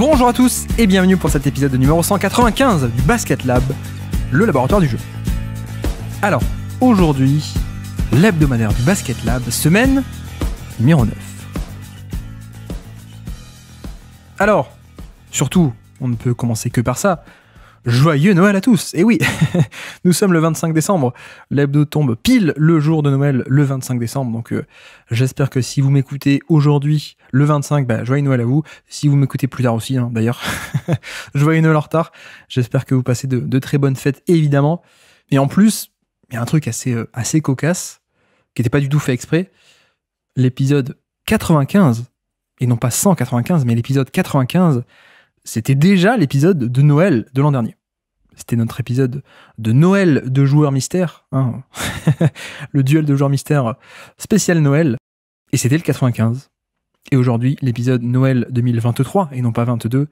Bonjour à tous et bienvenue pour cet épisode numéro 195 du Basket Lab, le laboratoire du jeu. Alors, aujourd'hui, l'hebdomadaire du Basket Lab, semaine numéro 9. Alors, surtout, on ne peut commencer que par ça, Joyeux Noël à tous Et eh oui, nous sommes le 25 décembre, l'hebdo tombe pile le jour de Noël, le 25 décembre, donc euh, j'espère que si vous m'écoutez aujourd'hui, le 25, bah, joyeux Noël à vous, si vous m'écoutez plus tard aussi, hein, d'ailleurs, joyeux Noël en retard, j'espère que vous passez de, très bonnes fêtes, évidemment, et en plus, il y a un truc assez, euh, assez cocasse, qui n'était pas du tout fait exprès, l'épisode 95, et non pas 195, mais l'épisode 95, c'était déjà l'épisode de Noël de l'an dernier. C'était notre épisode de Noël de joueurs mystères, hein. le duel de joueurs mystères spécial Noël, et c'était le 95. Et aujourd'hui, l'épisode Noël 2023, et non pas 22,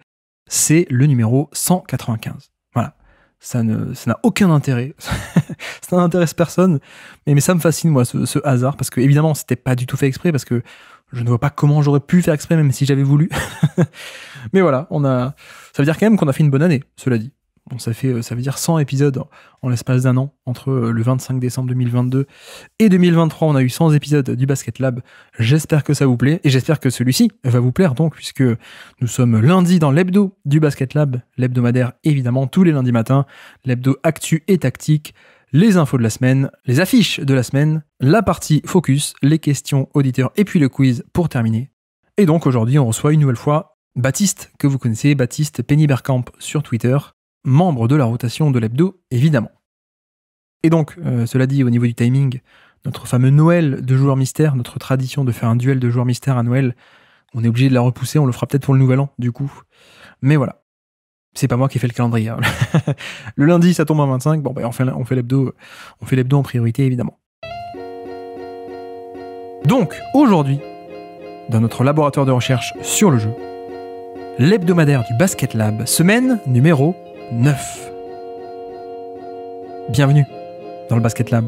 c'est le numéro 195. Voilà. Ça n'a aucun intérêt. ça n'intéresse personne. Mais, ça me fascine, moi, ce, hasard, parce que évidemment, c'était pas du tout fait exprès, parce que je ne vois pas comment j'aurais pu faire exprès, même si j'avais voulu. Mais voilà, on a. Ça veut dire quand même qu'on a fait une bonne année, cela dit. Bon, ça, fait, euh, ça veut dire 100 épisodes en l'espace d'un an, entre euh, le 25 décembre 2022 et 2023. On a eu 100 épisodes du Basket Lab. J'espère que ça vous plaît et j'espère que celui-ci va vous plaire donc, puisque nous sommes lundi dans l'hebdo du Basket Lab, l'hebdomadaire évidemment tous les lundis matins, l'hebdo actu et tactique les infos de la semaine, les affiches de la semaine, la partie focus, les questions auditeurs et puis le quiz pour terminer. Et donc aujourd'hui, on reçoit une nouvelle fois Baptiste, que vous connaissez, Baptiste Pennyberkamp sur Twitter, membre de la rotation de l'hebdo, évidemment. Et donc, euh, cela dit, au niveau du timing, notre fameux Noël de joueurs Mystère, notre tradition de faire un duel de joueurs mystères à Noël, on est obligé de la repousser, on le fera peut-être pour le nouvel an, du coup. Mais voilà, c'est pas moi qui fait le calendrier. Hein. le lundi, ça tombe à 25. Bon, ben on fait, l'hebdo, on fait l'hebdo en priorité, évidemment. Donc, aujourd'hui, dans notre laboratoire de recherche sur le jeu, l'hebdomadaire du Basket Lab, semaine numéro 9. Bienvenue dans le Basket Lab.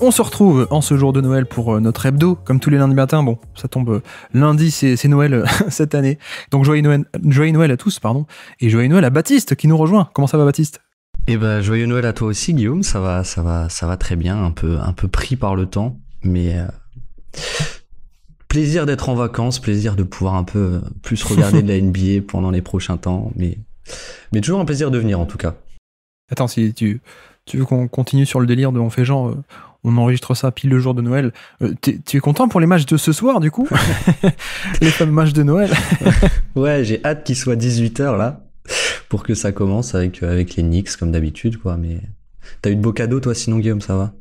on se retrouve en ce jour de Noël pour euh, notre hebdo, comme tous les lundis matins. Bon, ça tombe euh, lundi, c'est Noël euh, cette année. Donc joyeux Noël, Noël à tous, pardon. Et joyeux Noël à Baptiste qui nous rejoint. Comment ça va Baptiste eh ben joyeux Noël à toi aussi Guillaume, ça va ça va ça va très bien, un peu un peu pris par le temps, mais plaisir d'être en vacances, plaisir de pouvoir un peu plus regarder de la NBA pendant les prochains temps, mais mais toujours un plaisir de venir en tout cas. Attends, si tu tu veux qu'on continue sur le délire de on fait genre on enregistre ça pile le jour de Noël. Euh, tu es content pour les matchs de ce soir, du coup Les fameux matchs de Noël Ouais, j'ai hâte qu'il soit 18h, là, pour que ça commence avec, euh, avec les Knicks, comme d'habitude, quoi. Mais t'as eu de beaux cadeaux, toi, sinon, Guillaume, ça va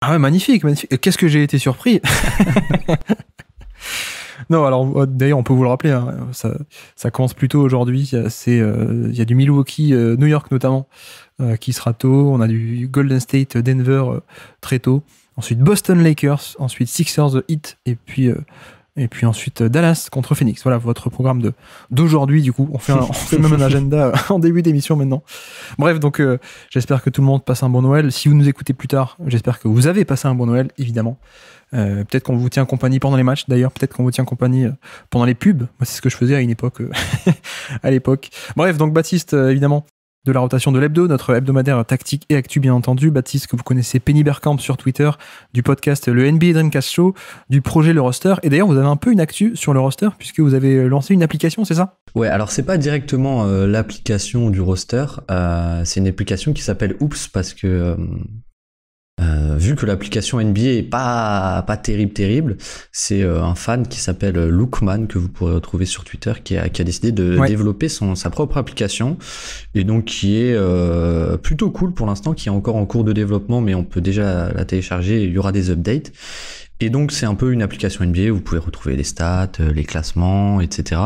Ah ouais, magnifique, magnifique. Euh, qu'est-ce que j'ai été surpris Non, alors euh, d'ailleurs, on peut vous le rappeler, hein, ça, commence plus tôt aujourd'hui. il y a euh, du Milwaukee, euh, New York notamment, qui sera tôt. On a du Golden State, Denver très tôt. Ensuite Boston Lakers, ensuite Sixers The Heat et puis et puis ensuite Dallas contre Phoenix. Voilà votre programme de d'aujourd'hui du coup. On fait, même un agenda en début d'émission maintenant. Bref, donc j'espère que tout le monde passe un bon Noël. Si vous nous écoutez plus tard, j'espère que vous avez passé un bon Noël évidemment. Euh, peut-être qu'on vous tient compagnie pendant les matchs d'ailleurs, peut-être qu'on vous tient compagnie euh, pendant les pubs. Moi, c'est ce que je faisais à une époque. Euh, à l'époque. Bref, donc Baptiste, évidemment, de la rotation de l'hebdo, notre hebdomadaire tactique et actu bien entendu. Baptiste que vous connaissez, Penny Bergkamp sur Twitter, du podcast le NBA Dreamcast Show, du projet Le Roster. Et d'ailleurs, vous avez un peu une actu sur le roster puisque vous avez lancé une application, c'est ça Ouais, alors c'est pas directement l'application du roster, c'est une application qui s'appelle Oops parce que euh, vu que l'application NBA est pas pas terrible terrible, c'est euh, un fan qui s'appelle Lookman que vous pourrez retrouver sur Twitter qui a, décidé de développer son sa propre application et donc qui est euh, plutôt cool pour l'instant, qui est encore en cours de développement mais on peut déjà la télécharger, il y aura des updates. Et donc c'est un peu une application NBA, vous pouvez retrouver les stats, les classements, etc.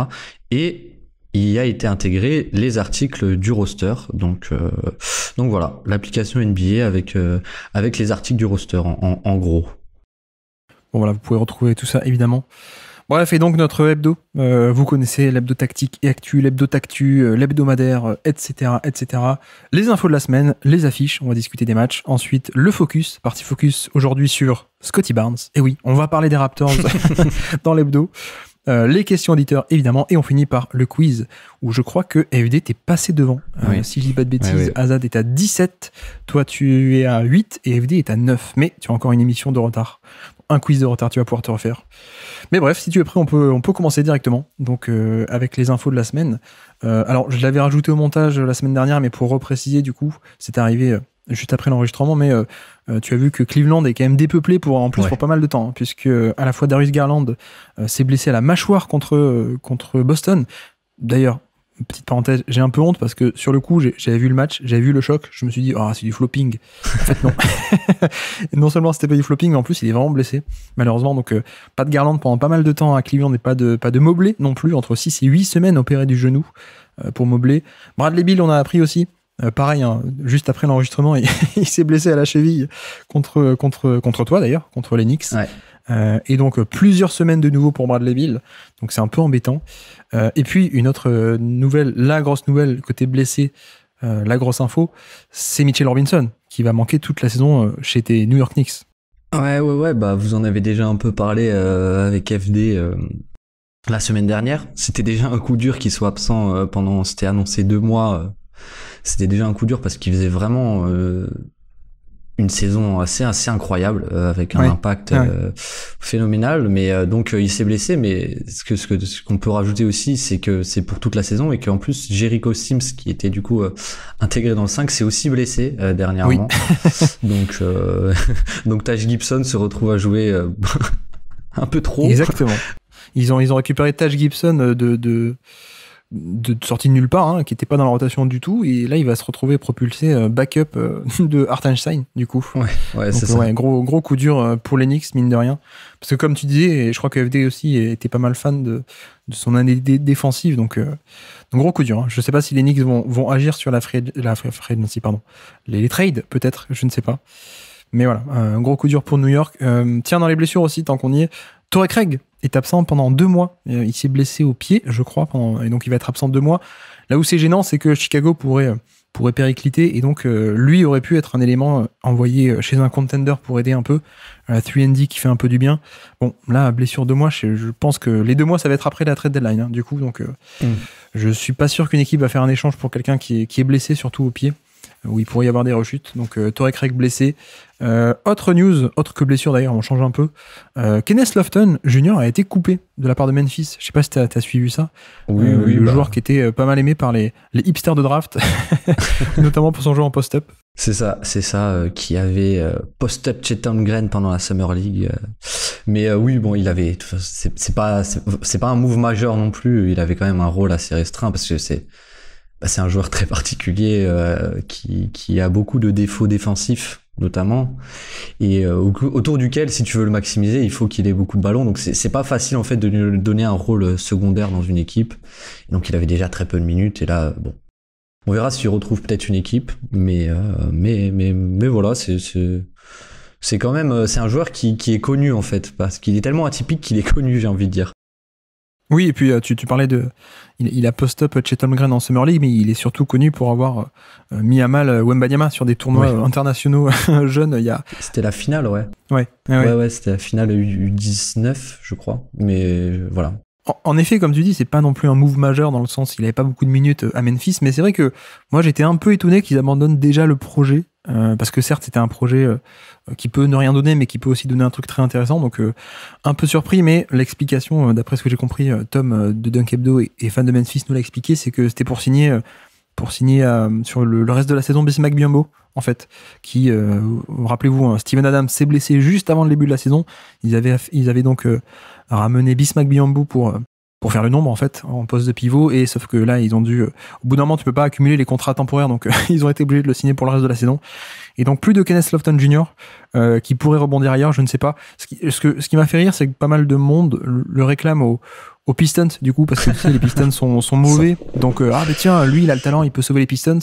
Et y a été intégré les articles du roster. Donc, euh, donc voilà, l'application NBA avec, euh, avec les articles du roster en, gros. Bon voilà, vous pouvez retrouver tout ça évidemment. Bref, et donc notre hebdo, euh, vous connaissez l'hebdo tactique et actu, l'hebdo tactu, l'hebdomadaire, etc., etc. Les infos de la semaine, les affiches, on va discuter des matchs. Ensuite, le focus, partie focus aujourd'hui sur Scotty Barnes. Et oui, on va parler des Raptors dans l'hebdo. Euh, les questions éditeurs, évidemment, et on finit par le quiz où je crois que FD t'es passé devant. Euh, si je dis pas de bêtises, Azad est à 17, toi tu es à 8 et FD est à 9, mais tu as encore une émission de retard. Un quiz de retard, tu vas pouvoir te refaire. Mais bref, si tu es prêt, on peut, on peut commencer directement. Donc, euh, avec les infos de la semaine. alors, je l'avais rajouté au montage la semaine dernière, mais pour repréciser, du coup, c'est arrivé juste après l'enregistrement, mais euh, euh, tu as vu que Cleveland est quand même dépeuplé pour en plus pour pas mal de temps, hein, puisque euh, à la fois Darius Garland s'est blessé à la mâchoire contre contre Boston. D'ailleurs, petite parenthèse, j'ai un peu honte parce que sur le coup, j'avais vu le match, j'avais vu le choc, je me suis dit ah c'est du flopping. en fait non, non seulement c'était pas du flopping, mais en plus il est vraiment blessé malheureusement. Donc pas de Garland pendant pas mal de temps à Cleveland et pas de pas de Mobley non plus entre 6 et 8 semaines opéré du genou pour Mobley. Bradley Bill, on a appris aussi euh, pareil, hein, juste après l'enregistrement, il, s'est blessé à la cheville contre, contre, contre toi d'ailleurs, contre les Knicks. Euh, et donc euh, plusieurs semaines de nouveau pour Bradley Bill, donc c'est un peu embêtant. et puis une autre nouvelle, la grosse nouvelle côté blessé, la grosse info, c'est Mitchell Robinson qui va manquer toute la saison chez tes New York Knicks. Ouais, ouais, ouais, bah, vous en avez déjà un peu parlé avec FD la semaine dernière. C'était déjà un coup dur qu'il soit absent pendant, c'était annoncé deux mois c'était déjà un coup dur parce qu'il faisait vraiment euh, une saison assez assez incroyable euh, avec un impact euh, phénoménal mais donc il s'est blessé mais ce que ce qu'on peut rajouter aussi c'est que c'est pour toute la saison et qu'en plus Jericho Sims qui était du coup intégré dans le 5 s'est aussi blessé dernièrement donc donc Tash Gibson se retrouve à jouer un peu trop exactement ils ont ils ont récupéré Taj Gibson de de, sortie de nulle part, hein, qui n'était pas dans la rotation du tout, et là il va se retrouver propulsé euh, backup euh, de Hartenstein, du coup. Ouais, ouais c'est Gros, gros coup dur euh, pour l'Enix, mine de rien. Parce que comme tu disais, et je crois que FD aussi était pas mal fan de, de son année défensive, donc, gros coup dur. Hein. Je sais pas si les Knicks vont, vont agir sur la free, la free, pardon, les, les trades peut-être, je ne sais pas. Mais voilà, un gros coup dur pour New York. tiens, dans les blessures aussi, tant qu'on y est, Torrey Craig, est absent pendant deux mois. Euh, il s'est blessé au pied, je crois, et donc il va être absent deux mois. Là où c'est gênant, c'est que Chicago pourrait, euh, pourrait péricliter, et donc euh, lui aurait pu être un élément envoyé chez un contender pour aider un peu. La 3 qui fait un peu du bien. Bon, là, blessure deux mois, je, pense que les deux mois, ça va être après la trade deadline, hein, du coup, donc ne mm. je suis pas sûr qu'une équipe va faire un échange pour quelqu'un qui est blessé, surtout au pied où il pourrait y avoir des rechutes. Donc euh, Torek Rek blessé. Euh, autre news, autre que blessure d'ailleurs, on change un peu. Euh, Kenneth Lofton Jr. a été coupé de la part de Memphis. Je sais pas si tu as, suivi ça. Oui, oui. Le bah. joueur qui était pas mal aimé par les, hipsters de draft, notamment pour son jeu en post-up. C'est ça, c'est ça qui avait post-up Chetan grain pendant la Summer League. Mais oui, bon, il avait c'est pas c'est pas un move majeur non plus, il avait quand même un rôle assez restreint parce que c'est bah, c'est un joueur très particulier euh, qui, a beaucoup de défauts défensifs notamment et euh, autour duquel si tu veux le maximiser il faut qu'il ait beaucoup de ballons donc c'est pas facile en fait de lui donner un rôle euh, secondaire dans une équipe donc il avait déjà très peu de minutes et là bon on verra s'il retrouve peut-être une équipe mais, mais mais voilà c'est c'est quand même c'est un joueur qui est connu en fait parce qu'il est tellement atypique qu'il est connu j'ai envie de dire oui, et puis euh, tu, tu parlais de. Il, a post-up Tom Green en Summer League, mais il est surtout connu pour avoir euh, mis à mal euh, Wembanyama sur des tournois internationaux jeunes. Il a... C'était la finale, ouais. Ouais, ouais, ouais. c'était la finale U19, je crois. Mais voilà. En, effet, comme tu dis, c'est pas non plus un move majeur dans le sens il avait pas beaucoup de minutes à Memphis, mais c'est vrai que moi j'étais un peu étonné qu'ils abandonnent déjà le projet parce que certes c'était un projet qui peut ne rien donner, mais qui peut aussi donner un truc très intéressant. Donc, euh, un peu surpris, mais l'explication, euh, d'après ce que j'ai compris, euh, Tom de Dunk Hebdo et, fan de Memphis nous l'a expliqué, c'est que c'était pour signer, pour signer sur le, reste de la saison Bismack biombo en fait, qui, rappelez-vous, hein, Steven Adams s'est blessé juste avant le début de la saison. Ils avaient, ils avaient donc ramené Bismack Biombo pour pour faire le nombre en fait en poste de pivot et sauf que là ils ont dû au bout d'un moment tu peux pas accumuler les contrats temporaires donc ils ont été obligés de le signer pour le reste de la saison et donc plus de Kenneth Lofton Jr. Euh, qui pourrait rebondir ailleurs, je ne sais pas. Ce qui, ce que, ce qui m'a fait rire, c'est que pas mal de monde le réclame aux Pistons, du coup, parce que les Pistons sont, sont mauvais. Donc, euh, ah, mais tiens, lui, il a le talent, il peut sauver les Pistons.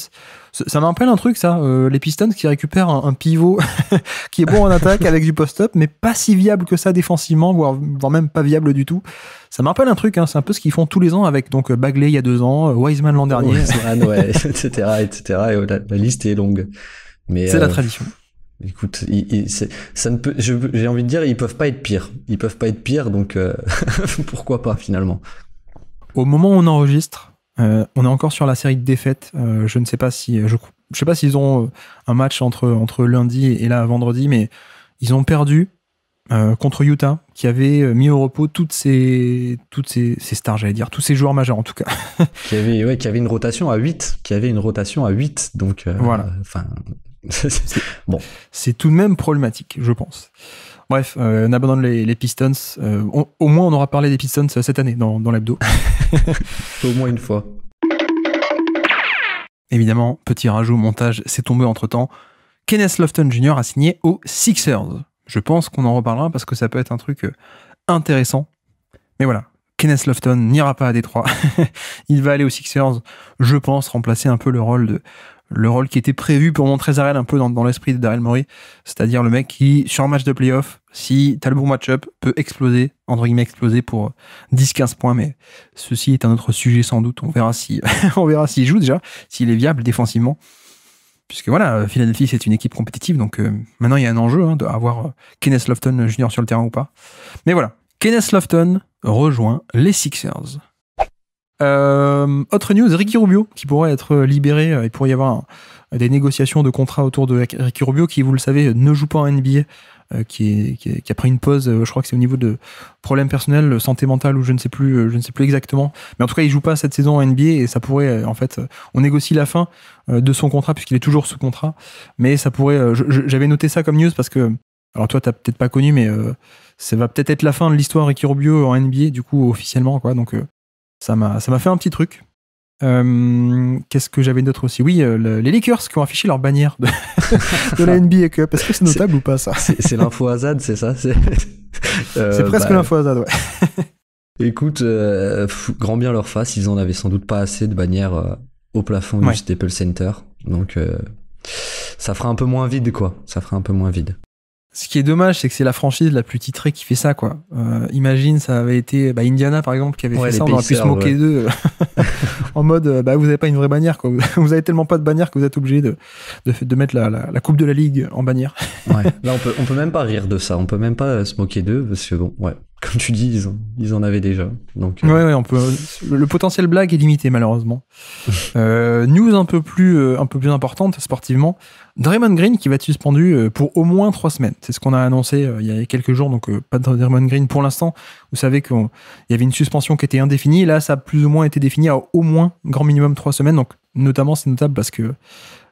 Ça, m'a rappelle un truc, ça. Euh, les Pistons qui récupèrent un, pivot qui est bon en attaque avec du post-up, mais pas si viable que ça défensivement, voire, voire même pas viable du tout. Ça me rappelle un truc, hein, c'est un peu ce qu'ils font tous les ans avec donc euh, Bagley il y a deux ans, Wiseman l'an dernier. Wiseman, ouais, etc., etc. Et oh, la, la liste est longue c'est la euh, tradition. Écoute, ça ne peut, j'ai envie de dire, ils peuvent pas être pires. Ils peuvent pas être pires, donc euh, pourquoi pas finalement. Au moment où on enregistre, euh, on est encore sur la série de défaites. je ne sais pas si je, sais pas s'ils ont un match entre entre lundi et là vendredi, mais ils ont perdu contre Utah, qui avait mis au repos toutes ces, toutes ces, stars, j'allais dire, tous ces joueurs majeurs en tout cas. qui, avait, ouais, qui avait une rotation à 8, qui avait une rotation à 8, donc voilà. Enfin, bon. C'est tout de même problématique, je pense. Bref, euh, on abandonne les, Pistons. Euh, au moins, on aura parlé des Pistons euh, cette année dans, dans l'hebdo. au moins une fois. Évidemment, petit rajout, montage, c'est tombé entre temps. Kenneth Lofton Jr. a signé aux Sixers. Je pense qu'on en reparlera parce que ça peut être un truc intéressant. Mais voilà, Kenneth Lofton n'ira pas à Détroit. il va aller aux Sixers, je pense, remplacer un peu le rôle de, le rôle qui était prévu pour montrer un peu dans, l'esprit de Daryl Murray, c'est-à-dire le mec qui, sur un match de playoff, si t'as le bon match-up, peut exploser, entre guillemets exploser pour 10-15 euh, points, mais ceci est un autre sujet sans doute, on verra si on verra s'il joue déjà, s'il est viable défensivement. Puisque voilà, euh, Philadelphie c'est une équipe compétitive, donc euh, maintenant il y a un enjeu hein, d'avoir Kenneth Lofton junior, sur le terrain ou pas. Mais voilà, Kenneth Lofton rejoint les Sixers. Euh, autre news, Ricky Rubio, qui pourrait être euh, libéré. Euh, il pourrait y avoir des négociations de contrat autour de Ricky Rubio, qui, vous le savez, ne joue pas en NBA, qui, a pris une pause. je crois que c'est au niveau de problèmes personnels, santé mentale, ou je ne sais plus, je ne sais plus exactement. Mais en tout cas, il joue pas cette saison en NBA et ça pourrait, en fait, on négocie la fin de son contrat puisqu'il est toujours sous contrat. Mais ça pourrait. J'avais noté ça comme news parce que alors toi, t'as peut-être pas connu, mais ça va peut-être être la fin de l'histoire Ricky Rubio en NBA, du coup officiellement, quoi. Donc ça m'a fait un petit truc. Euh, qu'est-ce que j'avais d'autre aussi Oui, euh, les Lakers qui ont affiché leur bannière de, la NBA Cup. Est-ce que c'est notable ou pas ça C'est l'info Azad, c'est ça euh, C'est presque bah, l'info Azad, ouais. écoute, grand bien leur face, ils en avaient sans doute pas assez de bannières au plafond du Staples Center. Donc ça fera un peu moins vide, quoi. Ça fera un peu moins vide. Ce qui est dommage, c'est que c'est la franchise la plus titrée qui fait ça, quoi. Euh, imagine, ça avait été bah, Indiana, par exemple, qui avait fait ça, on aurait pu se moquer d'eux. Euh, en mode, bah, vous n'avez pas une vraie bannière, quoi. Vous avez tellement pas de bannière que vous êtes obligé de, de, mettre la, Coupe de la Ligue en bannière. ouais. Là, on peut, on peut même pas rire de ça. On peut même pas se moquer d'eux, parce que bon, ouais comme tu dis, ils en, avaient déjà. Donc, euh, on peut, le potentiel blague est limité, malheureusement. Euh, news un peu, plus, euh, un peu plus importante sportivement Draymond Green qui va être suspendu pour au moins trois semaines. C'est ce qu'on a annoncé il y a quelques jours, donc pas de Draymond Green pour l'instant. Vous savez qu'il y avait une suspension qui était indéfinie. Là, ça a plus ou moins été défini à au moins, grand minimum, trois semaines. Donc, notamment, c'est notable parce que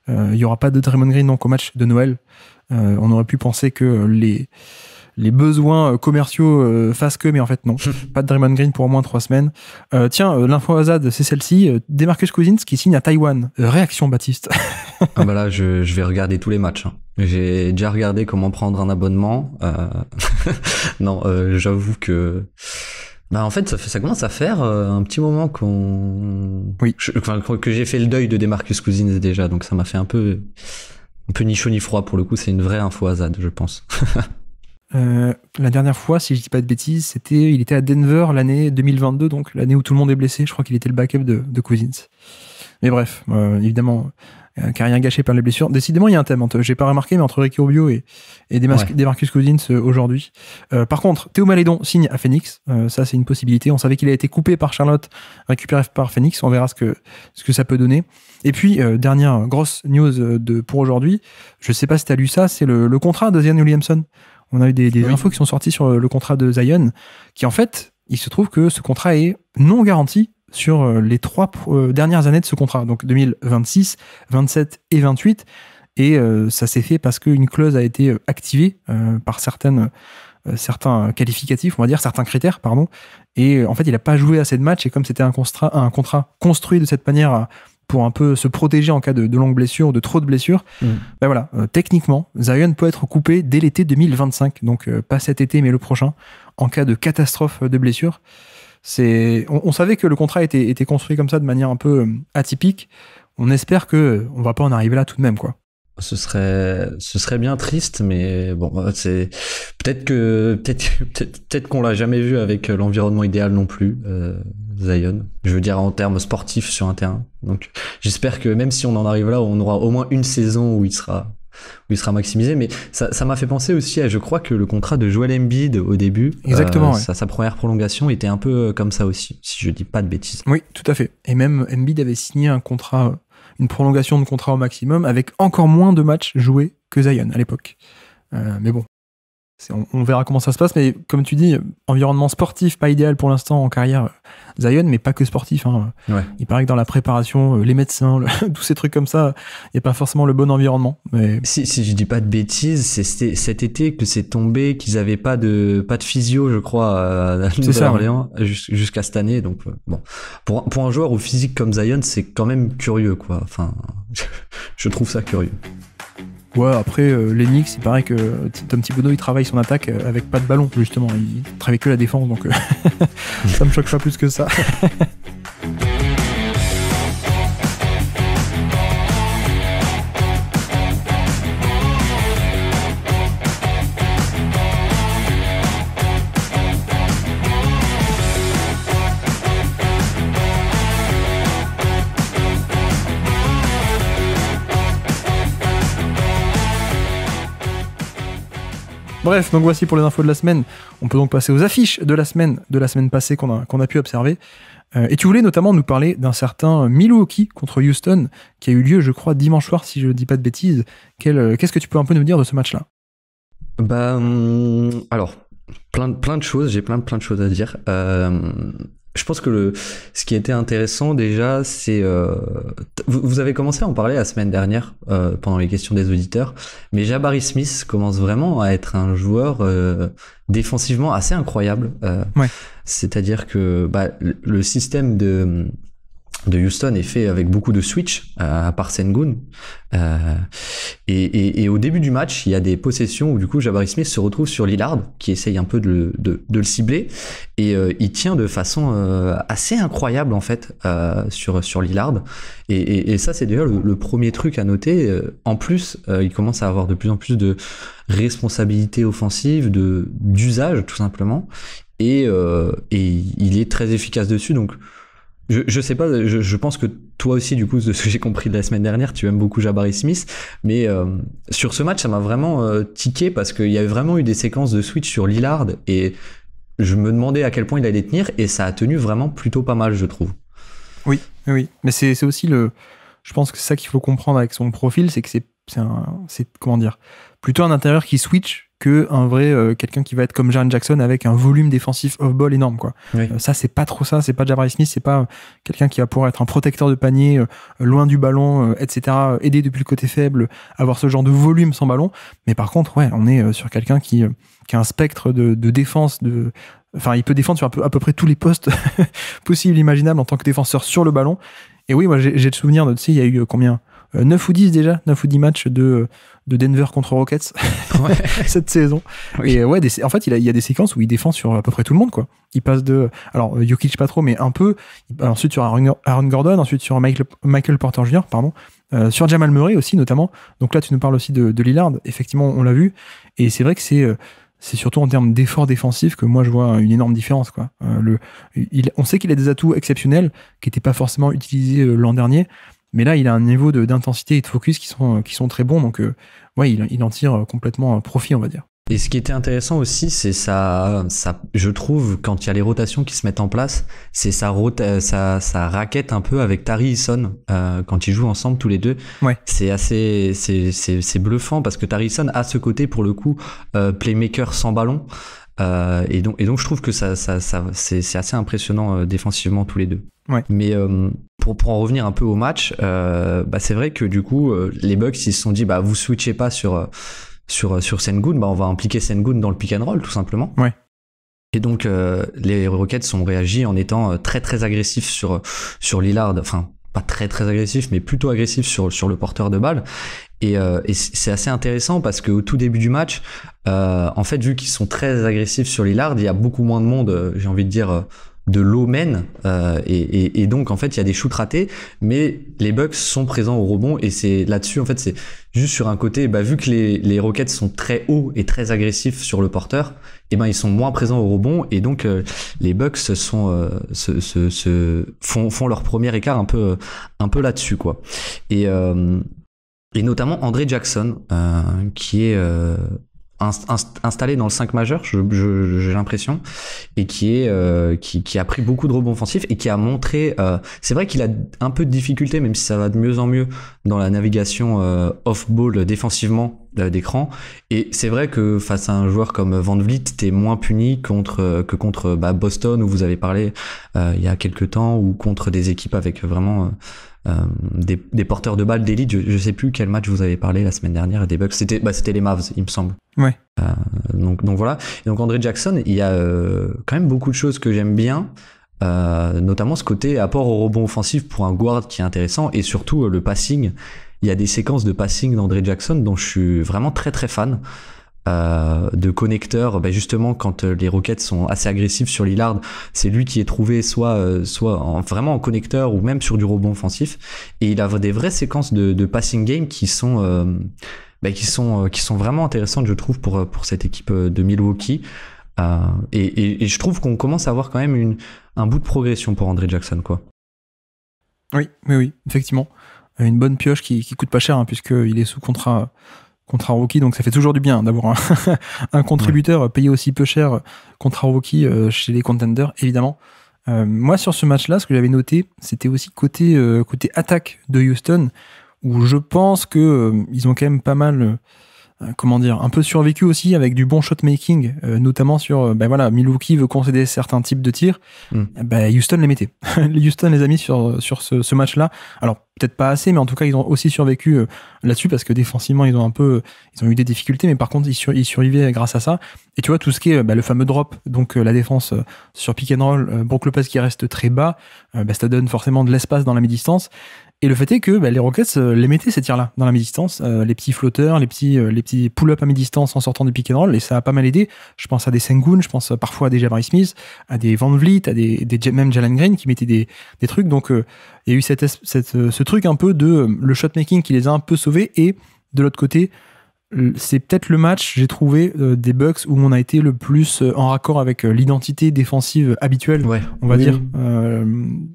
il n'y aura pas de Draymond Green donc, au match de Noël. on aurait pu penser que les les besoins euh, commerciaux euh, fassent que, mais en fait non. pas de Draymond Green pour au moins trois semaines. Euh, tiens, l'info Azad, c'est celle-ci. Demarcus Cousins qui signe à Taïwan. réaction Baptiste. ah bah là, je, vais regarder tous les matchs. Hein. J'ai déjà regardé comment prendre un abonnement. non, j'avoue que. Bah en fait, ça, commence à faire un petit moment qu'on. Oui. que j'ai fait le deuil de Demarcus Cousins déjà, donc ça m'a fait un peu un peu ni chaud ni froid pour le coup, c'est une vraie info azad, je pense. Euh, la dernière fois, si je dis pas de bêtises, c'était, il était à Denver l'année 2022, donc l'année où tout le monde est blessé. Je crois qu'il était le backup de, Cousins. Mais bref, euh, évidemment, euh, rien gâché par les blessures. Décidément, il y a un thème. Hein. J'ai pas remarqué, mais entre Ricky Rubio et, et Demarcus Cousins euh, aujourd'hui. Euh, par contre, Théo Malédon signe à Phoenix. ça, c'est une possibilité. On savait qu'il a été coupé par Charlotte, récupéré par Phoenix. On verra ce que, ce que ça peut donner. Et puis, dernière grosse news de, pour aujourd'hui, je sais pas si tu as lu ça, c'est le, contrat de Zion Williamson. On a eu des, infos qui sont sorties sur euh, le contrat de Zion, qui en fait, il se trouve que ce contrat est non garanti sur euh, les trois euh, dernières années de ce contrat, donc 2026, 27 et 28. Et ça s'est fait parce qu'une clause a été activée par certaines, certains qualificatifs, on va dire, certains critères, pardon. Et en fait, il n'a pas joué assez de matchs. Et comme c'était un contrat, construit de cette manière pour un peu se protéger en cas de, longues blessures ou de trop de blessures. Mm. Ben voilà, euh, techniquement, Zion peut être coupé dès l'été 2025, donc euh, pas cet été mais le prochain, en cas de catastrophe euh, de blessure. C'est, on, savait que le contrat était, était construit comme ça de manière un peu atypique. On espère que on va pas en arriver là tout de même, quoi ce serait, ce serait bien triste, mais bon, c'est peut-être que peut-être peut-être, qu'on l'a jamais vu avec euh, l'environnement idéal non plus, euh, Zion. Je veux dire en termes sportifs sur un terrain. Donc, j'espère que même si on en arrive là, on aura au moins une saison où il sera où il sera maximisé. Mais ça m'a fait penser aussi à, je crois que le contrat de Joel Embiid au début, euh, Exactement, sa, première prolongation était un peu euh, comme ça aussi, si je dis pas de bêtises. Oui, tout à fait. Et même Embiid avait signé un contrat, une prolongation de contrat au maximum avec encore moins de matchs joués que Zion à l'époque. Euh, mais bon, on, verra comment ça se passe. Mais comme tu dis, environnement sportif, pas idéal pour l'instant en carrière euh, Zion, mais pas que sportif. Hein. Il paraît que dans la préparation, euh, les médecins, tous ces trucs comme ça, il n'y a pas forcément le bon environnement. Si, je je dis pas de bêtises, c'est cet été que c'est tombé qu'ils n'avaient pas de, pas de physio, je crois, à jusqu'à cette année. Donc, euh, bon. Pour, un joueur au physique comme Zion, c'est quand même curieux, quoi. Enfin, je trouve ça curieux. Ouais, après, euh, il paraît que Tom Thibodeau, il travaille son attaque euh, avec pas de ballon, justement. Il travaille que la défense, donc euh, ça me choque pas plus que ça. Bref, donc voici pour les infos de la semaine. On peut donc passer aux affiches de la semaine, de la semaine passée qu'on a, pu observer. Euh, et tu voulais notamment nous parler d'un certain Milwaukee contre Houston qui a eu lieu, je crois, dimanche soir, si je ne dis pas de bêtises. Euh, qu'est-ce que tu peux un peu nous dire de ce match-là Bah, alors, plein, plein de choses, j'ai plein, plein de choses à dire. Euh, je pense que le, ce qui était intéressant déjà, c'est euh, vous, avez commencé à en parler la semaine dernière euh, pendant les questions des auditeurs, mais Jabari Smith commence vraiment à être un joueur euh, défensivement assez incroyable. Ouais. C'est-à-dire que bah, le système de de Houston est fait avec beaucoup de switch euh, à part Sengun. Euh, et, au début du match, il y a des possessions où du coup Jabari Smith se retrouve sur Lillard qui essaye un peu de, de, le cibler et euh, il tient de façon euh, assez incroyable en fait sur, sur Lillard. Et, ça c'est d'ailleurs le, premier truc à noter. En plus, il commence à avoir de plus en plus de responsabilités offensives, de d'usage tout simplement. Et, et il est très efficace dessus. Donc je, je sais pas, je, pense que toi aussi, du coup, de ce que j'ai compris de la semaine dernière, tu aimes beaucoup Jabari Smith, mais euh, sur ce match, ça m'a vraiment euh, tiqué parce qu'il y avait vraiment eu des séquences de switch sur Lillard et je me demandais à quel point il allait tenir et ça a tenu vraiment plutôt pas mal, je trouve. Oui, oui, mais c'est aussi le. Je pense que c'est ça qu'il faut comprendre avec son profil, c'est que c'est. Comment dire Plutôt un intérieur qui switch que un vrai euh, quelqu'un qui va être comme Jaren Jackson avec un volume défensif off-ball énorme quoi. Euh, ça c'est pas trop ça, c'est pas Jabari Smith, c'est pas euh, quelqu'un qui va pouvoir être un protecteur de panier loin du ballon, etc. Aider depuis le côté faible, avoir ce genre de volume sans ballon. Mais par contre ouais, on est sur quelqu'un qui, qui a un spectre de, défense de Enfin, il peut défendre sur à peu, près tous les postes possibles, imaginables en tant que défenseur sur le ballon. Et oui, moi j'ai le souvenir de, tu sais, il y a eu combien 9 ou 10 déjà, 9 ou 10 matchs de, de Denver contre Rockets cette saison. Et ouais, en fait, il, a, il y a des séquences où il défend sur à peu près tout le monde, quoi. Il passe de, alors euh, Jokic pas trop, mais un peu. Bah, ensuite sur Aaron, Gordon, ensuite sur Michael, Michael Porter Jr. Pardon. Euh, sur Jamal Murray aussi notamment. Donc là, tu nous parles aussi de, de Lillard. Effectivement, on l'a vu. Et c'est vrai que c'est euh, c'est surtout en termes d'efforts défensifs que moi je vois une énorme différence. Quoi. le, il, on sait qu'il a des atouts exceptionnels qui n'étaient pas forcément utilisés l'an dernier, mais là il a un niveau d'intensité et de focus qui sont, qui sont très bons. Donc ouais, il, il en tire euh, complètement un euh, profit, on va dire. Et ce qui était intéressant aussi, c'est ça, euh, ça, je trouve, quand il y a les rotations qui se mettent en place, c'est ça, raquette un peu avec Tari quand ils jouent ensemble tous les deux. Ouais. C'est assez, c'est bluffant parce que Tari Hisson a ce côté pour le coup playmaker sans ballon. Euh, et, donc, et donc je trouve que ça, ça, ça c'est assez impressionnant euh, défensivement tous les deux. Ouais. Mais euh, pour, pour, en revenir un peu au match, bah, c'est vrai que du coup, les Bucks, ils se sont dit, bah, vous switchez pas sur, sur, sur Sengun, bah, on va impliquer Sengun dans le pick and roll, tout simplement. Ouais. Et donc, les Rockets ont réagi en étant très très agressifs sur, sur Lillard, enfin, pas très très agressif, mais plutôt agressif sur, sur le porteur de balle. Et, euh, c'est assez intéressant parce qu'au tout début du match, euh, en fait, vu qu'ils sont très agressifs sur Lillard, il y a beaucoup moins de monde, euh, j'ai envie de dire, de l'omen euh, et, donc en fait il y a des shoots ratés mais les Bucks sont présents au rebond et c'est là-dessus en fait c'est juste sur un côté bah vu que les, les Rockets sont très hauts et très agressifs sur le porteur et eh ben ils sont moins présents au rebond et donc euh, les Bucks sont euh, se, se, font, font, leur premier écart un peu un peu là-dessus quoi et et notamment André Jackson qui est installé dans le 5 majeur, j'ai l'impression, et qui, est, euh, qui, qui, a pris beaucoup de rebonds offensifs et qui a montré. Euh, c'est vrai qu'il a un peu de difficulté, même si ça va de mieux en mieux dans la navigation euh, off-ball défensivement d'écran. Et c'est vrai que face à un joueur comme Van Vliet, t'es moins puni contre, que contre bah, Boston, où vous avez parlé il y a quelques temps, ou contre des équipes avec vraiment euh, des, porteurs de balles d'élite. Je, ne sais plus quel match vous avez parlé la semaine dernière des Bucks. C'était bah, les Mavs, il me semble. Ouais. Euh, donc, donc voilà. Et donc André Jackson, il y a euh, quand même beaucoup de choses que j'aime bien. notamment ce côté apport au rebond offensif pour un guard qui est intéressant et surtout le passing. Il y a des séquences de passing d'André Jackson dont je suis vraiment très très fan. Euh, de connecteurs, bah, justement quand euh, les roquettes sont assez agressives sur Lillard, c'est lui qui est trouvé soit euh, soit vraiment en connecteur ou même sur du rebond offensif. Et il a des vraies séquences de, passing game qui sont bah, qui sont vraiment intéressantes, je trouve, pour cette équipe de Milwaukee. Et, je trouve qu'on commence à avoir quand même un bout de progression pour André Jackson, quoi. Oui, oui, oui, effectivement, une bonne pioche qui, qui coûte pas cher hein, puisqu'il est sous contrat contre un rookie. Donc ça fait toujours du bien d'avoir un, contributeur payé aussi peu cher euh, contre un rookie euh, chez les contenders, évidemment. Euh, moi, sur ce match-là, ce que j'avais noté, c'était aussi côté, côté attaque de Houston, où je pense qu'ils ils ont quand même pas mal euh, comment dire, un peu survécu aussi avec du bon shot making, euh, notamment sur, ben voilà, Milwaukee veut concéder certains types de tirs, hmm. eh ben Houston les mettait. Houston les a mis sur, sur ce, match-là. Alors, peut-être pas assez, mais en tout cas, ils ont aussi survécu là-dessus parce que défensivement, ils ont un peu, ils ont eu des difficultés, mais par contre, ils, survivaient grâce à ça. Et tu vois, tout ce qui est ben, le fameux drop, donc la défense sur pick and roll, Brook Lopez qui reste très bas, ben, ça donne forcément de l'espace dans la mi-distance. Et le fait est que bah, les Rockets euh, les mettaient ces tirs-là dans la mi-distance, euh, les petits flotteurs, les petits, euh, les petits pull-up à mi-distance en sortant du pick and roll, et ça a pas mal aidé. Je pense à des Sengun, je pense parfois à des Jabari Smith, à des Van Vliet, à des, des même Jalen Green qui mettaient des, des trucs. Donc il y a eu cette, cette, ce truc un peu de le shot making qui les a un peu sauvés, et de l'autre côté, c'est peut-être le match, j'ai trouvé, des Bucks où on a été le plus en raccord avec l'identité défensive habituelle, ouais. on va dire.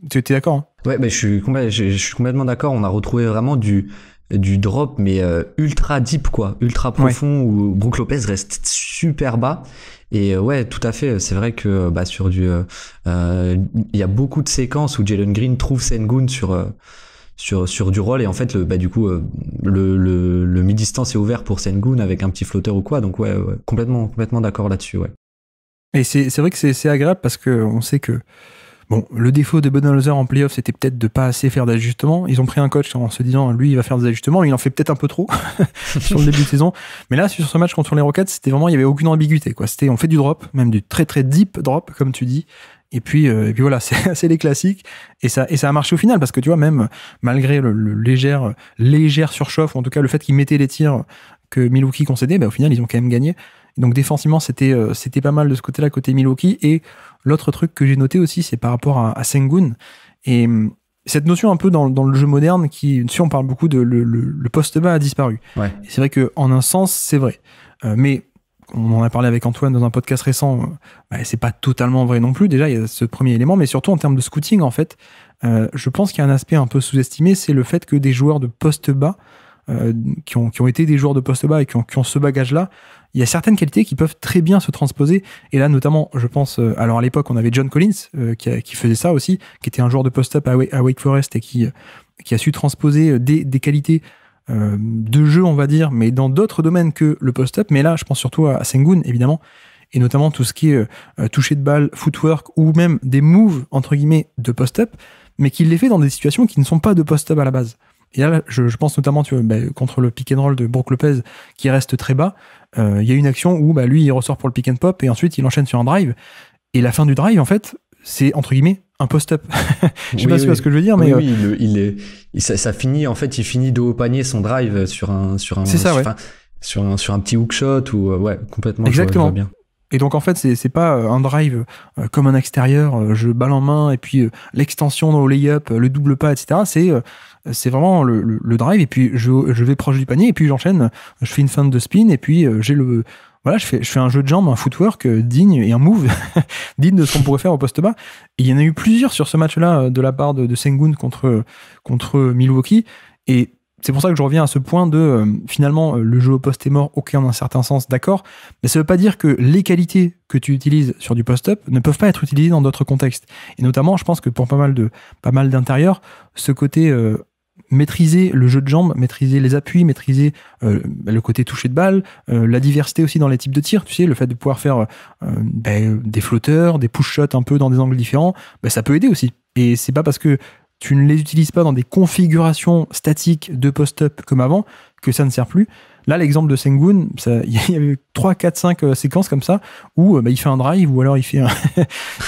tu étais d'accord hein Ouais, mais je suis, complètement, je, suis complètement d'accord. On a retrouvé vraiment du, du drop, mais euh, ultra deep, quoi. Ultra profond, où Brook Lopez reste super bas. Et euh, ouais, tout à fait. C'est vrai que euh, bah, sur du. Il y a beaucoup de séquences où Jalen Green trouve Sengun sur. sur, sur du rôle et en fait le, bah, du coup le, le, mi-distance est ouvert pour Sengun avec un petit flotteur ou quoi donc ouais, complètement complètement d'accord là-dessus ouais et c'est vrai que c'est agréable parce que on sait que Bon, le défaut de Budenholzer en playoff, c'était peut-être de pas assez faire d'ajustements. Ils ont pris un coach en se disant, lui, il va faire des ajustements. mais Il en fait peut-être un peu trop sur le début de saison. Mais là, sur ce match contre les Rockets, c'était vraiment, il y avait aucune ambiguïté, quoi. C'était, on fait du drop, même du très très deep drop, comme tu dis. Et puis, euh, et puis voilà, c'est les classiques. Et ça, et ça a marché au final, parce que tu vois, même malgré le, légère, légère surchauffe, ou en tout cas le fait qu'ils mettaient les tirs que Milwaukee concédait, bah, au final, ils ont quand même gagné. Donc défensivement, c'était euh, c'était pas mal de ce côté-là, côté Milwaukee. Et L'autre truc que j'ai noté aussi, c'est par rapport à, Sengun. Et hum, cette notion un peu dans, le jeu moderne qui, si on parle beaucoup de le, poste bas a disparu. C'est vrai qu'en un sens, c'est vrai. Euh, mais on en a parlé avec Antoine dans un podcast récent, euh, bah, c'est pas totalement vrai non plus. Déjà, il y a ce premier élément, mais surtout en termes de scouting, en fait, euh, je pense qu'il y a un aspect un peu sous-estimé, c'est le fait que des joueurs de poste bas, qui, ont, été des joueurs de poste bas et qui ont ce bagage-là, il y a certaines qualités qui peuvent très bien se transposer. Et là, notamment, je pense, euh, alors à l'époque, on avait John Collins euh, qui, faisait ça aussi, qui était un joueur de post-up à, Wake Forest et qui, euh, a su transposer des, qualités de jeu, on va dire, mais dans d'autres domaines que le post-up. Mais là, je pense surtout à, Sengun, évidemment, et notamment tout ce qui est toucher de balle, footwork ou même des moves entre guillemets de post-up, mais qu'il les fait dans des situations qui ne sont pas de post-up à la base. Et là, je, pense notamment tu vois, bah, contre le pick and roll de Brook Lopez qui reste très bas. Euh, il y a une action où bah, lui, il ressort pour le pick and pop et ensuite il enchaîne sur un drive. Et la fin du drive, en fait, c'est entre guillemets un post-up. je sais pas ce que je veux dire, mais oui, euh, il, il, ça, finit en fait, il finit de haut panier son drive sur un sur un, sur, un sur un petit hook shot ou euh, ouais complètement. Exactement. bien. Et donc en fait, c'est pas un drive comme un extérieur, je balle en main et puis l'extension dans au layup, le double pas, etc. C'est c'est vraiment le, drive. Et puis, je, je, vais proche du panier. Et puis, j'enchaîne. Je fais une fin de spin. Et puis, euh, j'ai le. Voilà, je fais, je fais un jeu de jambes, un footwork euh, digne et un move digne de ce qu'on pourrait faire au poste bas. il y en a eu plusieurs sur ce match-là euh, de la part de, Sengun contre, contre Milwaukee. Et c'est pour ça que je reviens à ce point de finalement le jeu au poste est mort, ok en un certain sens, d'accord, mais ça ne veut pas dire que les qualités que tu utilises sur du post-up ne peuvent pas être utilisées dans d'autres contextes. Et notamment, je pense que pour pas mal de pas mal d'intérieurs, ce côté maîtriser le jeu de jambes, maîtriser les appuis, maîtriser euh, le côté toucher de balle, euh, la diversité aussi dans les types de tirs. Tu sais, le fait de pouvoir faire euh, ben, des flotteurs, des push shots un peu dans des angles différents, ben, ça peut aider aussi. Et c'est pas parce que tu ne les utilises pas dans des configurations statiques de post-up comme avant que ça ne sert plus. Là, l'exemple de Sengun, il y avait 3, 4, 5 séquences comme ça où euh, bah, il fait un drive ou alors il fait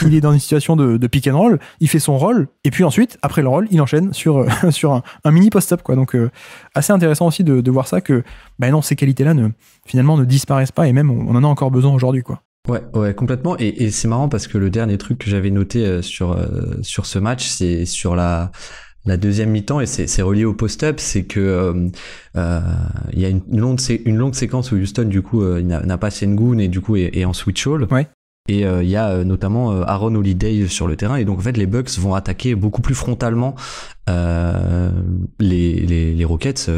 il est dans une situation de, pick and roll, il fait son roll et puis ensuite, après le roll, il enchaîne sur, euh, sur un, mini post-up. quoi. Donc, euh, assez intéressant aussi de, voir ça que ben non, ces qualités-là ne, finalement ne disparaissent pas et même on, en a encore besoin aujourd'hui. quoi. Ouais, ouais, complètement. Et, et c'est marrant parce que le dernier truc que j'avais noté sur, sur ce match, c'est sur la la deuxième mi-temps, et c'est relié au post-up, c'est que euh, euh, il y a une longue, séquence où Houston, du coup, euh, n'a pas Sengun et du coup est, en switch all. Et il y a notamment Aaron Holiday sur le terrain. Et donc, en fait, les Bucks vont attaquer beaucoup plus frontalement les, Rockets.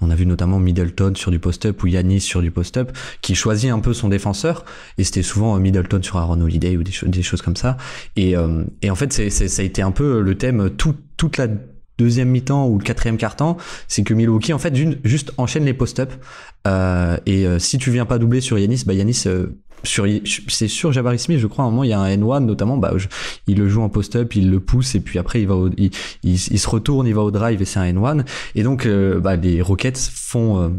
on a vu notamment Middleton sur du post-up ou Yanis sur du post-up qui choisit un peu son défenseur. Et c'était souvent Middleton sur Aaron Holiday ou des, choses comme ça. Et, en fait, c'est ça a été un peu le thème toute la deuxième mi-temps ou le quatrième quart-temps, c'est que Milwaukee en fait juste enchaîne les post ups euh, et euh, si tu viens pas doubler sur Yanis, bah Yanis euh, sur c'est sur Jabari Smith, je crois à un moment il y a un N1 notamment, bah il le joue en post-up, il le pousse et puis après il va il, se retourne, il va au drive et c'est un N1 et donc bah, les Rockets font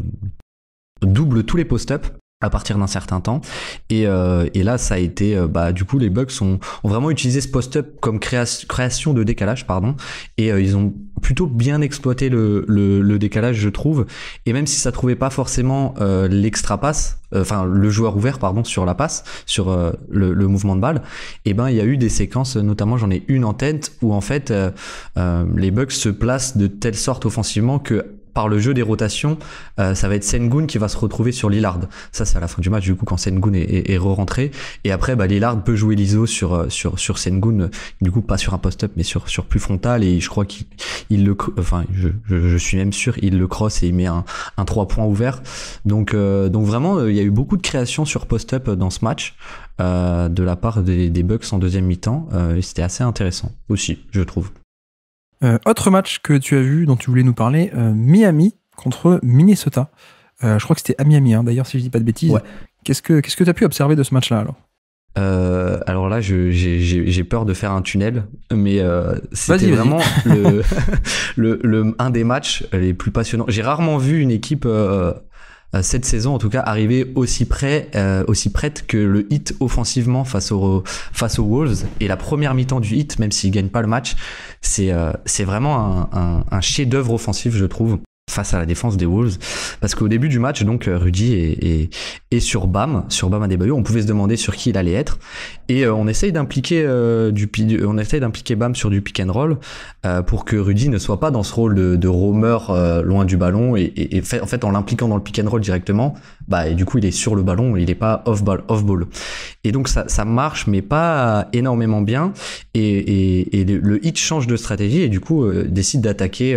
double tous les post ups à partir d'un certain temps. Et, euh, et, là, ça a été, euh, bah, du coup, les bugs ont vraiment utilisé ce post-up comme création de décalage, pardon. Et euh, ils ont plutôt bien exploité le, le, décalage, je trouve. Et même si ça trouvait pas forcément euh, l'extra passe, enfin le joueur ouvert, pardon, sur la passe, sur le, mouvement de balle, et eh ben il y a eu des séquences, notamment j'en ai une en tête où en fait les bugs se placent de telle sorte offensivement que par le jeu des rotations, euh, ça va être Sengun qui va se retrouver sur Lillard. Ça, c'est à la fin du match, du coup, quand Sengun est, est, re-rentré. Et après, bah, Lillard peut jouer l'ISO sur, euh, sur, sur Sengun, euh, du coup, pas sur un post-up, mais sur, sur plus frontal. Et je crois qu'il il le, enfin, je, je, suis même sûr, il le cross et il met un, un 3 points ouvert. Donc, donc vraiment, il y a eu beaucoup de créations sur post-up dans ce match. de la part des, des Bucks en deuxième mi-temps, c'était assez intéressant aussi, je trouve. Euh, autre match que tu as vu, dont tu voulais nous parler, euh, Miami contre Minnesota. Euh, je crois que c'était à Miami, hein, d'ailleurs, si je dis pas de bêtises. Qu'est-ce que tu ce que as pu observer de ce match-là alors alors là, j'ai peur de faire un tunnel, mais c'est c'était vraiment le, un des matchs les plus passionnants. J'ai rarement vu une équipe euh, cette saison en tout cas arriver aussi près, euh, aussi prête que le hit offensivement face aux face aux Wolves et la première mi-temps du hit, même s'il gagne pas le match, c'est euh, c'est vraiment un, un chef-d'œuvre offensif je trouve face à la défense des Wolves. Parce qu'au début du match, donc euh, Rudy est, sur Bam, sur Bam à des On pouvait se demander sur qui il allait être. Et euh, on essaye d'impliquer euh, on d'impliquer Bam sur du pick and roll pour que Rudy ne soit pas dans ce rôle de, de roamer loin du ballon et, en fait en l'impliquant dans le pick and roll directement, bah et du coup il est sur le ballon, il n'est pas off ball, off ball. Et donc ça, marche mais pas énormément bien. Et, le, le, hit change de stratégie et du coup décide d'attaquer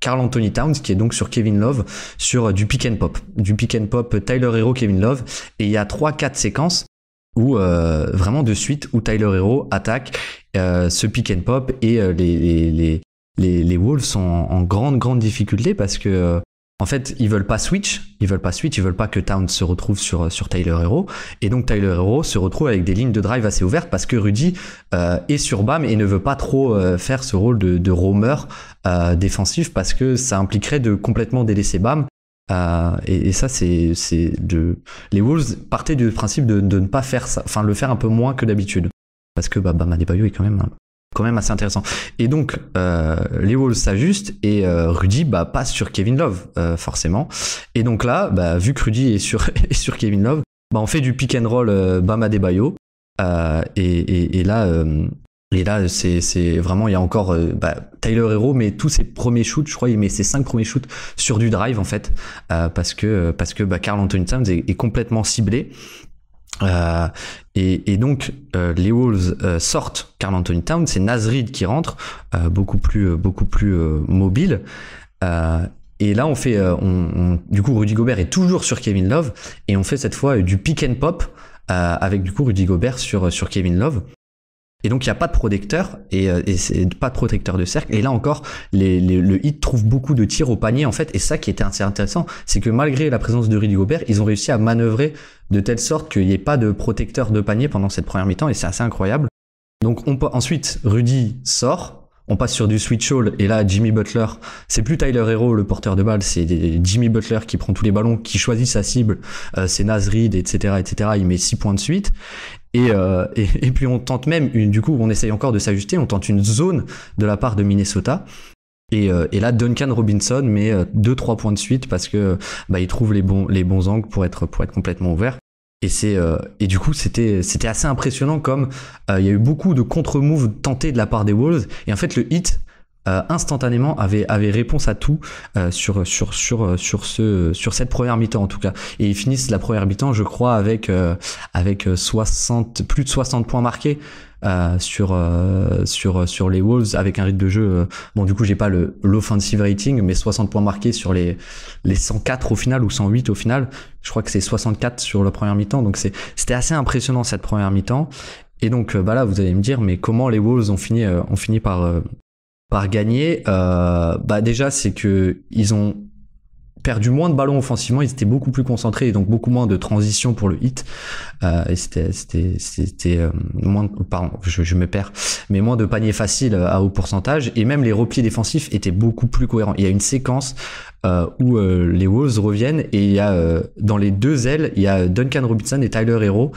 Carl Anthony Towns qui est donc sur Kevin Love sur euh, du pick and pop, du pick and pop euh, Tyler Hero Kevin Love et il y a trois 4 séquences où euh, vraiment de suite où Tyler Hero attaque ce pick and pop et les, les, les, les, Wolves sont en, grande grande difficulté parce que en fait, ils veulent pas switch, ils veulent pas switch, ils veulent pas que Town se retrouve sur, sur Tyler Hero. Et donc Tyler Hero se retrouve avec des lignes de drive assez ouvertes parce que Rudy euh, est sur BAM et ne veut pas trop euh, faire ce rôle de, de roamer euh, défensif parce que ça impliquerait de complètement délaisser BAM. Et, ça, c'est de... Les Wolves partaient du principe de, de ne pas faire ça, enfin le faire un peu moins que d'habitude. Parce que bah, Bam Adebayo est quand même même assez intéressant. Et donc, euh, les walls s'ajustent et euh, Rudy bah, passe sur Kevin Love, euh, forcément. Et donc là, bah, vu que Rudy est sur, est sur Kevin Love, bah, on fait du pick and roll Bama des Bayo. Et, et, là, et là c'est vraiment, il y a encore bah, Tyler Hero, mais tous ses premiers shoots, je crois, il met ses cinq premiers shoots sur du drive, en fait, parce que, parce que bah, Carl Anthony Towns est complètement ciblé. Euh, et, donc euh, les Wolves euh, sortent Carl Anthony Town, c'est Nasrid qui rentre, beaucoup plus, beaucoup plus mobile. et là on fait, on, du coup Rudy Gobert est toujours sur Kevin Love et on fait cette fois du pick and pop avec du coup Rudy Gobert sur, sur Kevin Love. Et donc, il n'y a pas de protecteur et, euh, et pas de protecteur de cercle. Et là encore, le hit trouve beaucoup de tirs au panier, en fait. Et ça qui était assez intéressant, c'est que malgré la présence de Rudy Gobert, ils ont réussi à manœuvrer de telle sorte qu'il n'y ait pas de protecteur de panier pendant cette première mi-temps. Et c'est assez incroyable. Donc, on peut, ensuite, Rudy sort. On passe sur du switch all et là Jimmy Butler, c'est plus Tyler Hero le porteur de balles c'est Jimmy Butler qui prend tous les ballons, qui choisit sa cible, euh, c'est Nasrid, etc., etc. Il met 6 points de suite euh, et, puis on tente même, du coup, on essaye encore de s'ajuster, on tente une zone de la part de Minnesota. Et, euh, là, Duncan Robinson met 2-3 euh, points de suite parce que bah, il trouve les bons, les bons angles pour être, pour être complètement ouvert. Et, et du coup, c'était, c'était assez impressionnant comme il y a eu beaucoup de contre-moves tentés de la part des Wolves. Et en fait, le hit, euh, instantanément avait, avait réponse à tout euh, sur, sur, sur, euh, sur, ce, sur cette première mi-temps en tout cas. Et ils finissent la première mi-temps, je crois, avec, avec 60, plus de 60 points marqués. sur sur sur les Wolves avec un rythme de jeu bon du coup j'ai pas le l'offensive rating mais 60 points marqués sur les les 104 au final ou 108 au final je crois que c'est 64 sur la première mi-temps donc c'est c'était assez impressionnant cette première mi-temps et donc bah là vous allez me dire mais comment les Wolves ont fini ont fini par par gagner, euh, bah déjà c'est que ils ont perdu moins de ballons offensivement, ils étaient beaucoup plus concentrés et donc beaucoup moins de transition pour le hit. Euh, et c'était, c'était, c'était euh, moins, de, pardon, je, me perds, mais moins de paniers faciles à haut pourcentage et même les replis défensifs étaient beaucoup plus cohérents. Il y a une séquence où les Wolves reviennent et il y a dans les deux ailes, il y a Duncan Robinson et Tyler Hero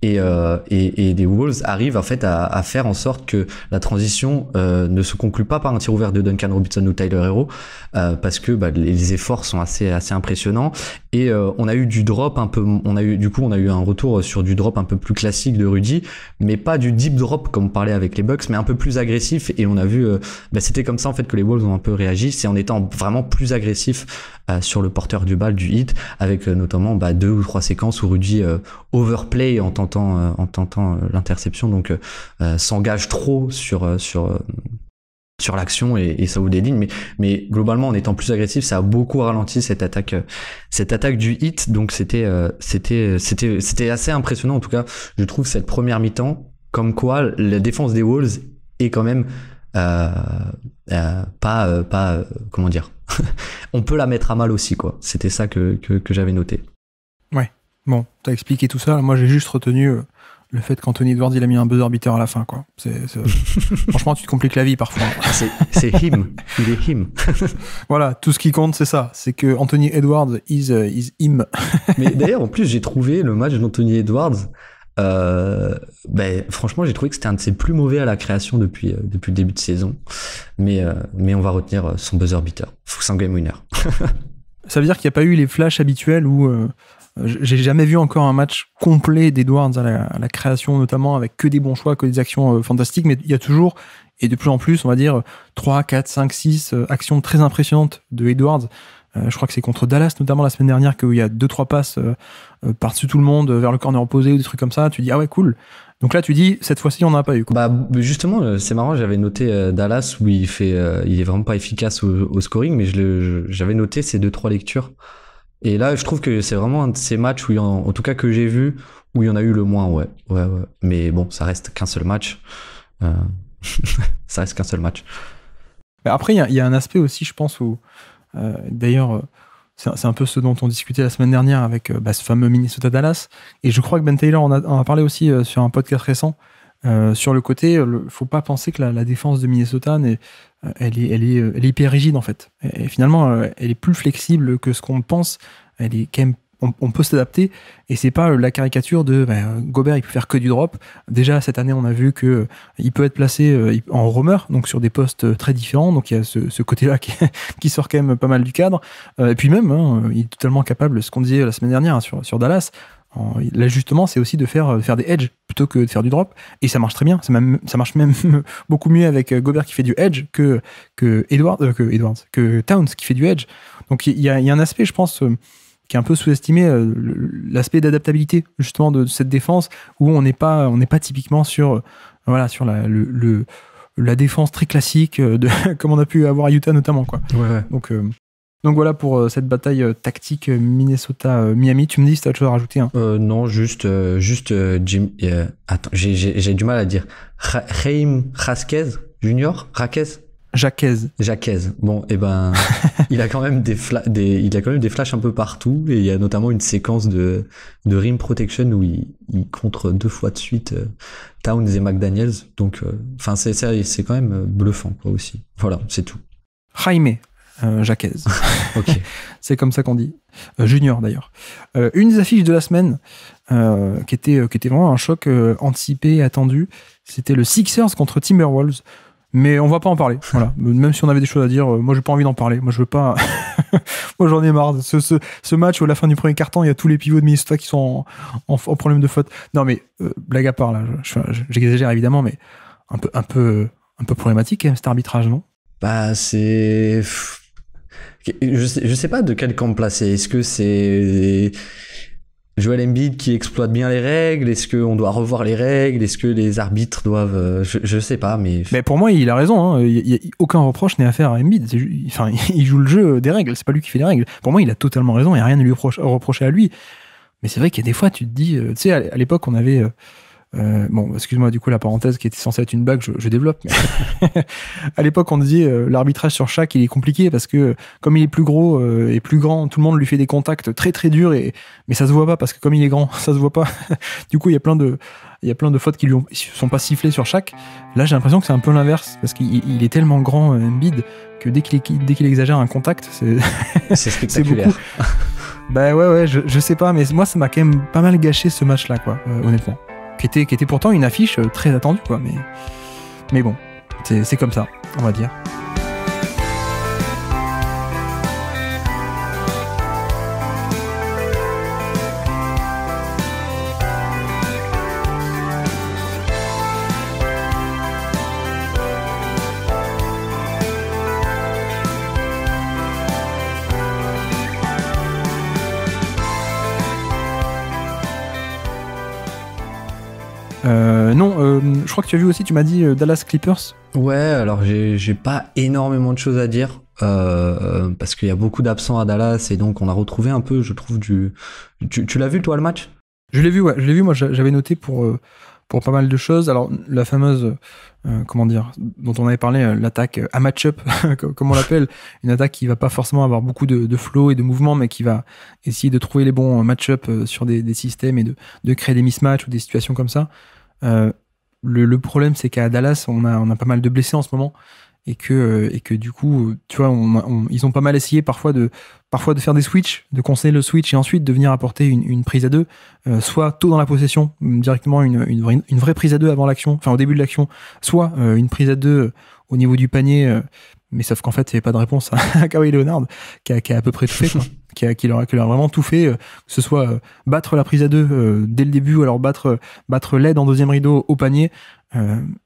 et, euh, et, et, des Wolves arrivent en fait à, à faire en sorte que la transition euh, ne se conclue pas par un tir ouvert de Duncan Robinson ou Tyler Hero euh, parce que bah, les efforts sont assez assez impressionnants et on a eu du drop un peu on a eu du coup on a eu un retour sur du drop un peu plus classique de Rudy mais pas du deep drop comme on parlait avec les Bucks mais un peu plus agressif et on a vu bah, c'était comme ça en fait que les Wolves ont un peu réagi c'est en étant vraiment plus agressif sur le porteur du bal du hit avec notamment bah, deux ou trois séquences où Rudy overplay en tentant, euh, en tentant euh, l'interception, donc euh, s'engage trop sur, sur, sur l'action et, ça vous déligne. Mais, mais globalement, en étant plus agressif, ça a beaucoup ralenti cette attaque, cette attaque du hit. Donc c'était, c'était, c'était, c'était assez impressionnant. En tout cas, je trouve cette première mi-temps comme quoi la défense des walls est quand même pas, pas, comment dire. On peut la mettre à mal aussi, quoi. C'était ça que, que j'avais noté. Bon, t'as expliqué tout ça. Moi, j'ai juste retenu euh, le fait qu'Anthony Edwards, il a mis un buzzer beater à la fin, quoi. C'est, Franchement, tu te compliques la vie parfois. Ah, c'est, him. Il est him. voilà, tout ce qui compte, c'est ça. C'est que Anthony Edwards is, euh, is him. Mais d'ailleurs, en plus, j'ai trouvé le match d'Anthony Edwards. Euh, ben, franchement, j'ai trouvé que c'était un de ses plus mauvais à la création depuis, le début de saison. Mais, on va retenir son buzzer beater. Faut game winner. ça veut dire qu'il n'y a pas eu les flashs habituels où j'ai jamais vu encore un match complet d'Edwards à la, création, notamment avec que des bons choix, que des actions euh, fantastiques, mais il y a toujours, et de plus en plus, on va dire, 3, 4, 5, 6 actions très impressionnantes de Edwards. Euh, je crois que c'est contre Dallas, notamment la semaine dernière, qu'il y a 2-3 passes euh, par-dessus tout le monde, vers le corner opposé ou des trucs comme ça. Tu dis, ah ouais, cool. Donc là, tu dis, cette fois-ci, on n'en a pas eu. Bah, justement, c'est marrant, j'avais noté Dallas où il fait, il est vraiment pas efficace au, au scoring, mais j'avais noté ces deux trois lectures et là, je trouve que c'est vraiment un de ces matchs où, en, tout cas, que j'ai vu, où il y en a eu le moins, ouais. ouais, Mais bon, ça reste qu'un seul match. Euh, ça reste qu'un seul match. Après, il y, a un aspect aussi, je pense, où, euh, d'ailleurs, euh, c'est un peu ce dont on discutait la semaine dernière avec bah, ce fameux Minnesota Dallas. Et je crois que Ben Taylor en a parlé aussi sur un podcast récent. Euh, sur le côté, il faut pas penser que la, défense de Minnesota, euh, est, elle, euh, hyper rigide en fait. Et finalement, elle est plus flexible que ce qu'on pense. Elle on, peut s'adapter et c'est pas la caricature de ben, Gobert il peut faire que du drop déjà cette année on a vu qu'il peut être placé en roamer donc sur des postes très différents donc il y a ce, côté là qui, sort quand même pas mal du cadre et puis même hein, il est totalement capable ce qu'on disait la semaine dernière hein, sur Dallas L'ajustement, c'est aussi de faire, euh, faire des edges plutôt que de faire du drop. Et ça marche très bien. Ça, même, ça marche même beaucoup mieux avec euh, Gobert qui fait du edge que, que, Edward, euh, que Edwards, que Towns qui fait du edge. Donc il y, a un aspect, je pense, qui est un peu sous-estimé, l'aspect d'adaptabilité justement de, cette défense où on n'est pas, pas typiquement sur, voilà, sur la, la défense très classique de, comme on a pu avoir à Utah notamment quoi. Ouais, Donc donc voilà pour euh, cette bataille euh, tactique euh, Minnesota-Miami. Tu me dis si tu as chose à rajouter. Hein. non, juste, juste Jim. attends, j'ai du mal à dire. Raim Rasquez Junior Raquez Jaquez. Jaquez. Bon, et eh ben, il a quand même des, il a quand même des flashs un peu partout et il y a notamment une séquence de, de rim protection où il, contre deux fois de suite Towns et McDaniels. Donc, enfin, c'est c'est quand même bluffant quoi aussi. Voilà, c'est tout. Jaime, euh, c'est comme ça qu'on dit. Euh, junior d'ailleurs. Euh, une des affiches de la semaine euh, qui, était, qui était vraiment un choc anticipé, attendu, c'était le Sixers contre Timberwolves. Mais on va pas en parler. Voilà. Même si on avait des choses à dire, moi j'ai pas envie d'en parler. Moi je veux pas. moi j'en ai marre. Ce, ce, match où à la fin du premier quart temps, il y a tous les pivots de Minnesota qui sont en, problème de faute. Non mais blague à part là, j'exagère évidemment, mais un peu, un peu, un peu problématique cet arbitrage, non Bah c'est je sais, sais pas de quel camp placer. Est-ce que c'est Joel Embiid qui exploite bien les règles Est-ce qu'on doit revoir les règles Est-ce que les arbitres doivent euh, je, je, sais pas, mais. Mais pour moi, il a raison. Hein. Il aucun reproche n'est à faire à Embiid. Enfin, il joue le jeu des règles. C'est pas lui qui fait les règles. Pour moi, il a totalement raison. Il n'y a rien à lui reprocher à lui. Mais c'est vrai qu'il y a des fois, tu te dis, euh, tu sais, à l'époque, on avait euh, euh, bon, excuse-moi du coup la parenthèse qui était censée être une bague, je, développe. à l'époque, on disait euh, l'arbitrage sur chaque, il est compliqué parce que comme il est plus gros euh, et plus grand, tout le monde lui fait des contacts très très durs et mais ça se voit pas parce que comme il est grand, ça se voit pas. du coup, il y a plein de il y a plein de fautes qui lui sont pas sifflées sur chaque. Là, j'ai l'impression que c'est un peu l'inverse parce qu'il est tellement grand euh, Mbid, que dès qu'il dès qu'il exagère un contact, c'est c'est spectaculaire. Bah ouais ouais, je, je sais pas, mais moi ça m'a quand même pas mal gâché ce match là quoi, honnêtement qui était, pourtant une affiche euh, très attendue, quoi. Mais, mais bon, c'est comme ça, on va dire. Euh, non, euh, je crois que tu as vu aussi, tu m'as dit euh, Dallas Clippers. Ouais, alors j'ai pas énormément de choses à dire. parce qu'il y a beaucoup d'absents à Dallas et donc on a retrouvé un peu, je trouve, du. Tu, l'as vu toi le match Je l'ai vu, ouais, je l'ai vu. Moi, j'avais noté pour pour pas mal de choses. Alors la fameuse, comment dire, dont on avait parlé, l'attaque à match-up, comme on l'appelle, une attaque qui va pas forcément avoir beaucoup de, de, flow et de mouvement, mais qui va essayer de trouver les bons match-up sur des, systèmes et de, de créer des mismatchs ou des situations comme ça. Euh, le, problème, c'est qu'à Dallas, on a, on a pas mal de blessés en ce moment. Et que, euh, et que du coup, tu vois, on, ils ont pas mal essayé parfois de, parfois de faire des switches, de conseiller le switch et ensuite de venir apporter une, prise à deux, euh, soit tôt dans la possession, mm, directement une, une, vraie, prise à deux avant l'action, enfin au début de l'action, soit une prise à deux au niveau du panier, mais sauf qu'en fait, il n'y avait pas de réponse à Kawhi Leonard, qui a, à peu près tout fait qui, leur, a vraiment tout fait, euh, que ce soit euh, battre la prise à deux euh, dès le début, ou alors battre, battre l'aide en deuxième rideau au panier.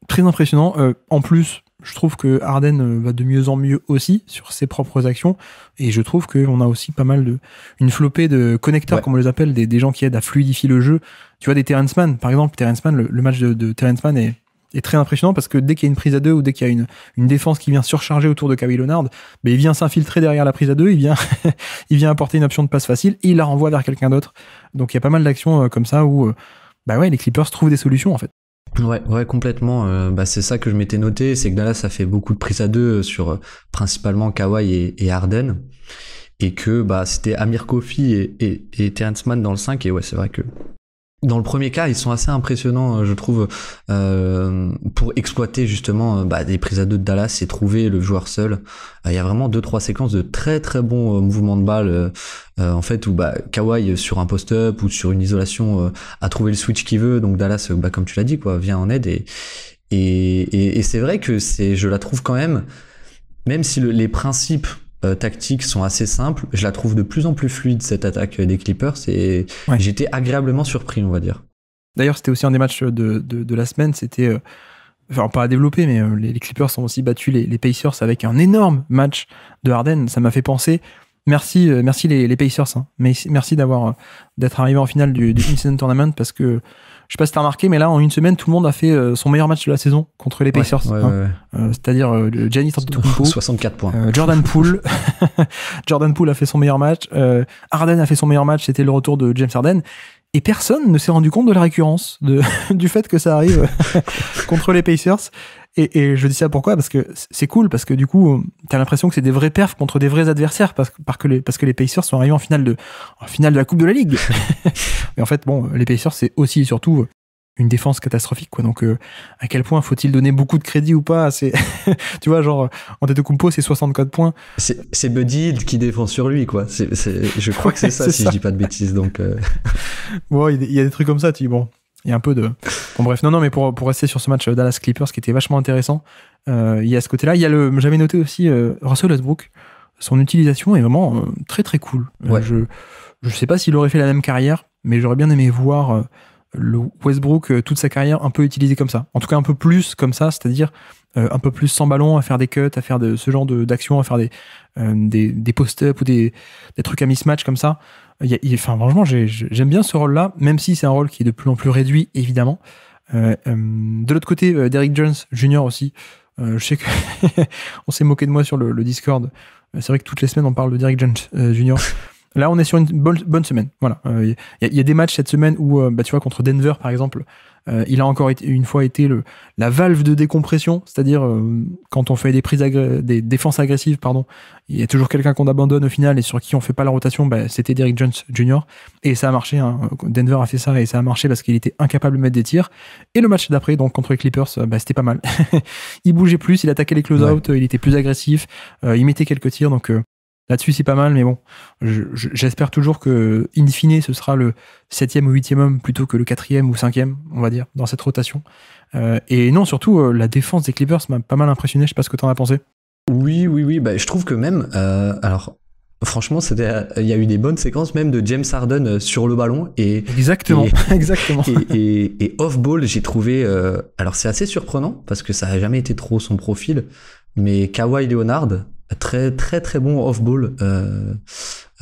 très impressionnant. en plus, je trouve que Arden va de mieux en mieux aussi sur ses propres actions. Et je trouve qu'on a aussi pas mal de. une flopée de connecteurs, comme on les appelle, des, gens qui aident à fluidifier le jeu. Tu vois, des Terrence Mann, par exemple. Terrence Mann, le, match de, de Terrence Mann est est très impressionnant parce que dès qu'il y a une prise à deux ou dès qu'il y a une, une défense qui vient surcharger autour de Kawhi Leonard, mais bah, il vient s'infiltrer derrière la prise à deux, il vient, il vient apporter une option de passe facile et il la renvoie vers quelqu'un d'autre. Donc il y a pas mal d'actions euh, comme ça où euh, bah ouais, les Clippers trouvent des solutions en fait. Ouais, ouais, complètement. Euh, bah, c'est ça que je m'étais noté, c'est que Dallas ça fait beaucoup de prises à deux sur principalement Kawhi et, Arden, et que bah c'était Amir Kofi et, et, Mann dans le 5, et ouais, c'est vrai que dans le premier cas, ils sont assez impressionnants, euh, je trouve, euh, pour exploiter justement euh, bah, des prises à deux de Dallas et trouver le joueur seul. Il y a vraiment deux trois séquences de très très bons mouvements de balle, en fait, où bah, Kawhi sur un post-up ou sur une isolation a trouvé le switch qu'il veut. Donc Dallas, bah, comme tu l'as dit, quoi, vient en aide et c'est vrai que c'est, je la trouve quand même, même si les principes euh, tactiques sont assez simples. Je la trouve de plus en plus fluide cette attaque des Clippers et j'étais agréablement surpris, on va dire. D'ailleurs, c'était aussi un des matchs de, la semaine. C'était, euh, enfin, pas à développer, mais euh, les, Clippers ont aussi battu les, Pacers avec un énorme match de Harden. Ça m'a fait penser. Merci, merci les, les Pacers. Hein. Merci, d'avoir d'être arrivé en finale du, du Tournament parce que je sais pas si t'as remarqué, mais là, en une semaine, tout le monde a fait euh, son meilleur match de la saison contre les Pacers. Hein. Euh, c'est-à-dire euh, Giannis 64 points. Euh, Jordan Poole. Jordan Poole a fait son meilleur match. Harden a fait son meilleur match. C'était le retour de James Harden. Et personne ne s'est rendu compte de la récurrence, de, du fait que ça arrive contre les Pacers. Et, et, je dis ça pourquoi Parce que c'est cool, parce que du coup, t'as l'impression que c'est des vrais perfs contre des vrais adversaires, parce, que les, parce que les Pacers sont arrivés en finale de, en finale de la Coupe de la Ligue. Mais en fait, bon, les Pacers, c'est aussi et surtout une défense catastrophique quoi donc euh, à quel point faut-il donner beaucoup de crédit ou pas c'est tu vois genre en tête de compo c'est 64 points c'est Buddy qui défend sur lui quoi c'est je crois que c'est ça si je dis pas de bêtises donc euh. bon il y a des trucs comme ça tu dis bon il y a un peu de. Bon, bref, non, non, mais pour, pour rester sur ce match euh, Dallas Clippers qui était vachement intéressant, euh, il y a ce côté-là. Il y a le. J'avais noté aussi euh, Russell Westbrook. Son utilisation est vraiment très très cool. je je sais pas s'il aurait fait la même carrière, mais j'aurais bien aimé voir le Westbrook toute sa carrière un peu utilisé comme ça. En tout cas, un peu plus comme ça, c'est-à-dire un peu plus sans ballon, à faire des cuts, à faire de, ce genre d'action à faire des, des, des post-ups ou des, des trucs à mismatch comme ça enfin, franchement, j'aime bien ce rôle-là, même si c'est un rôle qui est de plus en plus réduit, évidemment. Euh, euh, de l'autre côté, euh, Derrick Jones Jr. aussi. je sais qu'on s'est moqué de moi sur le, Discord. C'est vrai que toutes les semaines, on parle de Derrick Jones Jr. Là, on est sur une bonne, semaine. Voilà. Il y, a des matchs cette semaine où, bah, tu vois, contre Denver, par exemple, euh, il a encore été, une fois été le, la valve de décompression, c'est-à-dire euh, quand on fait des, prises des défenses agressives, pardon, il y a toujours quelqu'un qu'on abandonne au final et sur qui on fait pas la rotation, bah, c'était Derek Jones Jr. Et ça a marché. Hein. Denver a fait ça et ça a marché parce qu'il était incapable de mettre des tirs. Et le match d'après, donc contre les Clippers, euh, bah, c'était pas mal. il bougeait plus, il attaquait les close-out, il était plus agressif, il mettait quelques tirs. Donc Là-dessus, c'est pas mal, mais bon, j'espère toujours que, in fine, ce sera le septième ou huitième homme plutôt que le quatrième ou cinquième, on va dire, dans cette rotation. Euh, et non, surtout, euh, la défense des Clippers m'a pas mal impressionné. Je sais pas ce que en as pensé. Oui, oui, oui. Bah, je trouve que même, euh, alors, franchement, il y a eu des bonnes séquences, même de James Harden sur le ballon et exactement, exactement. Et, et off ball, j'ai trouvé. alors, c'est assez surprenant parce que ça a jamais été trop son profil, mais Kawhi Leonard très très très bon off-ball, euh,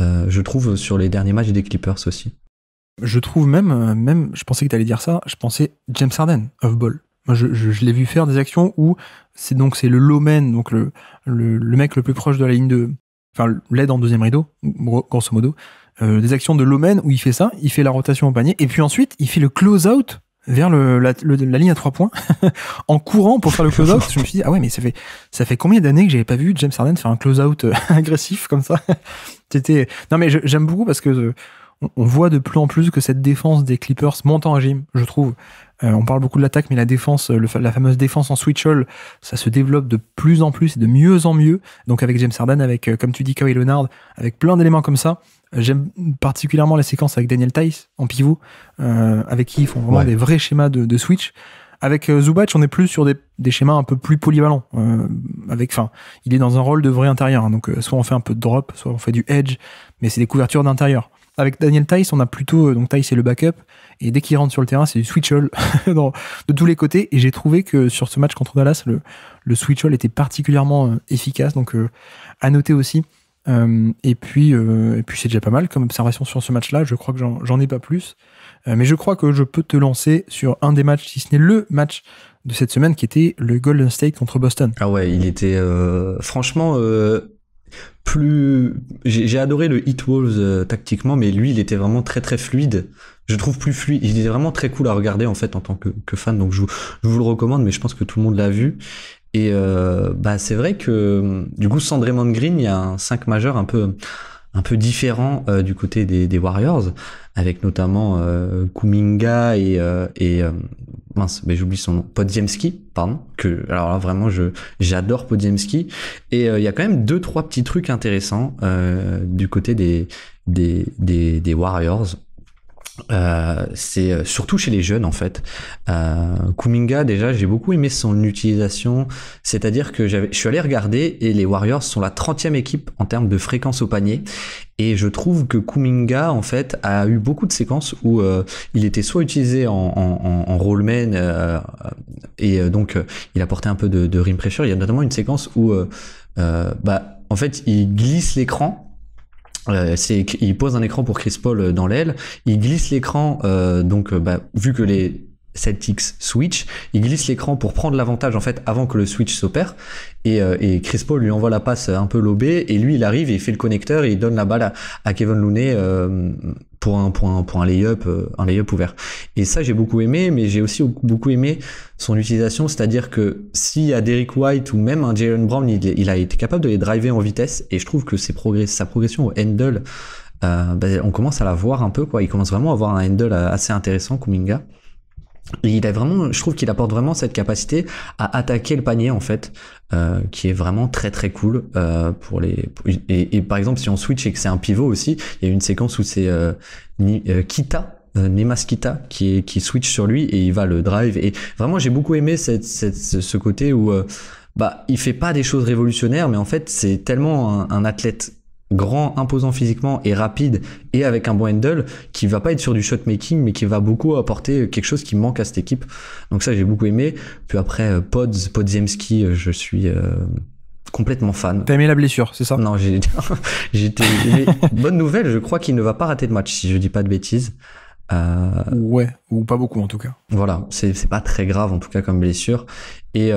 euh, je trouve, sur les derniers matchs des Clippers aussi. Je trouve même, euh, même, je pensais que tu allais dire ça, je pensais James Harden, off-ball. je, l'ai vu faire des actions où c'est donc c'est le low man, donc le, le, mec le plus proche de la ligne de, enfin l'aide en deuxième rideau, grosso modo, des actions de low man où il fait ça, il fait la rotation au panier et puis ensuite il fait le close out vers le, la, ligne à trois points en courant pour faire le close-out. je me suis dit ah ouais mais ça fait ça fait combien d'années que j'avais pas vu James Harden faire un close-out euh, agressif comme ça. C'était non mais j'aime beaucoup parce que euh, on, voit de plus en plus que cette défense des Clippers monte en régime, je trouve. Euh, on parle beaucoup de l'attaque, mais la défense, la fameuse défense en switch-all, ça se développe de plus en plus et de mieux en mieux. Donc avec James Harden, avec, comme tu dis, Kawhi Leonard, avec plein d'éléments comme ça, J'aime particulièrement la séquence avec Daniel Tice en pivot, euh, avec qui ils font vraiment des vrais schémas de, de switch. Avec euh, Zubac, on est plus sur des, des schémas un peu plus polyvalents. Euh, avec, enfin, il est dans un rôle de vrai intérieur. Hein. donc, euh, soit on fait un peu de drop, soit on fait du edge, mais c'est des couvertures d'intérieur. Avec Daniel Tice, on a plutôt euh, donc Tice c'est le backup et dès qu'il rentre sur le terrain, c'est du switch all de tous les côtés. Et j'ai trouvé que sur ce match contre Dallas, le, le switch all était particulièrement efficace. Donc, à noter aussi euh, et puis, euh, et puis c'est déjà pas mal comme observation sur ce match-là. Je crois que j'en ai pas plus, euh, mais je crois que je peux te lancer sur un des matchs, si ce n'est le match de cette semaine, qui était le Golden State contre Boston. Ah ouais, il était franchement plus. J'ai adoré le Heat Wolves tactiquement, mais lui, il était vraiment très très fluide. Je trouve plus fluide. Il était vraiment très cool à regarder en fait en tant que, fan. Donc je vous, je vous le recommande, mais je pense que tout le monde l'a vu. Et euh, bah, c'est vrai que du coup, sans Draymond Green, il y a un 5 majeur un peu, un peu différent euh, du côté des, Warriors, avec notamment euh, Kuminga et, euh, mince, mais j'oublie son nom, Podziemski, pardon. Que alors là vraiment, je j'adore Podziemski. Et il y a quand même deux trois petits trucs intéressants du côté des des, des, des Warriors. Euh, c'est euh, surtout chez les jeunes en fait. Euh, Kuminga déjà j'ai beaucoup aimé son utilisation, c'est-à-dire que je suis allé regarder et les Warriors sont la 30e équipe en termes de fréquence au panier et je trouve que Kuminga en fait a eu beaucoup de séquences où il était soit utilisé en, en, en, et donc il apportait un peu de, rim pressure. Il y a notamment une séquence où bah, en fait il glisse l'écran euh, il pose un écran pour Chris Paul euh, dans l'aile, il glisse l'écran, euh, donc bah, vu que les Celtics switch, il glisse l'écran pour prendre l'avantage en fait avant que le switch s'opère et, Chris Paul lui envoie la passe un peu lobée et lui il arrive et il fait le connecteur et il donne la balle à, à Kevin Looney pour un, pour un, pour un layup, euh, un layup ouvert. Et ça, j'ai beaucoup aimé, mais j'ai aussi beaucoup aimé son utilisation, c'est-à-dire que s'il y a Derrick White ou même un Jalen Brown, il, a été capable de les driver en vitesse, et je trouve que ses progrès, sa progression au handle, euh, bah, on commence à la voir un peu, quoi. Il commence vraiment à avoir un handle euh, assez intéressant, Kuminga. Et il a vraiment, je trouve qu'il apporte vraiment cette capacité à attaquer le panier en fait, euh, qui est vraiment très très cool euh, pour les et, et, par exemple si on switch et que c'est un pivot aussi il y a une séquence où c'est euh, euh Kita euh, Kita qui qui switch sur lui et il va le drive et vraiment j'ai beaucoup aimé cette, cette, ce côté où euh, bah il fait pas des choses révolutionnaires mais en fait c'est tellement un, un athlète grand, imposant physiquement et rapide et avec un bon handle qui va pas être sur du shot making mais qui va beaucoup apporter quelque chose qui manque à cette équipe. Donc ça j'ai beaucoup aimé. Puis après euh, Pods, Podziemski, euh, je suis euh, complètement fan. T'as aimé la blessure, c'est ça Non, j'ai j'étais bonne nouvelle, je crois qu'il ne va pas rater de match si je dis pas de bêtises. Ouais, ou pas beaucoup en tout cas. Voilà, c'est pas très grave en tout cas comme blessure et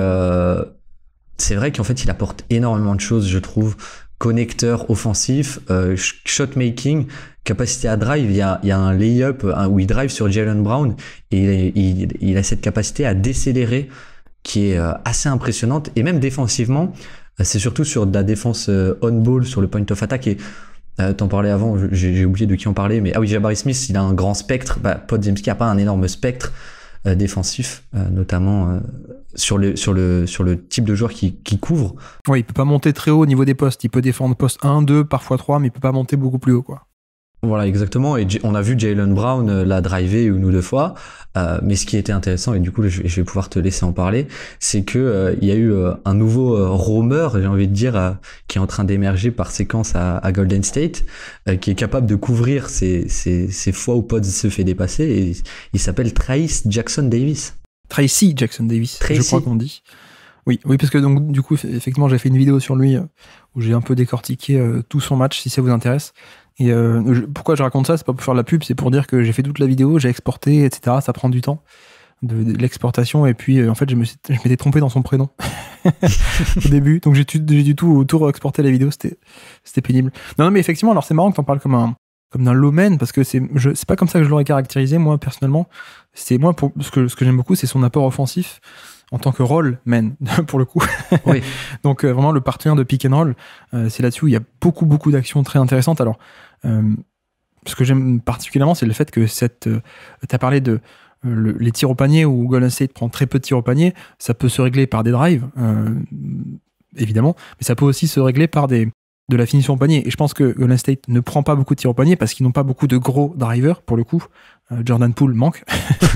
c'est vrai qu'en fait, il apporte énormément de choses, je trouve, connecteur offensif, euh, shot making, capacité à drive. Il y a, il y a un layup où il drive sur Jalen Brown et il, il, a cette capacité à décélérer qui est euh, assez impressionnante. Et même défensivement, euh, c'est surtout sur la défense on-ball, sur le point of attack. Et t'en parlais avant, j'ai oublié de qui en parler, mais ah oui, Jabari Smith, il a un grand spectre. Bah, Podzimski a pas un énorme spectre. Euh, défensif, euh, notamment euh, sur, le, sur, le, sur le type de joueur qui, couvre. Oui, il peut pas monter très haut au niveau des postes. Il peut défendre poste 1, 2, parfois 3, mais il peut pas monter beaucoup plus haut. quoi. Voilà, exactement. Et on a vu Jalen Brown euh, la driver une ou deux fois. Euh, mais ce qui était intéressant, et du coup, je vais, pouvoir te laisser en parler, c'est que euh, il y a eu un nouveau roamer, j'ai envie de dire, qui est en train d'émerger par séquence à, Golden State, qui est capable de couvrir ces, ces, ces fois où Pods se fait dépasser. Et il s'appelle Trace Jackson Davis. Tracy Jackson Davis, Tracy. je crois qu'on dit. Oui, oui, parce que donc du coup, effectivement, j'ai fait une vidéo sur lui où j'ai un peu décortiqué tout son match, si ça vous intéresse. Et euh, pourquoi je raconte ça C'est pas pour faire la pub, c'est pour dire que j'ai fait toute la vidéo, j'ai exporté, etc. Ça prend du temps de, l'exportation. Et puis, euh, en fait, je m'étais trompé dans son prénom au début. Donc, j'ai du tout autour exporté la vidéo. C'était pénible. Non, non, mais effectivement, alors c'est marrant que t'en parles comme un comme d'un lomen parce que c'est c'est pas comme ça que je l'aurais caractérisé moi personnellement c'est moi pour ce que ce que j'aime beaucoup c'est son apport offensif en tant que rôle man pour le coup. Donc euh, vraiment le partenaire de pick and roll, euh, c'est là-dessus où il y a beaucoup beaucoup d'actions très intéressantes. Alors euh, ce que j'aime particulièrement, c'est le fait que cette tu as parlé de les tirs au panier où Golden State prend très peu de tirs au panier, ça peut se régler par des drives évidemment, mais ça peut aussi se régler par des de la finition au panier. Et je pense que Golden State ne prend pas beaucoup de tirs au panier parce qu'ils n'ont pas beaucoup de gros drivers pour le coup. Euh, Jordan Poole manque.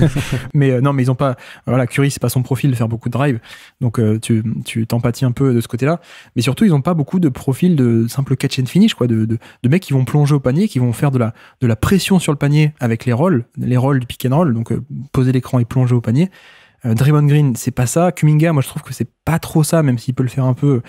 mais euh, non, mais ils ont pas. Voilà, Curry, c'est pas son profil de faire beaucoup de drive. Donc euh, tu, tu t'empathies un peu de ce côté-là. Mais surtout, ils ont pas beaucoup de profils de simple catch and finish, quoi, de, de, mecs qui vont plonger au panier, qui vont faire de la, de la pression sur le panier avec les rolls, les rolls du pick and roll, donc poser l'écran et plonger au panier. Draymond Green, c'est pas ça. Kuminga, moi je trouve que c'est pas trop ça, même s'il peut le faire un peu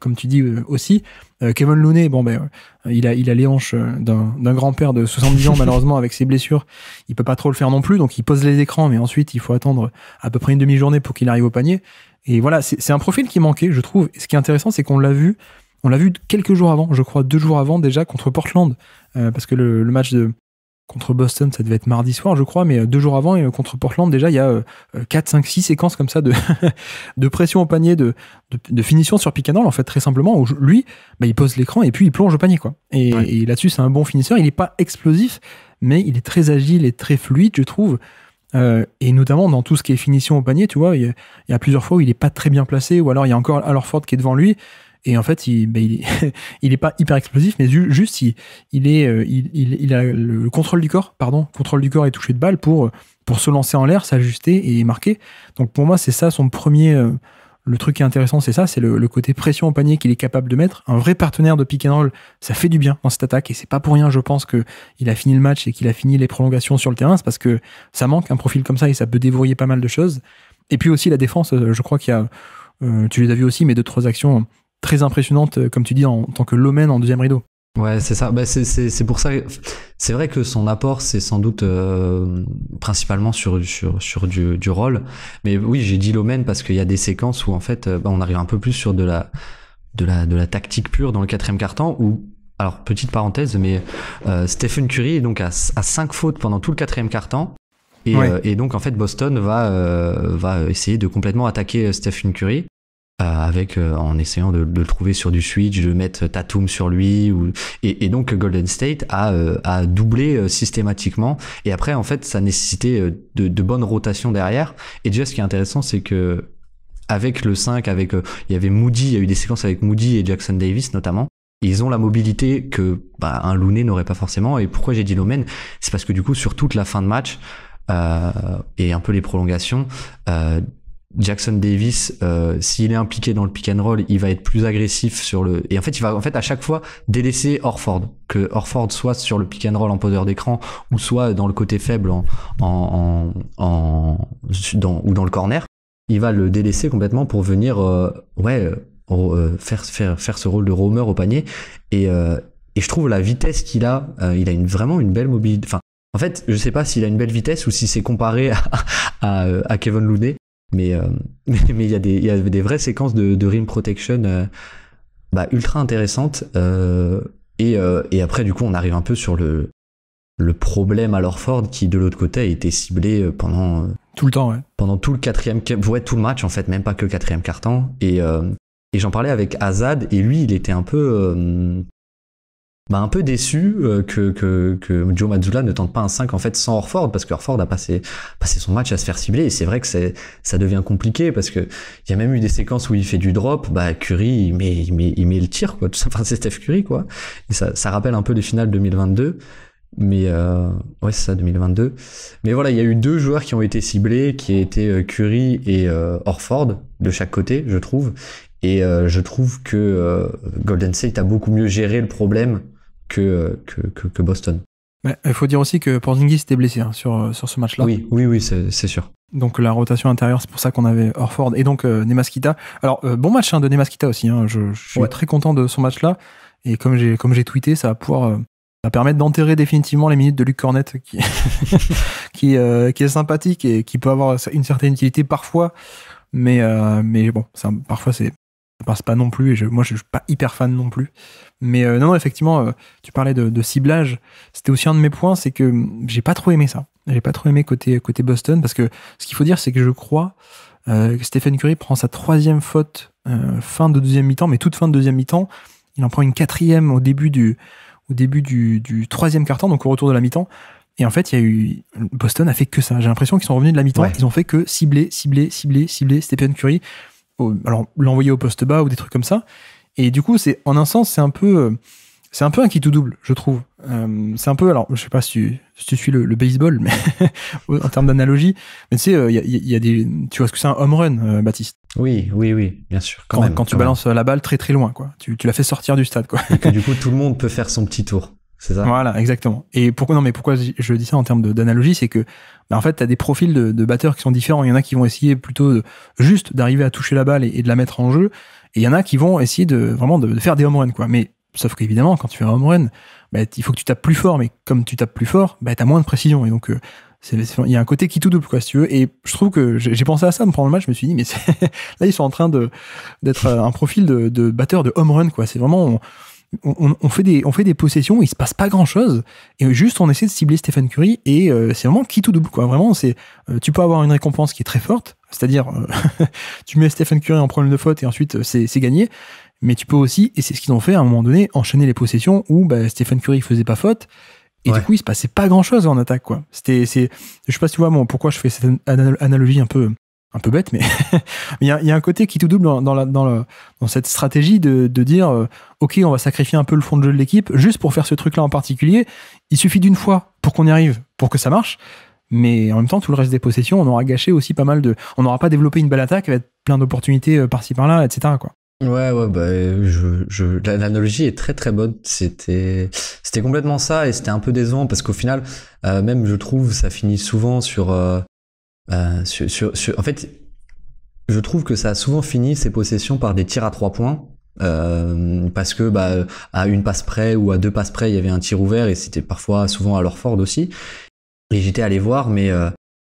comme tu dis euh, aussi. Euh, Kevin Looney, bon ben, euh, il a il a les hanches d'un grand-père de 70 ans malheureusement avec ses blessures, il peut pas trop le faire non plus, donc il pose les écrans, mais ensuite il faut attendre à peu près une demi-journée pour qu'il arrive au panier. Et voilà, c'est un profil qui manquait, je trouve. ce qui est intéressant, c'est qu'on l'a vu, on l'a vu quelques jours avant, je crois deux jours avant déjà contre Portland, parce que le match de contre Boston, ça devait être mardi soir, je crois, mais euh, deux jours avant, et euh, contre Portland, déjà, il y a 4, 5, 6 séquences comme ça de, de pression au panier, de, de, finition sur Picanol, en fait, très simplement, où lui, bah, il pose l'écran et puis il plonge au panier, quoi. Et, là-dessus, c'est un bon finisseur. Il n'est pas explosif, mais il est très agile et très fluide, je trouve. Euh, et notamment dans tout ce qui est finition au panier, tu vois, il y, a, plusieurs fois où il n'est pas très bien placé, ou alors il y a encore alors qui est devant lui, et en fait, il, ben, il, est pas hyper explosif, mais juste, il, est, euh, il, il, a le contrôle du corps, pardon, contrôle du corps et toucher de balle pour, pour se lancer en l'air, s'ajuster et marquer. Donc pour moi, c'est ça son premier. Euh, le truc qui est intéressant, c'est ça, c'est le, côté pression au panier qu'il est capable de mettre. Un vrai partenaire de pick and roll, ça fait du bien dans cette attaque et c'est pas pour rien, je pense, que il a fini le match et qu'il a fini les prolongations sur le terrain. C'est parce que ça manque un profil comme ça et ça peut dévoyer pas mal de choses. Et puis aussi la défense, euh, je crois qu'il y a, tu les as vu aussi, mais deux trois actions très impressionnante, euh, comme tu dis, en, tant que Lomen en deuxième rideau. Ouais, c'est ça. Bah, c'est pour ça. C'est vrai que son apport, c'est sans doute euh, principalement sur, sur, du, rôle. Mais oui, j'ai dit Lomen parce qu'il y a des séquences où en fait, euh, bah, on arrive un peu plus sur de la, de de la tactique pure dans le quatrième carton où alors, petite parenthèse, mais Stephen Curry est donc à, cinq fautes pendant tout le quatrième quart-temps. Et, donc, en fait, Boston va, va essayer de complètement attaquer Stephen Curry. Euh, avec euh, en essayant de, le trouver sur du switch, de mettre Tatum sur lui, ou, et, et, donc Golden State a, euh, a, doublé systématiquement. Et après, en fait, ça nécessitait de, de bonnes rotations derrière. Et déjà, ce qui est intéressant, c'est que avec le 5, avec il y avait Moody, il y a eu des séquences avec Moody et Jackson Davis notamment. Ils ont la mobilité que bah, un Looney n'aurait pas forcément. Et pourquoi j'ai dit Lomen C'est parce que du coup, sur toute la fin de match euh, et un peu les prolongations, euh, Jackson Davis, euh, s'il est impliqué dans le pick and roll, il va être plus agressif sur le. Et en fait, il va en fait à chaque fois délaisser Orford, que Orford soit sur le pick and roll en poseur d'écran ou soit dans le côté faible en, en, en, dans, ou dans le corner. Il va le délaisser complètement pour venir euh, ouais euh, euh faire faire faire ce rôle de roamer au panier et euh, et je trouve la vitesse qu'il a, euh, il a une, vraiment une belle mobilité. Enfin, en fait, je sais pas s'il a une belle vitesse ou si c'est comparé à, à, à Kevin Looney euh, mais mais il y a des vraies séquences de, rim protection euh, bah, ultra intéressantes euh, et après du coup on arrive un peu sur le le problème à Lorford qui de l'autre côté a été ciblé pendant tout le temps ouais. pendant tout le quatrième ouais tout le match en fait même pas que le quatrième carton et et j'en parlais avec Azad et lui il était un peu bah, un peu déçu euh, que, que, que, Joe Mazzulla ne tente pas un 5 en fait sans Orford parce que Orford a passé, passé son match à se faire cibler et c'est vrai que ça devient compliqué parce que il y a même eu des séquences où il fait du drop, bah Curry il met, il met, le tir quoi, enfin c'est Steph Curry quoi. Et ça, ça rappelle un peu les finales 2022. Mais euh, ouais, ça, 2022. Mais voilà, il y a eu deux joueurs qui ont été ciblés, qui étaient euh, Curry et Horford, Orford, de chaque côté, je trouve. Et je trouve que Golden State a beaucoup mieux géré le problème euh, que, que, Boston. il euh, faut dire aussi que Porzingis était blessé hein, sur, euh, sur ce match-là. Oui, oui, oui, c'est sûr. Donc la rotation intérieure, c'est pour ça qu'on avait Orford et donc Nemaskita. Alors bon match hein, de Nemaskita aussi. Hein. Je, suis très content de son match-là et comme j'ai comme j'ai tweeté, ça va pouvoir permettre d'enterrer définitivement les minutes de Luc Cornette qui qui, est sympathique et qui peut avoir une certaine utilité parfois, mais mais bon, ça, parfois c'est pense pas non plus, et moi je, suis pas hyper fan non plus. Mais euh, non, effectivement, euh, tu parlais de, ciblage. C'était aussi un de mes points, c'est que j'ai pas trop aimé ça. J'ai pas trop aimé côté, côté Boston, parce que ce qu'il faut dire, c'est que je crois euh, que Stephen Curry prend sa troisième faute fin de deuxième mi-temps, mais toute fin de deuxième mi-temps. Il en prend une quatrième au début du, au début du, troisième quart-temps, donc au retour de la mi-temps. Et en fait, il y a eu Boston a fait que ça. J'ai l'impression qu'ils sont revenus de la mi-temps. Ils ont fait que cibler, cibler, cibler, cibler Stephen Curry alors l'envoyer au poste bas ou des trucs comme ça. Et du coup, c'est en un sens, c'est un peu, euh, c'est un peu un qui tout double, je trouve. Euh, c'est un peu, alors je sais pas si tu, suis le, baseball, mais en termes d'analogie, mais tu sais, il euh, y a, des, tu vois ce que c'est un home run, Baptiste Oui, oui, oui, bien sûr. Quand, tu balances la balle très très loin, quoi. Tu, tu la fais sortir du stade, quoi. Et du coup, tout le monde peut faire son petit tour. C'est ça. Voilà, exactement. Et pourquoi non mais pourquoi je dis ça en termes d'analogie, c'est que bah, en fait t'as des profils de, batteurs qui sont différents. Il y en a qui vont essayer plutôt juste d'arriver à toucher la balle et, de la mettre en jeu, et il y en a qui vont essayer de vraiment de, faire des home runs quoi. Mais sauf qu'évidemment quand tu fais un home run, bah, il faut que tu tapes plus fort, mais comme tu tapes plus fort, tu bah, t'as moins de précision et donc euh, il y a un côté qui tout double quoi si tu veux et je trouve que j'ai pensé à ça me prendre le match je me suis dit mais là ils sont en train de d'être un profil de, batteur de home run quoi c'est vraiment on, fait des, on fait des possessions, il se passe pas grand chose, et juste on essaie de cibler Stephen Curry, et euh, c'est vraiment qui tout double, quoi. Vraiment, c'est, euh, tu peux avoir une récompense qui est très forte, c'est-à-dire, euh, tu mets Stephen Curry en problème de faute, et ensuite c'est, c'est gagné, mais tu peux aussi, et c'est ce qu'ils ont fait à un moment donné, enchaîner les possessions où bah, Stephen Curry faisait pas faute, et du coup, il se passait pas grand chose en attaque, quoi. C'était, c'est, je sais pas si tu vois, mon pourquoi je fais cette analogie un peu un peu bête, mais il y, a un côté qui tout double dans, cette stratégie de, dire euh, ok, on va sacrifier un peu le fond de jeu de l'équipe juste pour faire ce truc-là en particulier. Il suffit d'une fois pour qu'on y arrive, pour que ça marche. Mais en même temps, tout le reste des possessions, on aura gâché aussi pas mal de. On n'aura pas développé une belle attaque avec plein d'opportunités euh, par-ci par-là, etc. Quoi. Ouais, ouais, bah, l'analogie est très très bonne. C'était, c'était complètement ça et c'était un peu décevant parce qu'au final, euh, même je trouve, ça finit souvent sur euh, en fait, je trouve que ça a souvent fini ses possessions par des tirs à trois points. Euh, parce que bah, à une passe près ou à deux passes près, il y avait un tir ouvert et c'était parfois souvent à Lorford aussi. Et j'étais allé voir, mais, euh,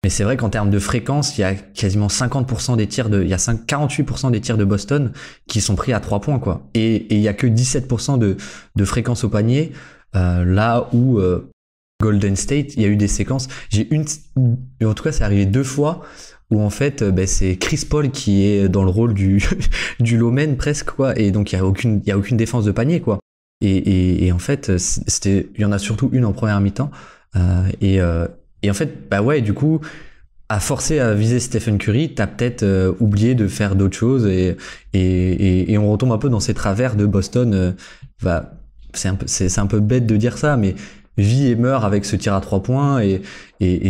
mais c'est vrai qu'en termes de fréquence, il y a quasiment 50% des tirs de, il y a 48% des tirs de Boston qui sont pris à trois points quoi. Et, il y a que 17% de, de fréquence au panier là où Golden State, il y a eu des séquences. J'ai une, en tout cas, c'est arrivé deux fois où en fait, euh, ben, c'est Chris Paul qui est dans le rôle du du man presque quoi, et donc il y a aucune, il y a aucune défense de panier quoi. Et, en fait, c'était, il y en a surtout une en première mi-temps. Euh, euh, et, en fait, bah ouais, du coup, à forcer à viser Stephen Curry, t'as peut-être oublié de faire d'autres choses et, et, on retombe un peu dans ces travers de Boston. Bah, c'est un, c'est un peu bête de dire ça, mais vit et meurt avec ce tir à trois points et,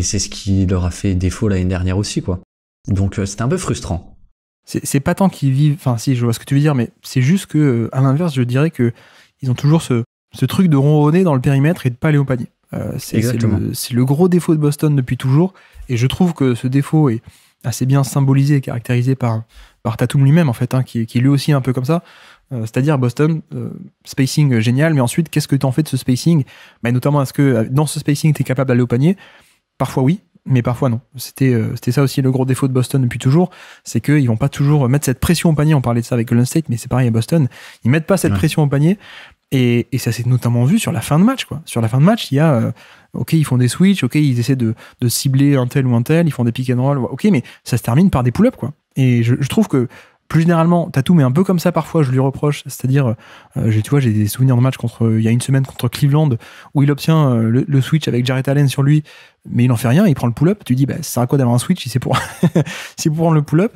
c'est ce qui leur a fait défaut l'année dernière aussi, quoi. Donc euh, c'était un peu frustrant. C'est pas tant qu'ils vivent, enfin si je vois ce que tu veux dire, mais c'est juste que euh, à l'inverse, je dirais que ils ont toujours ce, truc de ronronner dans le périmètre et de pas aller au panier. Euh, c'est le, gros défaut de Boston depuis toujours, et je trouve que ce défaut est assez bien symbolisé et caractérisé par, par Tatum lui-même en fait, hein, qui, qui lui aussi un peu comme ça. Euh, c'est-à-dire Boston, euh, spacing génial, mais ensuite, qu'est-ce que tu en fais de ce spacing Mais bah, Notamment, est-ce que euh, dans ce spacing, tu es capable d'aller au panier Parfois oui, mais parfois non. C'était ça aussi le gros défaut de Boston depuis toujours, c'est qu'ils vont pas toujours mettre cette pression au panier. On parlait de ça avec Golden State, mais c'est pareil à Boston. Ils mettent pas cette pression au panier. Et, ça s'est notamment vu sur la fin de match, quoi. Sur la fin de match, il y a, ok, ils font des switches, ok, ils essaient de, cibler un tel ou un tel, ils font des pick and roll, ok, mais ça se termine par des pull-ups, quoi. Et je trouve que plus généralement, tout, mais un peu comme ça parfois, je lui reproche. C'est-à-dire, euh, euh, tu vois, j'ai des souvenirs de match contre, il y a une semaine contre Cleveland où il obtient euh, le, switch avec Jared Allen sur lui, mais il n'en fait rien, il prend le pull-up. Tu dis, bah, ça à quoi d'avoir un switch c'est pour, c'est pour prendre le pull-up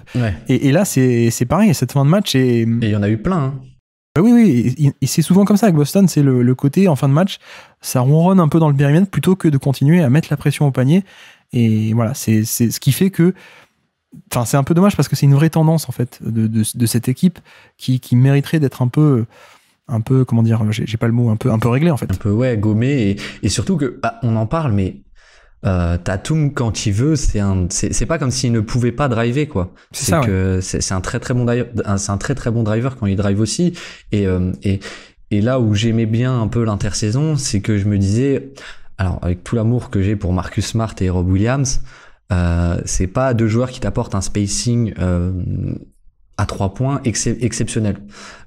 et, là, c'est, c'est pareil, cette fin de match. Et il y en a eu plein. Hein. Bah oui, oui, c'est souvent comme ça avec Boston, c'est le, côté en fin de match, ça ronronne un peu dans le périmètre plutôt que de continuer à mettre la pression au panier. Et voilà, c'est ce qui fait que c'est un peu dommage parce que c'est une vraie tendance en fait de, cette équipe qui, mériterait d'être un peu un peu comment dire j'ai pas le mot un peu un peu réglé en fait un peu ouais gommé et, surtout que bah, on en parle mais euh, Tatum quand il veut c'est c'est pas comme s'il ne pouvait pas driver quoi c'est que c'est un très très bon c'est un très très bon driver quand il drive aussi euh, et et là où j'aimais bien un peu l'intersaison c'est que je me disais alors avec tout l'amour que j'ai pour Marcus Smart et Rob Williams euh, c'est pas deux joueurs qui t'apportent un spacing euh, à trois points exceptionnel.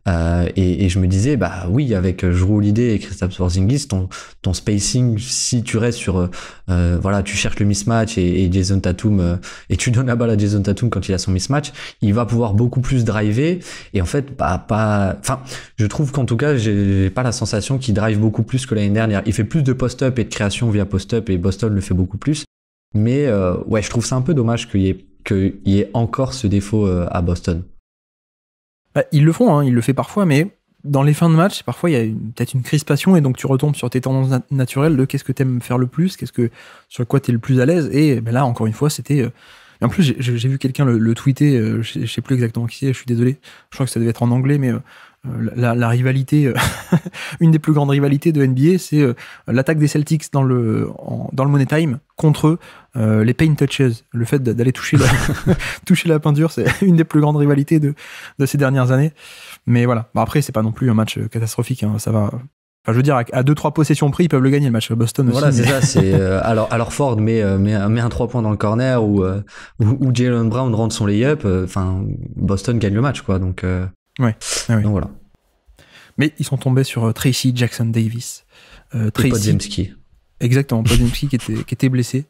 Euh, et, je me disais, bah oui, avec Jrou Lidé et Christophe Porzingis, ton, spacing, si tu restes sur, voilà, tu cherches le mismatch et, Jason Tatum, et tu donnes la balle à Jason Tatum quand il a son mismatch, il va pouvoir beaucoup plus driver. Et en fait, bah, pas, enfin, je trouve qu'en tout cas, j'ai pas la sensation qu'il drive beaucoup plus que l'année dernière. Il fait plus de post-up et de création via post-up et Boston le fait beaucoup plus. Mais euh, ouais, je trouve ça un peu dommage qu'il y, ait, qu'il y ait encore ce défaut euh, à Boston. Bah, ils le font, hein, ils le font parfois, mais dans les fins de match, parfois il y a une, peut-être une crispation et donc tu retombes sur tes tendances naturelles de qu'est-ce que t'aimes aimes faire le plus, qu'est-ce que sur quoi tu es le plus à l'aise. Et ben là, encore une fois, c'était. Euh, en plus, j'ai, vu quelqu'un le, tweeter, je sais plus exactement qui c'est, je suis désolé, je crois que ça devait être en anglais, mais euh, la, rivalité, euh, une des plus grandes rivalités de NBA, c'est euh, l'attaque des Celtics dans le, dans le Money Time contre les paint touches. Le fait d'aller toucher la, toucher la peinture, c'est une des plus grandes rivalités de, de ces dernières années. Mais voilà. après, c'est pas non plus un match catastrophique. Hein. ça va. Enfin, je veux dire, à 2-3 possessions pris, ils peuvent le gagner le match à Boston aussi. Voilà, c'est ça. alors, alors Ford met, met, un 3 points dans le corner ou, ou, Jalen Brown rentre son layup. Enfin, Boston gagne le match, quoi. Donc, ah Donc voilà. Mais ils sont tombés sur euh, Tracy Jackson Davis. Euh, Exactement, Podemski qui, était, blessé.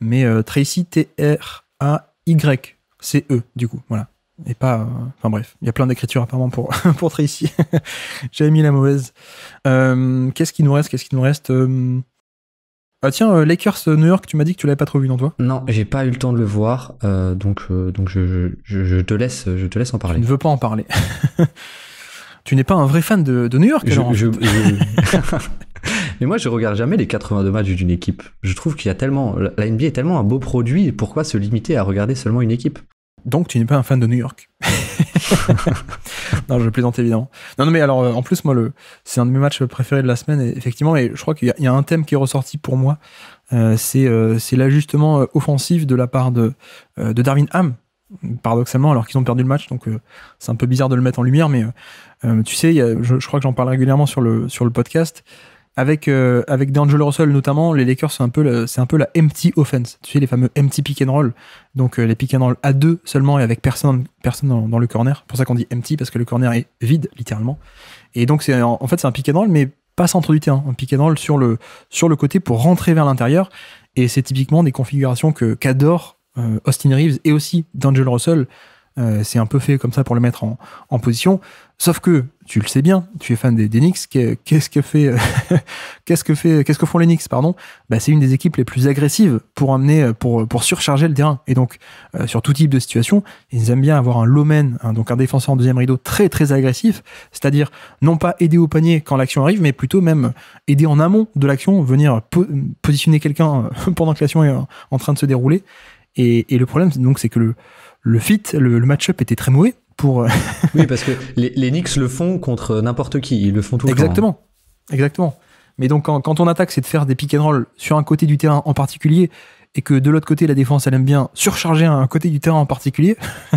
Mais euh, Tracy, T-R-A-Y-C-E, du coup, voilà. Et pas. Euh, enfin bref, il y a plein d'écritures apparemment pour, pour Tracy. J'avais mis la mauvaise. Qu'est-ce qui nous reste Qu'est-ce qui nous reste ah tiens, euh, Lakers euh, New York, tu m'as dit que tu l'avais pas trop vu dans toi. Non, j'ai pas eu le temps de le voir, euh, donc donc je, je, te laisse je te laisse en parler. Tu ne veux pas en parler. tu n'es pas un vrai fan de, New York alors. Mais moi, je regarde jamais les 82 matchs d'une équipe. Je trouve qu'il y a tellement la NBA est tellement un beau produit. Pourquoi se limiter à regarder seulement une équipe donc tu n'es pas un fan de New York. non, je plaisante évidemment. Non, non, mais alors euh, en plus moi le c'est un de mes matchs préférés de la semaine effectivement et je crois qu'il y, a un thème qui est ressorti pour moi, euh, euh, c'est l'ajustement offensif de la part de de Darwin Ham paradoxalement alors qu'ils ont perdu le match donc c'est un peu bizarre de le mettre en lumière mais tu sais je, crois que j'en parle régulièrement sur le sur le podcast avec, euh, avec D'Angelo Russell notamment, les Lakers, c'est un, peu c'est un peu la empty offense. Tu sais, les fameux empty pick and roll. Donc euh, les pick and roll à deux seulement et avec personne, personne dans, le corner. pour ça qu'on dit empty parce que le corner est vide, littéralement. Et donc, c'est, en, fait, c'est un pick and roll, mais pas centre du terrain. Un pick and roll sur le, sur le côté pour rentrer vers l'intérieur. Et c'est typiquement des configurations que, qu'adore euh, Austin Reeves et aussi D'Angelo Russell euh, c'est un peu fait comme ça pour le mettre en, position. Sauf que, tu le sais bien, tu es fan des, Knicks. Qu'est-ce que fait, qu'est-ce que fait, font les Knicks, pardon? Bah, c'est une des équipes les plus agressives pour amener, pour, pour surcharger le terrain. Et donc, euh, sur tout type de situation, ils aiment bien avoir un lowman, hein, donc un défenseur en deuxième rideau très, très agressif. C'est-à-dire, non pas aider au panier quand l'action arrive, mais plutôt même aider en amont de l'action, venir positionner quelqu'un euh, pendant que l'action est en train de se dérouler. Et, et le problème, donc, c'est que le, le fit, le, match-up était très mauvais pour. Euh, oui, parce que les, Knicks le font contre n'importe qui, ils le font tout le hein. Exactement. temps. Exactement. Mais donc, quand, on attaque, c'est de faire des pick and roll sur un côté du terrain en particulier et que de l'autre côté, la défense, elle aime bien surcharger un côté du terrain en particulier.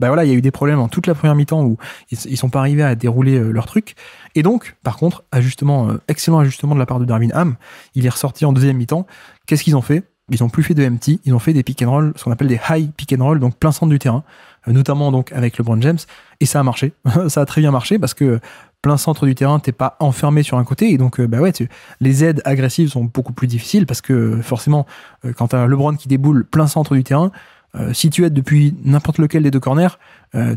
bah voilà, il y a eu des problèmes en toute la première mi-temps où ils, ils sont pas arrivés à dérouler euh, leur truc. Et donc, par contre, ajustement, euh, excellent ajustement de la part de Darwin Ham. Il est ressorti en deuxième mi-temps. Qu'est-ce qu'ils ont fait ils ont plus fait de MT, ils ont fait des pick and roll, ce qu'on appelle des high pick and roll, donc plein centre du terrain, euh, notamment donc avec LeBron James, et ça a marché, ça a très bien marché parce que plein centre du terrain, t'es pas enfermé sur un côté, et donc euh, bah ouais, les aides agressives sont beaucoup plus difficiles parce que euh, forcément, quand t'as LeBron qui déboule plein centre du terrain, si tu aides depuis n'importe lequel des deux corners,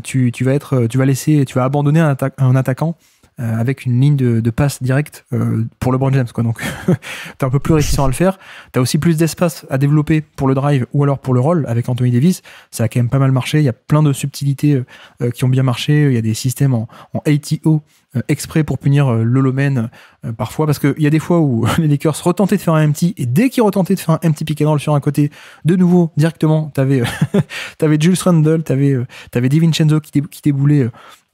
tu, vas être, tu vas laisser, tu vas abandonner un attaquant euh, avec une ligne de, de passe directe euh, pour LeBron James. Quoi. Donc, t'es un peu plus réticent à le faire. T'as aussi plus d'espace à développer pour le drive ou alors pour le roll avec Anthony Davis. Ça a quand même pas mal marché. Il y a plein de subtilités euh, euh, qui ont bien marché. Il y a des systèmes en, en ATO exprès pour punir l'Holomen parfois parce qu'il y a des fois où les Lakers retentaient de faire un empty et dès qu'ils retentaient de faire un empty pick and roll sur un côté, de nouveau, directement, t'avais avais Jules Randle, t'avais avais Divincenzo qui déboulait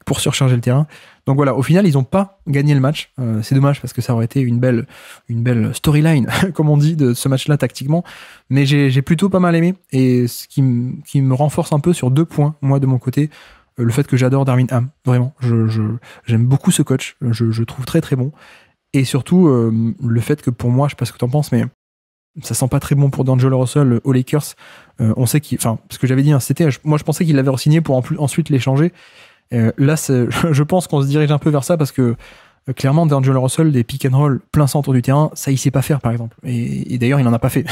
pour surcharger le terrain. Donc voilà, au final, ils n'ont pas gagné le match. Euh, c'est dommage parce que ça aurait été une belle, une belle storyline, comme on dit, de ce match-là tactiquement. Mais j'ai plutôt pas mal aimé et ce qui, me renforce un peu sur deux points, moi, de mon côté. Euh, le fait que j'adore Darwin Ham, vraiment. J'aime je, j'aime beaucoup ce coach, je, le trouve très très bon. Et surtout, euh, le fait que pour moi, je sais pas ce que t'en penses, mais ça sent pas très bon pour D'Angelo Russell aux Lakers. on sait qu'il, enfin, ce que j'avais dit, hein, c'était, moi je pensais qu'il l'avait re-signé pour en plus, ensuite l'échanger. Euh, là, je pense qu'on se dirige un peu vers ça parce que euh, clairement, D'Angelo Russell, des pick and roll plein centre du terrain, ça, il sait pas faire, par exemple. Et, d'ailleurs, il en a pas fait.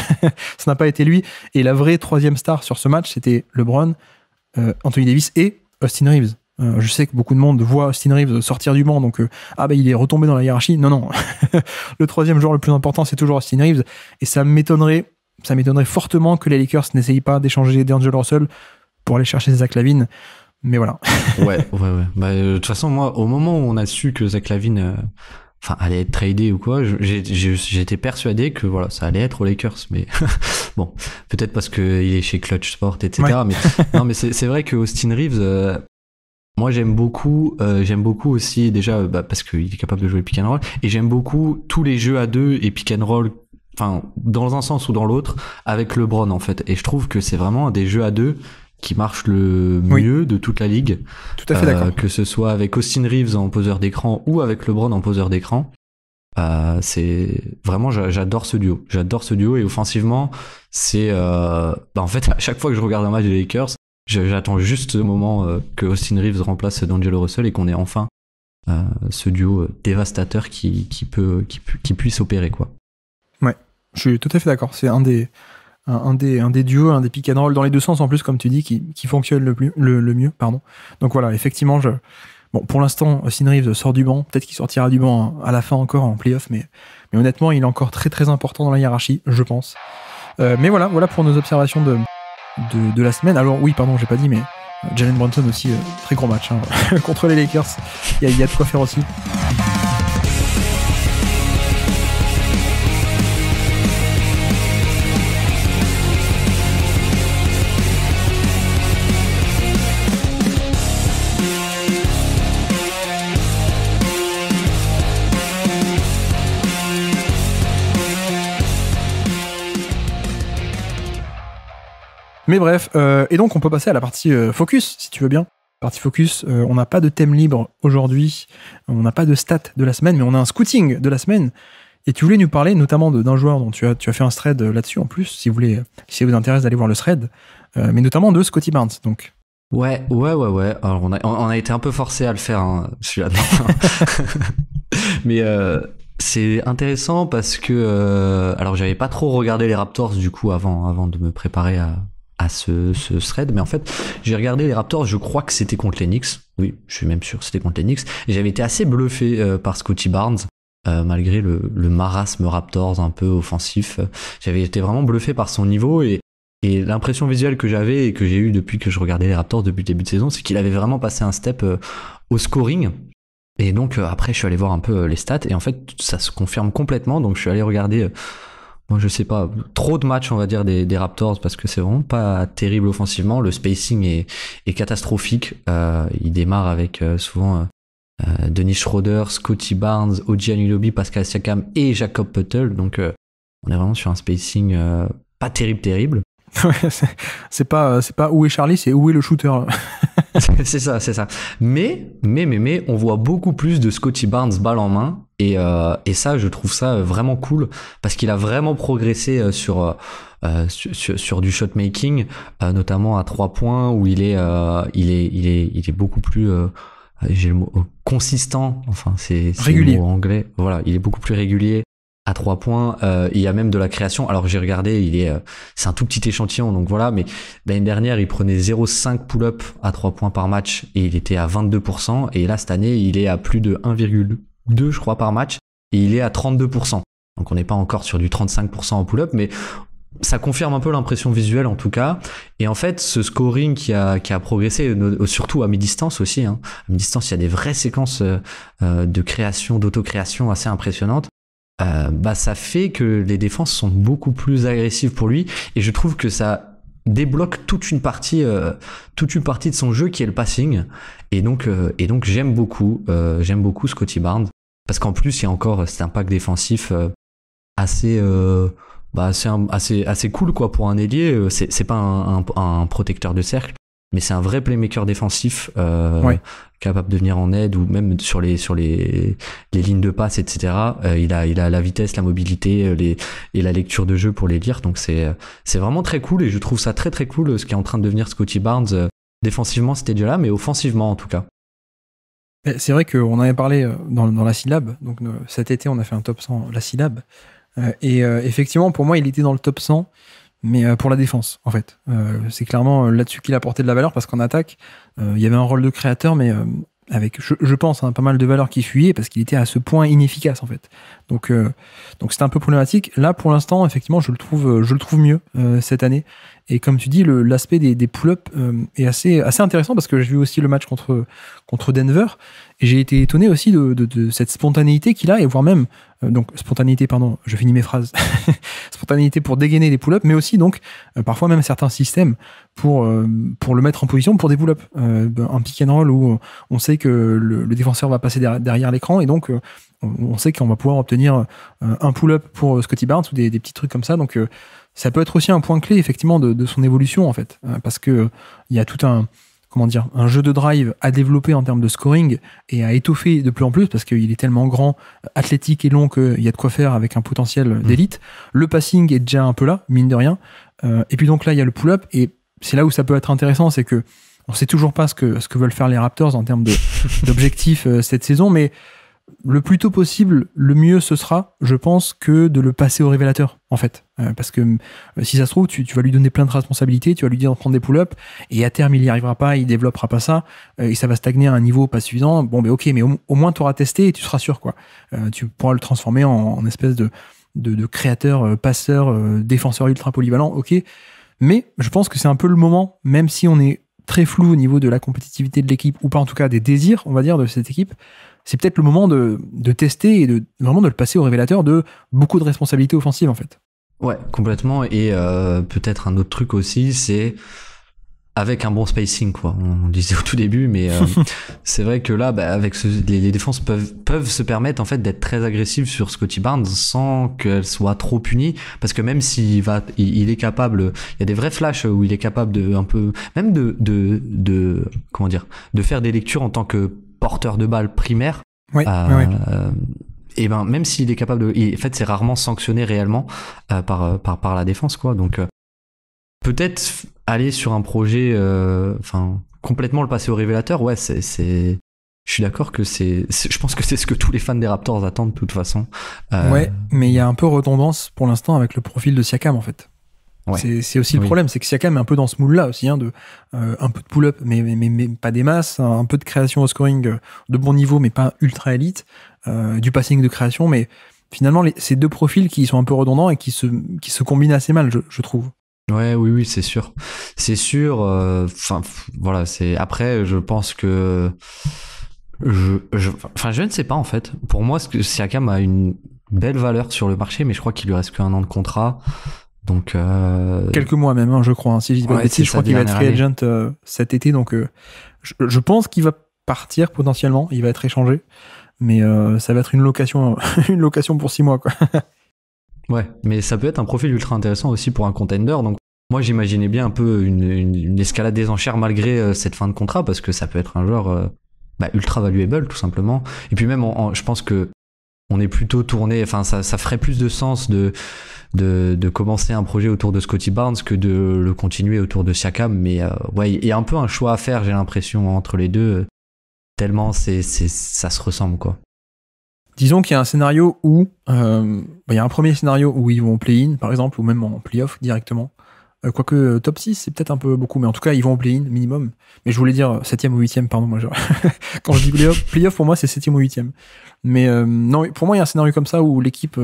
ça n'a pas été lui. Et la vraie troisième star sur ce match, c'était LeBron, euh, Anthony Davis et Austin Reeves. je sais que beaucoup de monde voit Austin Reeves sortir du banc, donc ah bah il est retombé dans la hiérarchie. Non non, le troisième joueur le plus important c'est toujours Austin Reeves et ça m'étonnerait, ça m'étonnerait fortement que les Lakers n'essayent pas d'échanger D'Angelo Russell pour aller chercher Zach Lavine. Mais voilà. ouais, ouais, ouais. Bah, euh, de toute façon, moi, au moment où on a su que Zach Lavin euh, enfin allait être tradé ou quoi j'étais persuadé que voilà ça allait être aux Lakers mais bon peut-être parce que il est chez Clutch Sport etc mais non mais c'est vrai que Austin Reeves euh, moi j'aime beaucoup j'aime beaucoup aussi déjà bah, parce qu'il est capable de jouer pick and roll et j'aime beaucoup tous les jeux à deux et pick and roll enfin dans un sens ou dans l'autre avec LeBron en fait et je trouve que c'est vraiment des jeux à deux qui marche le mieux de toute la ligue. Tout à fait d'accord. Euh, que ce soit avec Austin Reeves en poseur d'écran ou avec LeBron en poseur d'écran. Euh, c'est vraiment j'adore ce duo j'adore ce duo et offensivement c'est euh, bah, en fait à chaque fois que je regarde un match des Lakers j'attends juste ce moment que Austin Reeves remplace D'Angelo Russell et qu'on ait enfin ce duo dévastateur qui, peut qui, puisse opérer quoi ouais je suis tout à fait d'accord c'est un des un, des, un des duos, un des pick and roll dans les deux sens en plus, comme tu dis, qui, qui fonctionne le, mieux. Pardon. Donc voilà, effectivement, je, Bon, pour l'instant, Sin Reeves sort du banc. Peut-être qu'il sortira du banc hein, à la fin encore en playoff, mais, mais honnêtement, il est encore très très important dans la hiérarchie, je pense. Euh, mais voilà, voilà pour nos observations de, de, la semaine. Alors oui, pardon, j'ai pas dit, mais euh, Jalen Brunson aussi, euh, très gros match hein, contre les Lakers. Il y, y, a de quoi faire aussi. Mais bref, euh, et donc on peut passer à la partie euh, focus, si tu veux bien. Partie focus, euh, on n'a pas de thème libre aujourd'hui, on n'a pas de stats de la semaine, mais on a un scouting de la semaine. Et tu voulais nous parler notamment d'un joueur dont tu as, tu as fait un thread là-dessus en plus, si vous voulez, si vous intéresse d'aller voir le thread, mais notamment de Scotty Barnes, donc. Ouais, ouais, ouais, ouais. Alors on a, été un peu forcé à le faire, hein, celui-là. mais c'est intéressant parce que alors j'avais pas trop regardé les Raptors du coup avant avant de me préparer à, à ce, ce thread. Mais en fait, j'ai regardé les Raptors, je crois que c'était contre les Knicks. Oui, je suis même sûr, c'était contre les Knicks. Et j'avais été assez bluffé euh, par Scotty Barnes. Euh, malgré le, le, marasme Raptors un peu offensif, j'avais été vraiment bluffé par son niveau et, et l'impression visuelle que j'avais et que j'ai eue depuis que je regardais les Raptors depuis le début de saison, c'est qu'il avait vraiment passé un step euh, au scoring. Et donc après, je suis allé voir un peu les stats et en fait, ça se confirme complètement. Donc je suis allé regarder moi, je sais pas, trop de matchs, on va dire, des, Raptors parce que c'est vraiment pas terrible offensivement. Le spacing est, catastrophique. Euh, il démarre avec euh, souvent euh, Denis Schroeder, Scotty Barnes, Oji Anulobi, Pascal Siakam et Jacob Puttle. Donc, on est vraiment sur un spacing pas terrible, terrible. c'est pas, c'est pas où est Charlie, c'est où est le shooter. c'est ça, c'est ça. Mais, mais, mais, mais, on voit beaucoup plus de Scotty Barnes balle en main euh, et, ça, je trouve ça euh, vraiment cool parce qu'il a vraiment progressé euh, sur, sur, du shot making, notamment à trois points où il est, il est, il est, il est beaucoup plus j'ai le mot consistant. Enfin, c'est le mot anglais. Voilà, il est beaucoup plus régulier à trois points. il y a même de la création. Alors j'ai regardé, il est, c'est un tout petit échantillon, donc voilà. Mais l'année dernière, il prenait 0,5 pull-up à trois points par match et il était à 22%. Et là cette année, il est à plus de 1,2 2, je crois, par match, et il est à 32%. Donc on n'est pas encore sur du 35% en pull-up, mais ça confirme un peu l'impression visuelle en tout cas. Et en fait, ce scoring qui a, qui a progressé, surtout à mi-distance aussi, hein. à mi-distance, il y a des vraies séquences euh, euh, de création, dauto d'autocréation assez impressionnantes. Euh, bah, ça fait que les défenses sont beaucoup plus agressives pour lui. Et je trouve que ça débloque toute une partie, toute une partie de son jeu qui est le passing. Et donc, et donc j'aime beaucoup, j'aime beaucoup Scotty Barnes. Parce qu'en plus, il y a encore euh, un pack défensif euh, assez, euh, bah, assez, assez, assez, cool quoi, pour un ailier. C'est pas un, protecteur de cercle mais c'est un vrai playmaker défensif capable de venir en aide ou même sur les sur les, les lignes de passe etc il a il a la vitesse la mobilité et la lecture de jeu pour les lire donc c'est c'est vraiment très cool et je trouve ça très très cool ce qui est en train de devenir Scotty Barnes défensivement c'était déjà là mais offensivement en tout cas c'est vrai qu'on en avait parlé euh, dans, la syllabe. Donc euh, cet été, on a fait un top 100 la syllabe. Euh, et effectivement, pour moi, il était dans le top 100, mais pour la défense, en fait. c'est clairement là-dessus qu'il a porté de la valeur parce qu'en attaque, il y avait un rôle de créateur, mais avec, je, pense, hein, pas mal de valeurs qui fuyaient parce qu'il était à ce point inefficace en fait. Donc, euh, donc c'est un peu problématique. Là, pour l'instant, effectivement, je le trouve, euh, je le trouve mieux euh, cette année. Et comme tu dis, l'aspect des, pull-ups est assez, assez intéressant parce que j'ai vu aussi le match contre, contre Denver j'ai été étonné aussi de, de, de cette spontanéité qu'il a, et voire même, euh, donc spontanéité, pardon, je finis mes phrases, spontanéité pour dégainer des pull-ups, mais aussi donc euh, parfois même certains systèmes pour, euh, pour le mettre en position pour des pull-ups. Ben, un pick and roll où on sait que le, défenseur va passer derrière, l'écran, et donc on, sait qu'on va pouvoir obtenir un pull-up pour Scotty Barnes ou des, des, petits trucs comme ça. Donc ça peut être aussi un point clé effectivement de, de son évolution en fait, parce que il y a tout un comment dire, un jeu de drive à développer en termes de scoring et à étoffer de plus en plus parce qu'il est tellement grand, euh, athlétique et long qu'il y a de quoi faire avec un potentiel mm. d'élite. Le passing est déjà un peu là, mine de rien. Euh, et puis donc là, il y a le pull-up et c'est là où ça peut être intéressant, c'est que on sait toujours pas ce que, ce que veulent faire les Raptors en termes d'objectifs euh, cette saison, mais le plus tôt possible, le mieux ce sera, je pense, que de le passer au révélateur, en fait. Euh, parce que euh, si ça se trouve, tu, vas lui donner plein de responsabilités, tu vas lui dire de prendre des pull-ups, et à terme, il n'y arrivera pas, il développera pas ça, euh, et ça va stagner à un niveau pas suffisant. Bon, mais ben, ok, mais au, moins, tu auras testé et tu seras sûr, quoi. tu pourras le transformer en, espèce de, de, de créateur, passeur, défenseur ultra polyvalent, ok. Mais je pense que c'est un peu le moment, même si on est très flou au niveau de la compétitivité de l'équipe, ou pas en tout cas des désirs, on va dire, de cette équipe, c'est peut-être le moment de, de, tester et de vraiment de le passer au révélateur de beaucoup de responsabilités offensives en fait. Ouais, complètement. Et euh, peut-être un autre truc aussi, c'est avec un bon spacing quoi. On le disait au tout début, mais euh, c'est vrai que là, bah, avec ce, les, défenses peuvent peuvent se permettre en fait d'être très agressives sur Scotty Barnes sans qu'elle soit trop punie, parce que même s'il va, il, est capable, il y a des vrais flashs où il est capable de un peu, même de de, de comment dire, de faire des lectures en tant que porteur de balle primaire, euh, et ben même s'il est capable de, en fait c'est rarement sanctionné réellement euh, par, euh, par par la défense quoi. Donc peut-être aller sur un projet, enfin complètement le passer au révélateur, ouais c'est je suis d'accord que c'est, je pense que c'est ce que tous les fans des Raptors attendent de toute façon. Ouais, mais il y a un peu redondance pour l'instant avec le profil de Siakam en fait. C'est aussi le problème, c'est que Siakam est un peu dans ce moule-là aussi, hein, de, euh, un peu de pull-up, mais, mais, mais, pas des masses, un peu de création au scoring euh, de bon niveau, mais pas ultra élite, euh, du passing de création, mais finalement, ces deux profils qui sont un peu redondants et qui se, qui se combinent assez mal, je, trouve. Ouais, oui, oui, c'est sûr. C'est sûr. Enfin, voilà, c'est. Après, je pense que. Je, enfin, je ne sais pas en fait. Pour moi, Siakam a une belle valeur sur le marché, mais je crois qu'il lui reste qu'un an de contrat. Donc euh, quelques mois même, hein, je crois. Hein, si je dis pas je crois qu'il va être free agent euh, cet été, donc euh, je, pense qu'il va partir potentiellement. Il va être échangé, mais ça va être une location, une location pour six mois, quoi. ouais, mais ça peut être un profil ultra intéressant aussi pour un contender. Donc moi, j'imaginais bien un peu une, escalade des enchères malgré cette fin de contrat, parce que ça peut être un joueur bah, ultra valuable tout simplement. Et puis même, je pense que on est plutôt tourné, enfin ça, ferait plus de sens de, de, commencer un projet autour de Scotty Barnes que de le continuer autour de Siakam. Mais euh, ouais, il y a un peu un choix à faire, j'ai l'impression, entre les deux, euh, tellement c'est, ça se ressemble quoi. Disons qu'il y a un scénario où, euh, il y a un premier scénario où ils vont en play-in par exemple, ou même en play-off directement, quoi euh, quoique euh, top 6, c'est peut-être un peu beaucoup, mais en tout cas, ils vont au play-in minimum. Mais je voulais dire 7ème euh, ou 8ème, pardon. Moi, quand je dis play-off, play pour moi, c'est 7 ou 8ème. Mais non, pour moi, il y a un scénario comme ça où l'équipe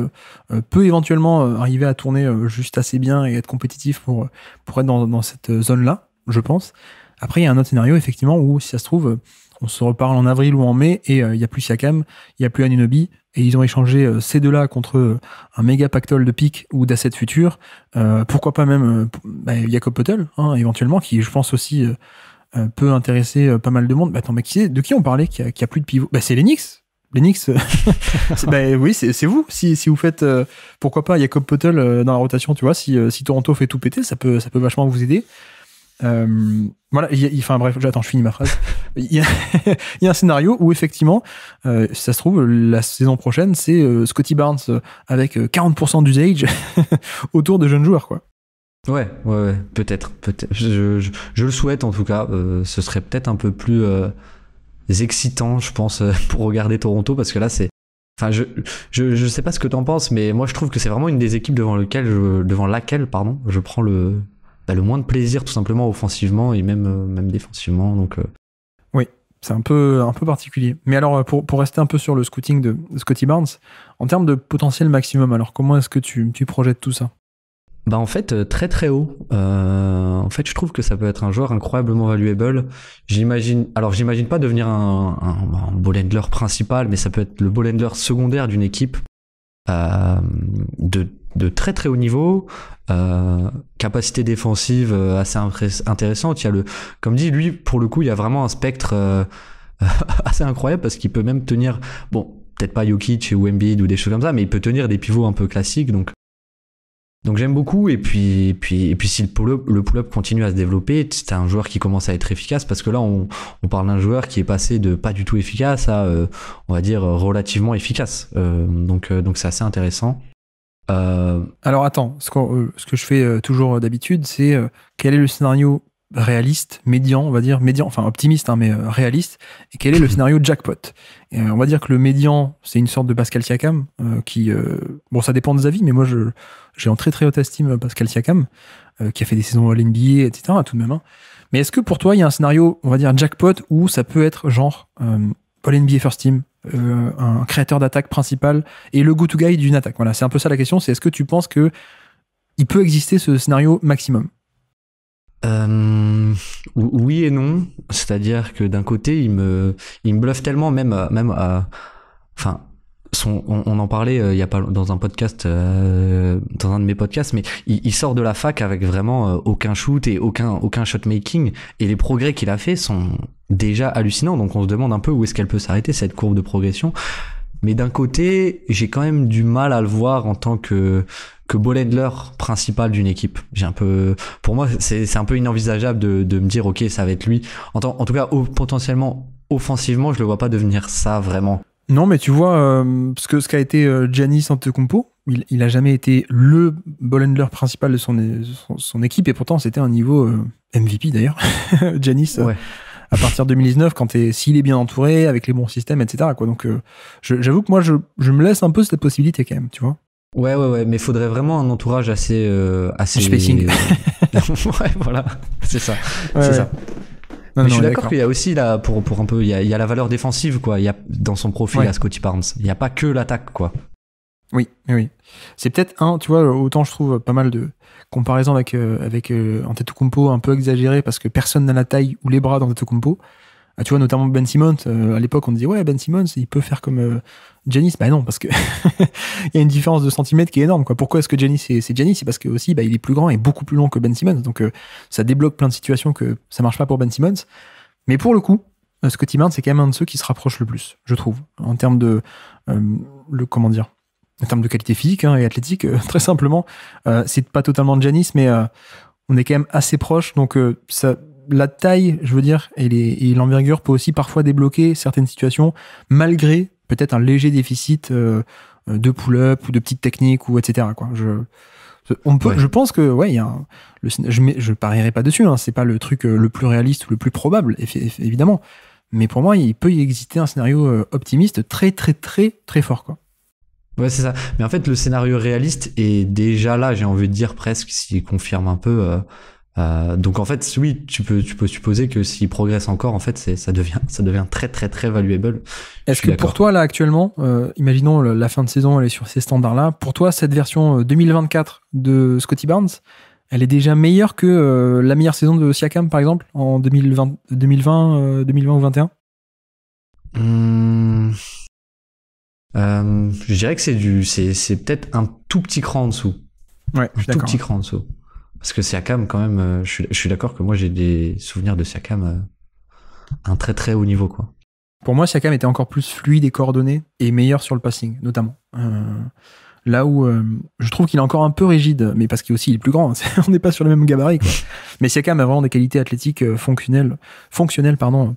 peut éventuellement arriver à tourner juste assez bien et être compétitif pour, pour être dans, dans cette zone-là, je pense. Après, il y a un autre scénario, effectivement, où si ça se trouve, on se reparle en avril ou en mai et euh, il n'y a plus Siakam, il n'y a plus Aninobi et ils ont échangé euh, ces deux-là contre euh, un méga pactole de pic ou d'assets futur. pourquoi pas même bah, Jacob Potel, hein, éventuellement, qui je pense aussi peut intéresser pas mal de monde. Bah, attends, mais qui de qui on parlait qui a, plus de pivot bah, C'est Lenix Lenix, bah, oui, c'est vous. Si, vous faites, pourquoi pas, Jacob Potel dans la rotation, tu vois, si, Toronto fait tout péter, ça peut, ça peut vachement vous aider. Euh, voilà, il, enfin bref, j'attends, je finis ma phrase. Il y, a, un scénario où effectivement, euh, ça se trouve, la saison prochaine, c'est euh, Scotty Barnes avec 40% d'usage autour de jeunes joueurs, quoi. Ouais, ouais, peut-être, peut-être. Je, le souhaite en tout cas. ce serait peut-être un peu plus excitant, je pense, pour regarder Toronto parce que là, c'est Enfin, je, je, sais pas ce que t'en penses, mais moi je trouve que c'est vraiment une des équipes devant, devant laquelle pardon, je prends le, le moins de plaisir tout simplement offensivement et même, euh, même défensivement. Donc, euh. Oui, c'est un peu, un peu particulier. Mais alors, euh, pour, rester un peu sur le scouting de Scotty Barnes, en termes de potentiel maximum, alors comment est-ce que tu, tu projettes tout ça bah en fait très très haut. en fait je trouve que ça peut être un joueur incroyablement valuable. J'imagine alors j'imagine pas devenir un, un, principal, mais ça peut être le ball secondaire d'une équipe de de très très haut niveau, euh, capacité défensive euh, assez intéressante. Il y a le, comme dit lui, pour le coup, il y a vraiment un spectre euh, assez incroyable parce qu'il peut même tenir, bon, peut-être pas Jokic ou Embiid ou des choses comme ça, mais il peut tenir des pivots un peu classiques. Donc, donc j'aime beaucoup. Et puis, et puis, et puis si le pull-up continue à se développer, c'est un joueur qui commence à être efficace parce que là, on, parle d'un joueur qui est passé de pas du tout efficace à, on va dire, relativement efficace. donc, donc c'est assez intéressant. Euh, Alors attends, ce, euh, ce, que je fais euh, toujours d'habitude, c'est quel est le scénario réaliste, médian, on va dire, médian, enfin optimiste, hein, mais réaliste, et quel est le scénario jackpot. on va dire que le médian, c'est une sorte de Pascal Siakam, qui, bon, ça dépend des avis, mais moi, j'ai en très très haute estime Pascal Siakam, qui a fait des saisons à l'NBA, etc., tout de même. Hein. Mais est-ce que pour toi, il y a un scénario, on va dire, jackpot, où ça peut être genre... All NBA First Team, euh, un créateur d'attaque principal et le go-to guy d'une attaque Voilà, c'est un peu ça la question. C'est est-ce que tu penses que il peut exister ce scénario maximum euh, Oui et non. C'est-à-dire que d'un côté, il me, il me bluffe tellement, même, même à. Enfin, on, en parlait euh, il y a pas dans un podcast, euh, dans un de mes podcasts, mais il, sort de la fac avec vraiment euh, aucun shoot et aucun aucun shot making, et les progrès qu'il a fait sont déjà hallucinants. Donc on se demande un peu où est-ce qu'elle peut s'arrêter cette courbe de progression. Mais d'un côté, j'ai quand même du mal à le voir en tant que que ball principal d'une équipe. J'ai un peu, pour moi, c'est un peu inenvisageable de, de me dire ok, ça va être lui. En, tout cas, potentiellement offensivement, je le vois pas devenir ça vraiment. Non, mais tu vois, euh, ce qu'a ce été Janis euh, Antetokounmpo, il, il a jamais été le ball principal de son, son, équipe, et pourtant c'était un niveau euh, MVP d'ailleurs. Janis. à partir de 2019, quand s'il est bien entouré, avec les bons systèmes, etc. Quoi. Donc j'avoue que moi, je, me laisse un peu cette possibilité quand même, tu vois. Ouais, ouais, ouais, mais il faudrait vraiment un entourage assez. assez... spacing. ouais, voilà, c'est ça. c'est ça non, je suis d'accord qu'il y a aussi là pour pour un peu il y a, la valeur défensive quoi. Il y a dans son profil à Scotty Barnes. Il n'y a pas que l'attaque quoi. Oui, oui. C'est peut-être un, tu vois, autant je trouve pas mal de comparaisons avec euh, avec euh, Antetokounmpo un peu exagéré parce que personne n'a la taille ou les bras d'Antetokounmpo. Ah, tu vois, notamment Ben Simmons, euh, à l'époque, on disait, ouais, Ben Simmons, il peut faire comme euh, Janice. Bah ben non, parce que il y a une différence de centimètres qui est énorme, Pourquoi est-ce que Janice, c'est Janice C'est parce que aussi, bah, il est plus grand et beaucoup plus long que Ben Simmons. Donc, euh, ça débloque plein de situations que ça marche pas pour Ben Simmons. Mais pour le coup, Scottie euh, Barnes, c'est quand même un de ceux qui se rapproche le plus, je trouve, en termes de, le, comment dire, en termes de qualité physique hein, et athlétique, très simplement. c'est pas totalement Janice, mais on est quand même assez proche. Donc, ça, la taille, je veux dire, et l'envergure peut aussi parfois débloquer certaines situations, malgré peut-être un léger déficit euh, de pull-up ou de petites techniques ou etc. Quoi. Je, on peut, je pense que ouais, y je, ne parierai pas dessus. Hein, ce n'est pas le truc euh, le plus réaliste ou le plus probable, évidemment. Mais pour moi, il peut y exister un scénario euh, optimiste très très très très fort quoi. Ouais, c'est ça. Mais en fait, le scénario réaliste est déjà là, j'ai envie de dire presque, s'il confirme un peu euh, donc en fait, oui, tu peux, supposer que s'il progresse encore, en fait, ça devient, ça devient très, très, très valuable. Est-ce que pour toi, là, actuellement, euh, imaginons la fin de saison, elle est sur ces standards-là, pour toi, cette version 2024 euh, de Scotty Barnes, elle est déjà meilleure que la meilleure saison de Siakam, par exemple, en 2020, 2020, ou 2021 hmm. Je dirais que c'est peut-être un tout petit cran en dessous. Ouais, un tout petit cran en dessous. Parce que Siakam, quand même, euh, je suis, d'accord que moi j'ai des souvenirs de Siakam à euh, un très très haut niveau. quoi. Pour moi, Siakam était encore plus fluide et coordonné et meilleur sur le passing, notamment. Euh, là où je trouve qu'il est encore un peu rigide, mais parce qu'il aussi il est plus grand, on n'est pas sur le même gabarit. mais Siakam a vraiment des qualités athlétiques fonctionnelles, fonctionnelles pardon,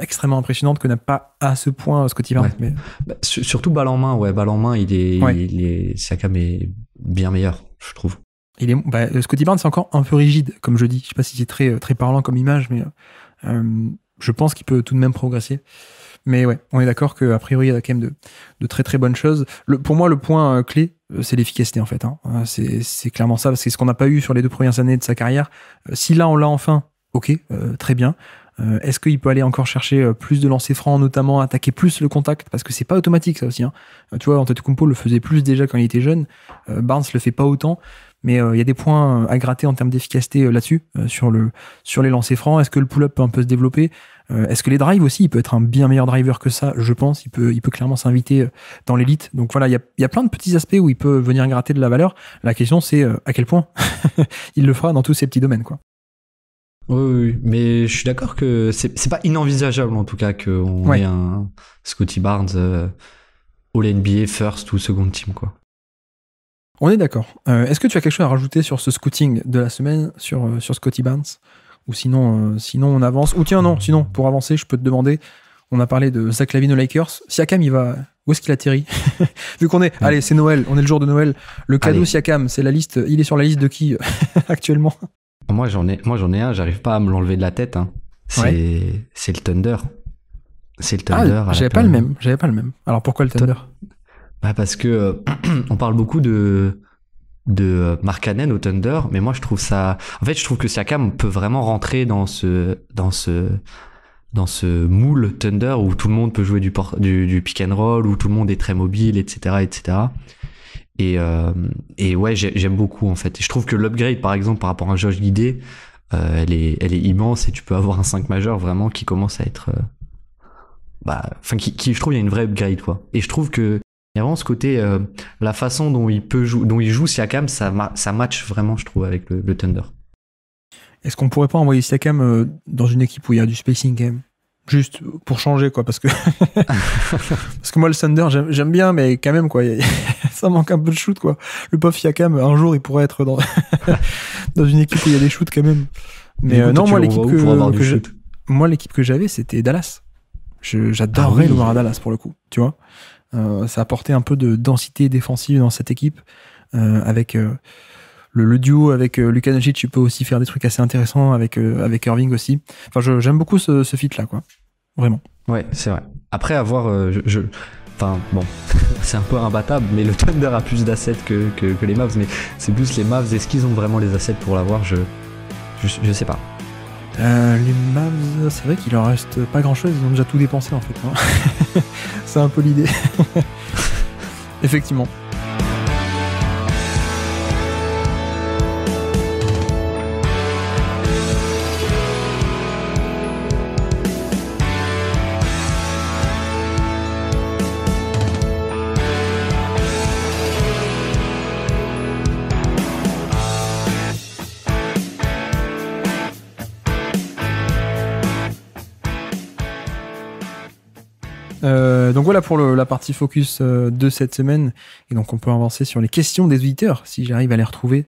extrêmement impressionnantes que n'a pas à ce point Scotty Barnes. Mais... Bah, surtout balle en main, ouais, balle en main, il est, Siakam est bien meilleur, je trouve. Il est, bah, euh, Scotty Barnes, c'est encore un peu rigide, comme je dis. Je sais pas si c'est très, euh, très parlant comme image, mais euh, je pense qu'il peut tout de même progresser. Mais ouais, on est d'accord qu'à priori, il y a quand même de, de très très bonnes choses. Le, pour moi, le point clé, c'est l'efficacité en fait. Hein. C'est clairement ça, parce que c'est ce qu'on n'a pas eu sur les deux premières années de sa carrière. Si là, on l'a enfin, ok, très bien. Est-ce qu'il peut aller encore chercher plus de lancers francs, notamment attaquer plus le contact Parce que c'est pas automatique ça aussi. Hein. Tu vois, Antetokounmpo le faisait plus déjà quand il était jeune. Barnes le fait pas autant. Mais euh, il y a des points euh, à gratter en termes d'efficacité euh, là-dessus, sur, le, sur les lancers francs. Est-ce que le pull-up peut un peu se développer Est-ce que les drives aussi, il peut être un bien meilleur driver que ça, je pense. Il peut, il peut clairement s'inviter dans l'élite. Donc voilà, il y a, plein de petits aspects où il peut venir gratter de la valeur. La question, c'est à quel point il le fera dans tous ces petits domaines. quoi. Oui, mais je suis d'accord que c'est pas inenvisageable en tout cas qu'on ait un Scotty Barnes au NBA first ou second team quoi. On est d'accord. Euh, est-ce que tu as quelque chose à rajouter sur ce scouting de la semaine, sur, euh, sur Scotty Barnes Ou sinon, euh, sinon, on avance. Ou tiens, non, sinon, pour avancer, je peux te demander. On a parlé de Zach Lavino Lakers. Siakam, il va. Où est-ce qu'il atterrit Vu qu'on est. Allez, c'est Noël, on est le jour de Noël. Le cadeau Siakam, c'est la liste. Il est sur la liste de qui actuellement Moi, j'en ai, moi, j'en ai un, j'arrive pas à me l'enlever de la tête. Hein. C'est, le Thunder. C'est le ah, Thunder. j'avais pas J'avais pas le même. Alors pourquoi le Thunder bah Parce que euh, on parle beaucoup de de euh, Mark au Thunder, mais moi je trouve ça. En fait, je trouve que Siakam peut vraiment rentrer dans ce dans ce dans ce moule Thunder où tout le monde peut jouer du, du, pick and roll, où tout le monde est très mobile, etc., etc. Et, euh, et ouais, j'aime beaucoup en fait. Et je trouve que l'upgrade, par exemple, par rapport à Josh Guidé, elle, est, elle est immense et tu peux avoir un 5 majeur vraiment qui commence à être. bah, enfin, qui, qui, je trouve, il y a une vraie upgrade quoi. Et je trouve que ce côté, euh, la façon dont il peut jouer dont il joue Siakam, ça, ça match vraiment, je trouve, avec le, Thunder. Est-ce qu'on pourrait pas envoyer Siakam euh, dans une équipe où il y a du spacing game Juste pour changer, quoi, parce que parce que moi le Thunder j'aime, bien, mais quand même quoi, ça manque un peu de shoot quoi. Le pof Siakam, un jour il pourrait être dans dans une équipe où il y a des shoots quand même. Mais euh, non, moi l'équipe que, que j'avais c'était Dallas. Je, j'adorerais ah le voir à Dallas pour le coup, tu vois. Euh, ça apportait un peu de densité défensive dans cette équipe. Euh, avec euh, le, duo avec Luka Doncic, tu peux aussi faire des trucs assez intéressants avec, avec Irving aussi. Enfin, j'aime beaucoup ce, fit-là, quoi. Vraiment. Ouais, c'est vrai. Après avoir. je... Enfin bon, c'est un peu imbattable, mais le Thunder a plus d'assets que, les Mavs, mais c'est plus les Mavs, est-ce qu'ils ont vraiment les assets pour l'avoir je, je sais pas. Euh, les Mavs, c'est vrai qu'il leur reste pas grand chose, ils ont déjà tout dépensé en fait. c'est un peu l'idée. Effectivement. Euh, donc voilà pour la partie focus euh, de cette semaine. Et donc on peut avancer sur les questions des auditeurs, si j'arrive à les retrouver.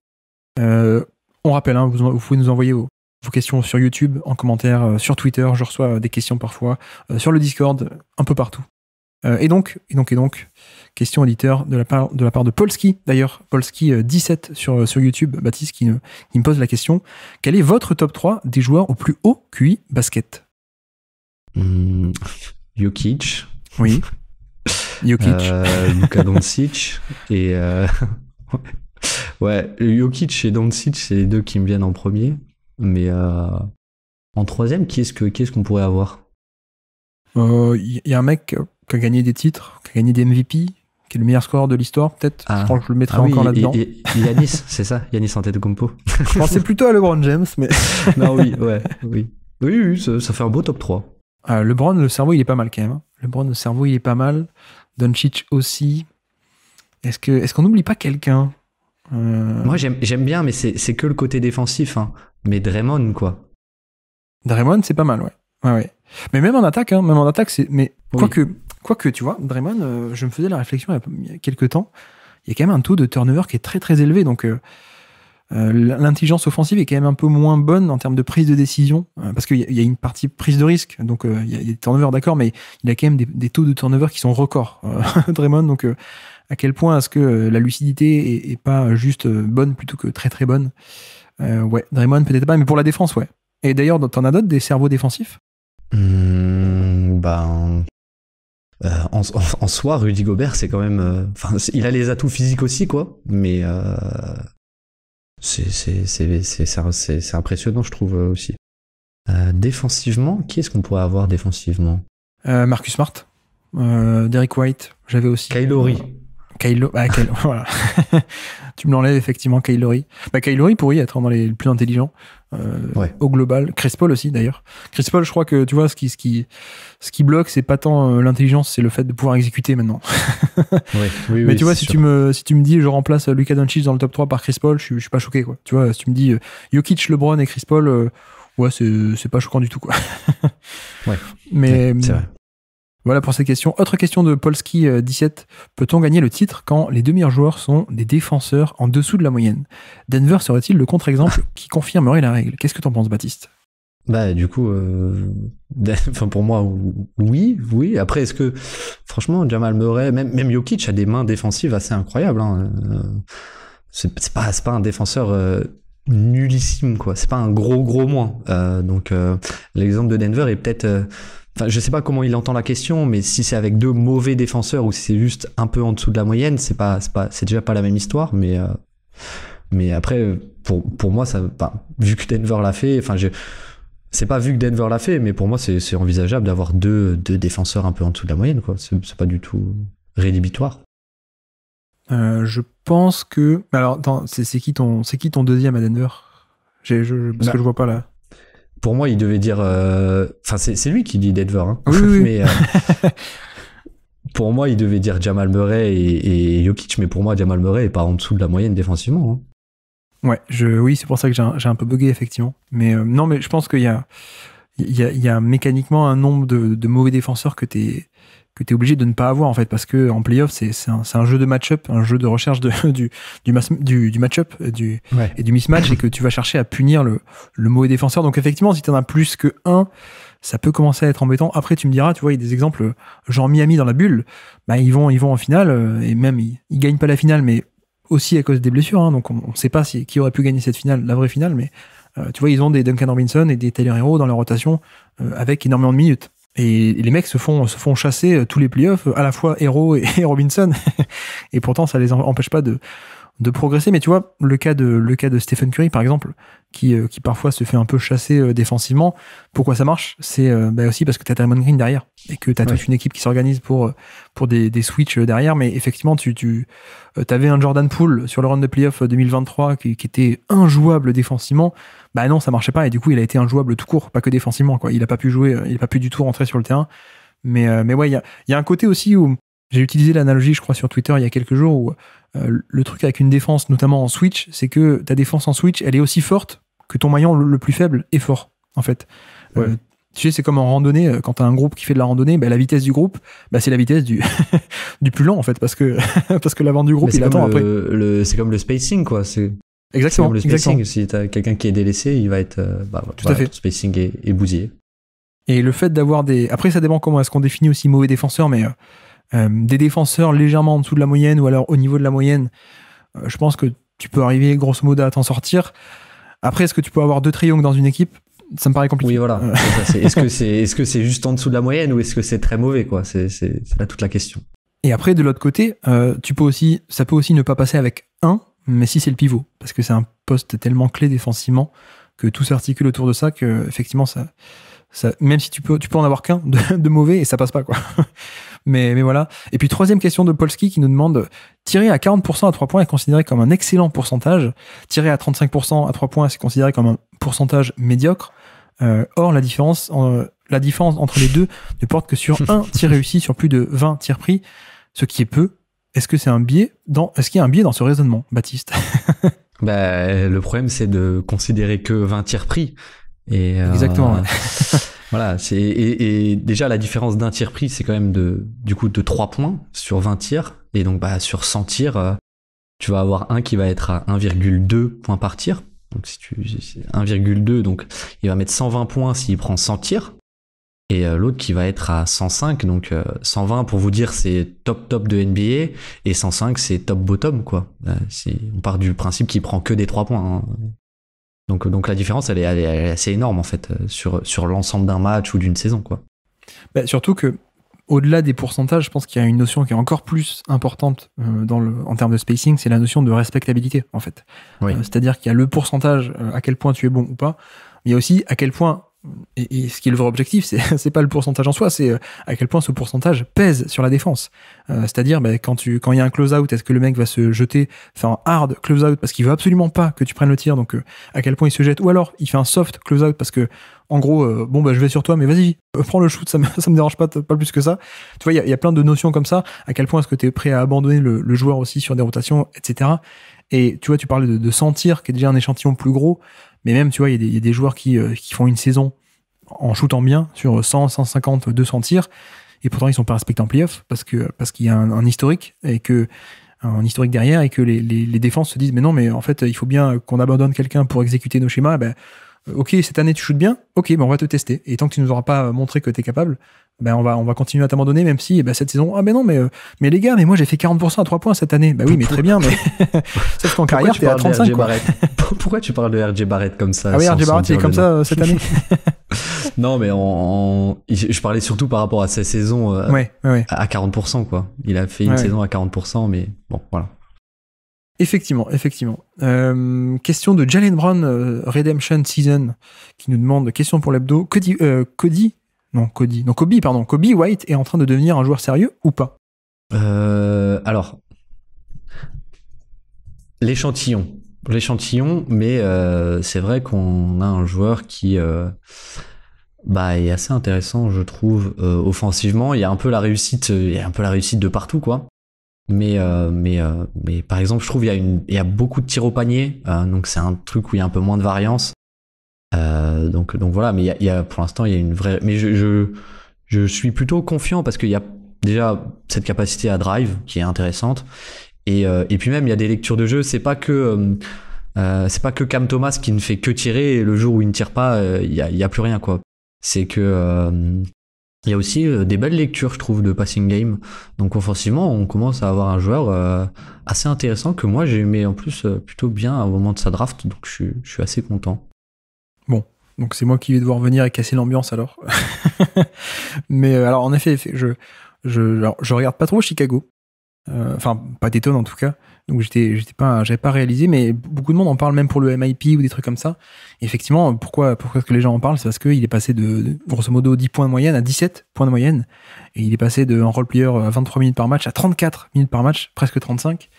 Euh, on rappelle, hein, vous, pouvez nous envoyer vos, questions sur YouTube, en commentaire, sur Twitter. Je reçois des questions parfois, sur le Discord, un peu partout. et donc, et donc, et donc, question auditeur de la part de, la part de Polski, d'ailleurs, Polski17 sur, sur YouTube, Baptiste, qui, me pose la question quel est votre top 3 des joueurs au plus haut QI basket hum, Jokic. Oui. Jokic. Euh, Luka Doncic. et. Euh, ouais, Jokic et Doncic, c'est les deux qui me viennent en premier. Mais euh, en troisième, qui est-ce qu'on pourrait avoir Il euh, y a un mec qui a gagné des titres, qui a gagné des MVP, qui est le meilleur scoreur de l'histoire, peut-être. Je pense que je le mettrai encore là-dedans. Yanis, c'est ça, Yanis en tête de compo. je pensais plutôt à LeBron James, mais. non, oui, ouais, oui. Oui, oui ça, ça, fait un beau top 3. Euh, LeBron, le cerveau, il est pas mal quand même. Le hein. LeBron, le cerveau, il est pas mal. Doncic aussi. Est-ce que est-ce qu'on n'oublie pas quelqu'un euh, Moi, j'aime bien, mais c'est que le côté défensif. Hein. Mais Draymond, quoi. Draymond, c'est pas mal, ouais. ouais, Mais même en attaque, hein, même en attaque, c'est. Mais quoi quoique, quoi que, tu vois, Draymond, euh, je me faisais la réflexion il y a quelques temps. Il y a quand même un taux de turnover qui est très très élevé. Donc, euh, euh, l'intelligence offensive est quand même un peu moins bonne en termes de prise de décision, euh, parce qu'il y, a une partie prise de risque, donc euh, il y, a, des turnovers, d'accord, mais il a quand même des, taux de turnovers qui sont records, Draymond, donc à quel point est-ce que la lucidité est, pas juste bonne plutôt que très très bonne Ouais, Draymond peut-être pas, mais pour la défense, ouais. Et d'ailleurs, t'en as d'autres des cerveaux défensifs mmh, Ben. en, soi, Rudy Gobert, c'est quand même. Enfin, il a les atouts physiques aussi, quoi. Mais c'est impressionnant, je trouve euh, aussi. Euh, défensivement, qui est-ce qu'on pourrait avoir défensivement euh, Marcus Smart, Derek White, j'avais aussi. Kylori. Kylo, ah, voilà. tu me l'enlèves effectivement, Kylori. Bah, Kylori pourrait être hein, dans les plus intelligents. Euh, au global. Chris Paul aussi d'ailleurs. Chris Paul, je crois que tu vois ce qui ce qui ce qui bloque, c'est pas tant euh, l'intelligence, c'est le fait de pouvoir exécuter maintenant. Mais tu vois, si tu me si tu me dis je remplace euh, Luka Doncic dans le top 3 par Chris Paul, je, je suis pas choqué quoi. Tu vois, si tu me dis Jokic, LeBron et Chris Paul ouais, c'est pas choquant du tout, quoi. ouais. Mais, voilà pour ces questions. Autre question de Polski17. Euh, Peut-on gagner le titre quand les deux meilleurs joueurs sont des défenseurs en dessous de la moyenne Denver serait-il le contre-exemple qui confirmerait la règle Qu'est-ce que t'en penses, Baptiste bah du coup, euh, pour moi, oui, oui. Après, est-ce que franchement, Jamal Murray, même, même Jokic a des mains défensives assez incroyables. Hein. Euh, c'est pas, pas un défenseur nullissime quoi c'est pas un gros gros moins donc l'exemple de Denver est peut-être Enfin, je sais pas comment il entend la question, mais si c'est avec deux mauvais défenseurs ou si c'est juste un peu en dessous de la moyenne, c'est pas, c'est pas, c'est déjà pas la même histoire. Mais, euh, mais après, pour, pour moi, ça, vu que Denver l'a fait, enfin, je, c'est pas vu que Denver l'a fait, mais pour moi, c'est, c'est envisageable d'avoir deux, deux défenseurs un peu en dessous de la moyenne, quoi. C'est, c'est pas du tout rédhibitoire. Euh, je pense que. Alors, c'est, c'est qui ton, c'est qui ton deuxième à Denver j'ai, je, Parce bah, que je vois pas là pour moi, il devait dire. Euh, enfin, c'est lui qui dit Denver. Hein. Oui, euh, pour moi, il devait dire Jamal Murray et, et, Jokic, mais pour moi, Jamal Murray est pas en dessous de la moyenne défensivement. Hein. Ouais, je, oui, c'est pour ça que j'ai un, un, peu bugué, effectivement. Mais euh, non, mais je pense qu'il y a, il y, a, y a mécaniquement un nombre de, de mauvais défenseurs que tu es tu es obligé de ne pas avoir en fait parce que en playoff c'est un, un, jeu de match-up, un jeu de recherche de, du, du, du, match-up du, et du mismatch et que tu vas chercher à punir le, le mauvais défenseur. Donc effectivement, si tu en as plus que un, ça peut commencer à être embêtant. Après, tu me diras, tu vois, il y a des exemples, genre Miami dans la bulle, bah, ils vont, ils vont en finale euh, et même ils, gagnent pas la finale, mais aussi à cause des blessures. Hein. donc on sait pas si, qui aurait pu gagner cette finale, la vraie finale, mais euh, tu vois, ils ont des Duncan Robinson et des Taylor Hero dans leur rotation euh, avec énormément de minutes. Et les mecs se font, se font chasser euh, tous les playoffs, euh, à la fois Hero et, Robinson. et pourtant, ça les empêche pas de, de progresser. Mais tu vois, le cas de, le cas de Stephen Curry, par exemple, qui, euh, qui parfois se fait un peu chasser défensivement, pourquoi ça marche C'est bah aussi parce que tu as Green derrière et que t'as as toute une équipe qui s'organise pour, pour des, des switches derrière. Mais effectivement, tu, tu avais un Jordan Poole sur le run de playoff 2023 qui, qui était injouable défensivement bah non, ça marchait pas. Et du coup, il a été injouable tout court, pas que défensivement. Quoi. Il a pas pu jouer, euh, il a pas pu du tout rentrer sur le terrain. Mais, euh, mais ouais, il y a, un côté aussi où j'ai utilisé l'analogie, je crois, sur Twitter il y a quelques jours où euh, le truc avec une défense, notamment en switch, c'est que ta défense en switch, elle est aussi forte que ton maillon le, plus faible est fort, en fait. tu sais, c'est comme en randonnée, quand t'as un groupe qui fait de la randonnée, bah, la vitesse du groupe, bah, c'est la vitesse du, du plus lent, en fait, parce que, parce que l'avant du groupe, il attend après. c'est comme le spacing, quoi. C'est Exactement. si tu as quelqu'un qui est délaissé, il va être. Euh, bah, Tout à fait. spacing est, bousillé. Et le fait d'avoir des. Après, ça dépend comment est-ce qu'on définit aussi mauvais défenseur, mais euh, euh, des défenseurs légèrement en dessous de la moyenne ou alors au niveau de la moyenne, je pense que tu peux arriver grosso modo à t'en sortir. Après, est-ce que tu peux avoir deux triangles dans une équipe ça me paraît compliqué. Oui, voilà. Est-ce que c'est est -ce c'est juste en dessous de la moyenne ou est-ce que c'est très mauvais quoi C'est là toute la question. Et après, de l'autre côté, tu peux aussi, ça peut aussi ne pas passer avec un, mais si, c'est le pivot, parce que c'est un poste tellement clé défensivement que tout s'articule autour de ça que, effectivement, ça, ça, même si tu peux, tu peux en avoir qu'un de, mauvais et ça passe pas, quoi. mais, mais voilà. Et puis, troisième question de Polski qui nous demande tirer à 40% à 3 points est considéré comme un excellent pourcentage. Tirer à 35% à 3 points, c'est considéré comme un pourcentage médiocre. Euh, or, la différence, la différence entre les deux ne porte que sur un tir réussi sur plus de 20 tirs pris, ce qui est peu est-ce que c'est un biais dans, est-ce qu'il y a un biais dans ce raisonnement, Baptiste bah, le problème, c'est de considérer que 20 tirs prix. Et, euh, Exactement. voilà. C'est, et, déjà, la différence d'un tiers prix, c'est quand même de, du coup, de 3 points sur 20 tirs. Et donc, bah, sur 100 tirs, euh, tu vas avoir un qui va être à 1,2 points par tir. Donc, si tu, 1,2, donc, il va mettre 120 points s'il prend 100 tirs et euh, l'autre qui va être à 105. Donc 120 euh, pour vous dire c'est top top de NBA et 105 c'est top bottom quoi. Euh, on part du principe qu'il prend que des trois points. Hein. Donc, donc la différence elle est, assez énorme en fait sur, sur l'ensemble d'un match ou d'une saison quoi. Bah, surtout que au-delà des pourcentages, je pense qu'il y a une notion qui est encore plus importante dans le, en termes de spacing, c'est la notion de respectabilité en fait. C'est-à-dire qu'il y a le pourcentage à quel point tu es bon ou pas, mais il y a aussi à quel point et, ce qui est le vrai objectif, c'est pas le pourcentage en soi, c'est euh, à quel point ce pourcentage pèse sur la défense. Euh, c'est-à-dire, ben, quand il y a un close-out, est-ce que le mec va se jeter, faire un hard close-out parce qu'il veut absolument pas que tu prennes le tir, donc euh, à quel point il se jette, ou alors il fait un soft close-out parce que, en gros, bon, bah, je vais sur toi, mais vas-y, prends le shoot, ça me, me dérange pas, plus que ça. Tu vois, il y, a, plein de notions comme ça, à quel point est-ce que tu es prêt à abandonner le, joueur aussi sur des rotations, etc. Et tu vois, tu parlais de, de sentir, qui est déjà un échantillon plus gros. Mais même, tu vois, il y, a des joueurs euh, qui, font une saison en shootant bien sur 100, 150, 200 tirs. Et pourtant, ils ne sont pas respectés en playoff parce parce qu'il y a un, historique et que un historique derrière et que les, défenses se disent mais non mais en fait il faut bien qu'on abandonne quelqu'un pour exécuter nos schémas. Ben, ok, cette année tu shootes bien, ok, ben, on va te tester. Et tant que tu nous auras pas montré que tu es capable, ben on va, on va continuer à t'abandonner, même si eh ben, cette saison, ah ben non, mais, euh, mais les gars, mais moi j'ai fait 40% à 3 points cette année. Bah oui, mais très bien, mais sauf qu'en carrière, tu à 35. Pourquoi tu parles de RJ Barrett comme ça Ah oui, RJ Barrett, il est comme ça cette année. non, mais je parlais surtout par rapport à sa saison euh, à 40%, quoi. Il a fait une saison à 40%, mais bon, voilà. Effectivement, effectivement. Euh, question de Jalen Brown, euh, Redemption Season, qui nous demande, question pour l'hebdo, Cody, euh, Cody, non Cody, non Kobe, pardon, Kobe White est en train de devenir un joueur sérieux ou pas Alors, l'échantillon, l'échantillon, mais c'est vrai qu'on a un joueur qui bah, est assez intéressant, je trouve, offensivement. Il y a un peu la réussite, il y a un peu la réussite de partout, quoi. Mais, euh, mais, euh, mais par exemple, je trouve qu'il y, y, a beaucoup de tirs au panier, euh, donc c'est un truc où il y a un peu moins de variance. donc, donc voilà, mais y pour l'instant, il y a une vraie. Mais je, je, suis plutôt confiant parce qu'il y a déjà cette capacité à drive qui est intéressante. Et, puis même, il y a des lectures de jeu, c'est pas que. c'est pas que Cam Thomas qui ne fait que tirer et le jour où il ne tire pas, il n'y a, a, plus rien quoi. C'est que il y a aussi euh, des belles lectures, je trouve, de passing game. Donc offensivement, on commence à avoir un joueur euh, assez intéressant que moi j'ai aimé en plus euh, plutôt bien au moment de sa draft, donc je, suis, assez content. Bon, donc c'est moi qui vais devoir venir et casser l'ambiance alors. Mais alors en effet, je, je, je regarde pas trop Chicago. Enfin, pas d'étonne en tout cas. Donc j'étais, j'étais pas, j'avais pas réalisé, mais beaucoup de monde en parle même pour le MIP ou des trucs comme ça. effectivement, pourquoi, pourquoi est-ce que les gens en parlent C'est parce qu'il est passé de, grosso modo 10 points de moyenne à 17 points de moyenne. Et il est passé de en role player à euh, 23 minutes par match à 34 minutes par match, presque 35.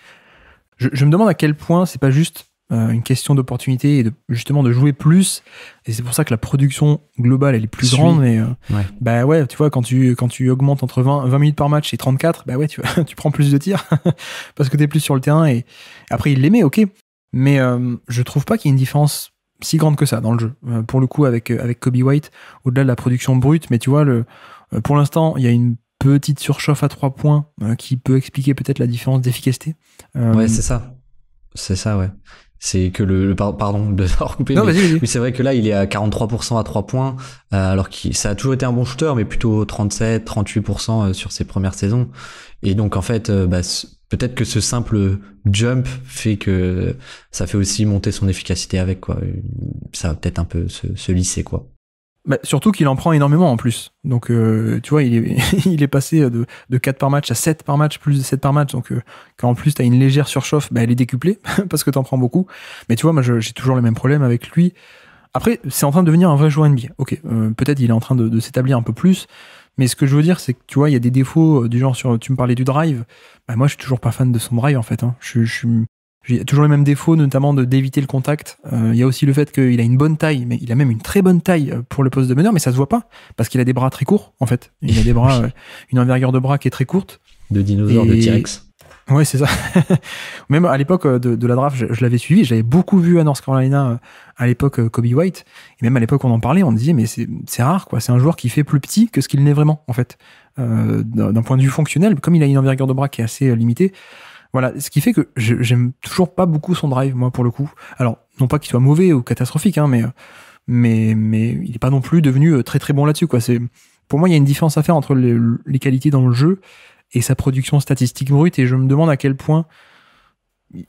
je me demande à quel point c'est pas juste euh, une question d'opportunité et de, justement de jouer plus. Et c'est pour ça que la production globale, elle est plus grande. Mais euh, ouais. bah ouais, tu vois, quand tu, quand tu augmentes entre 20, minutes par match et 34, bah ouais, tu, tu prends plus de tirs parce que tu es plus sur le terrain. Et après, il met ok. Mais euh, je trouve pas qu'il y ait une différence si grande que ça dans le jeu. pour le coup, avec, avec Kobe White, au-delà de la production brute, mais tu vois, le, pour l'instant, il y a une petite surchauffe à 3 points qui peut expliquer peut-être la différence d'efficacité. ouais, c'est ça. C'est ça, ouais c'est que le, pardon de mais, c'est vrai que là il est à 43% à 3 points euh, alors que ça a toujours été un bon shooter mais plutôt 37 38% euh, sur ses premières saisons et donc en fait euh, bah, peut-être que ce simple jump fait que ça fait aussi monter son efficacité avec quoi ça va peut-être un peu se, se lisser quoi bah, surtout qu'il en prend énormément en plus. Donc, euh, tu vois, il est, il est passé de, de, 4 par match à 7 par match, plus de 7 par match. Donc, euh, quand en plus, t'as une légère surchauffe, bah, elle est décuplée parce que t'en en prends beaucoup. Mais tu vois, moi, j'ai toujours les mêmes problème avec lui. Après, c'est en train de devenir un vrai joueur NBA. Ok, euh, peut-être il est en train de, s'établir un peu plus. Mais ce que je veux dire, c'est que tu vois, il y a des défauts du genre sur. Tu me parlais du drive. Bah, moi, je suis toujours pas fan de son drive, en fait. Hein. je, suis il a toujours les mêmes défauts, notamment d'éviter le contact. Euh, il y a aussi le fait qu'il a une bonne taille, mais il a même une très bonne taille euh, pour le poste de meneur, mais ça se voit pas parce qu'il a des bras très courts en fait. Il a des bras, euh, une envergure de bras qui est très courte. De dinosaure, de T-Rex. Ouais, c'est ça. même à l'époque de, la draft, je, l'avais suivi, j'avais beaucoup vu à North Carolina à l'époque Kobe White, et même à l'époque on en parlait, on disait mais c'est rare quoi, c'est un joueur qui fait plus petit que ce qu'il n'est vraiment en fait. D'un point de vue fonctionnel, comme il a une envergure de bras qui est assez limitée, voilà, ce qui fait que j'aime toujours pas beaucoup son drive, moi, pour le coup. Alors, non pas qu'il soit mauvais ou catastrophique, hein, mais, euh, mais, mais il n'est pas non plus devenu euh, très très bon là-dessus, quoi. C'est, pour moi, il y a une différence à faire entre les, qualités dans le jeu et sa production statistique brute, et je me demande à quel point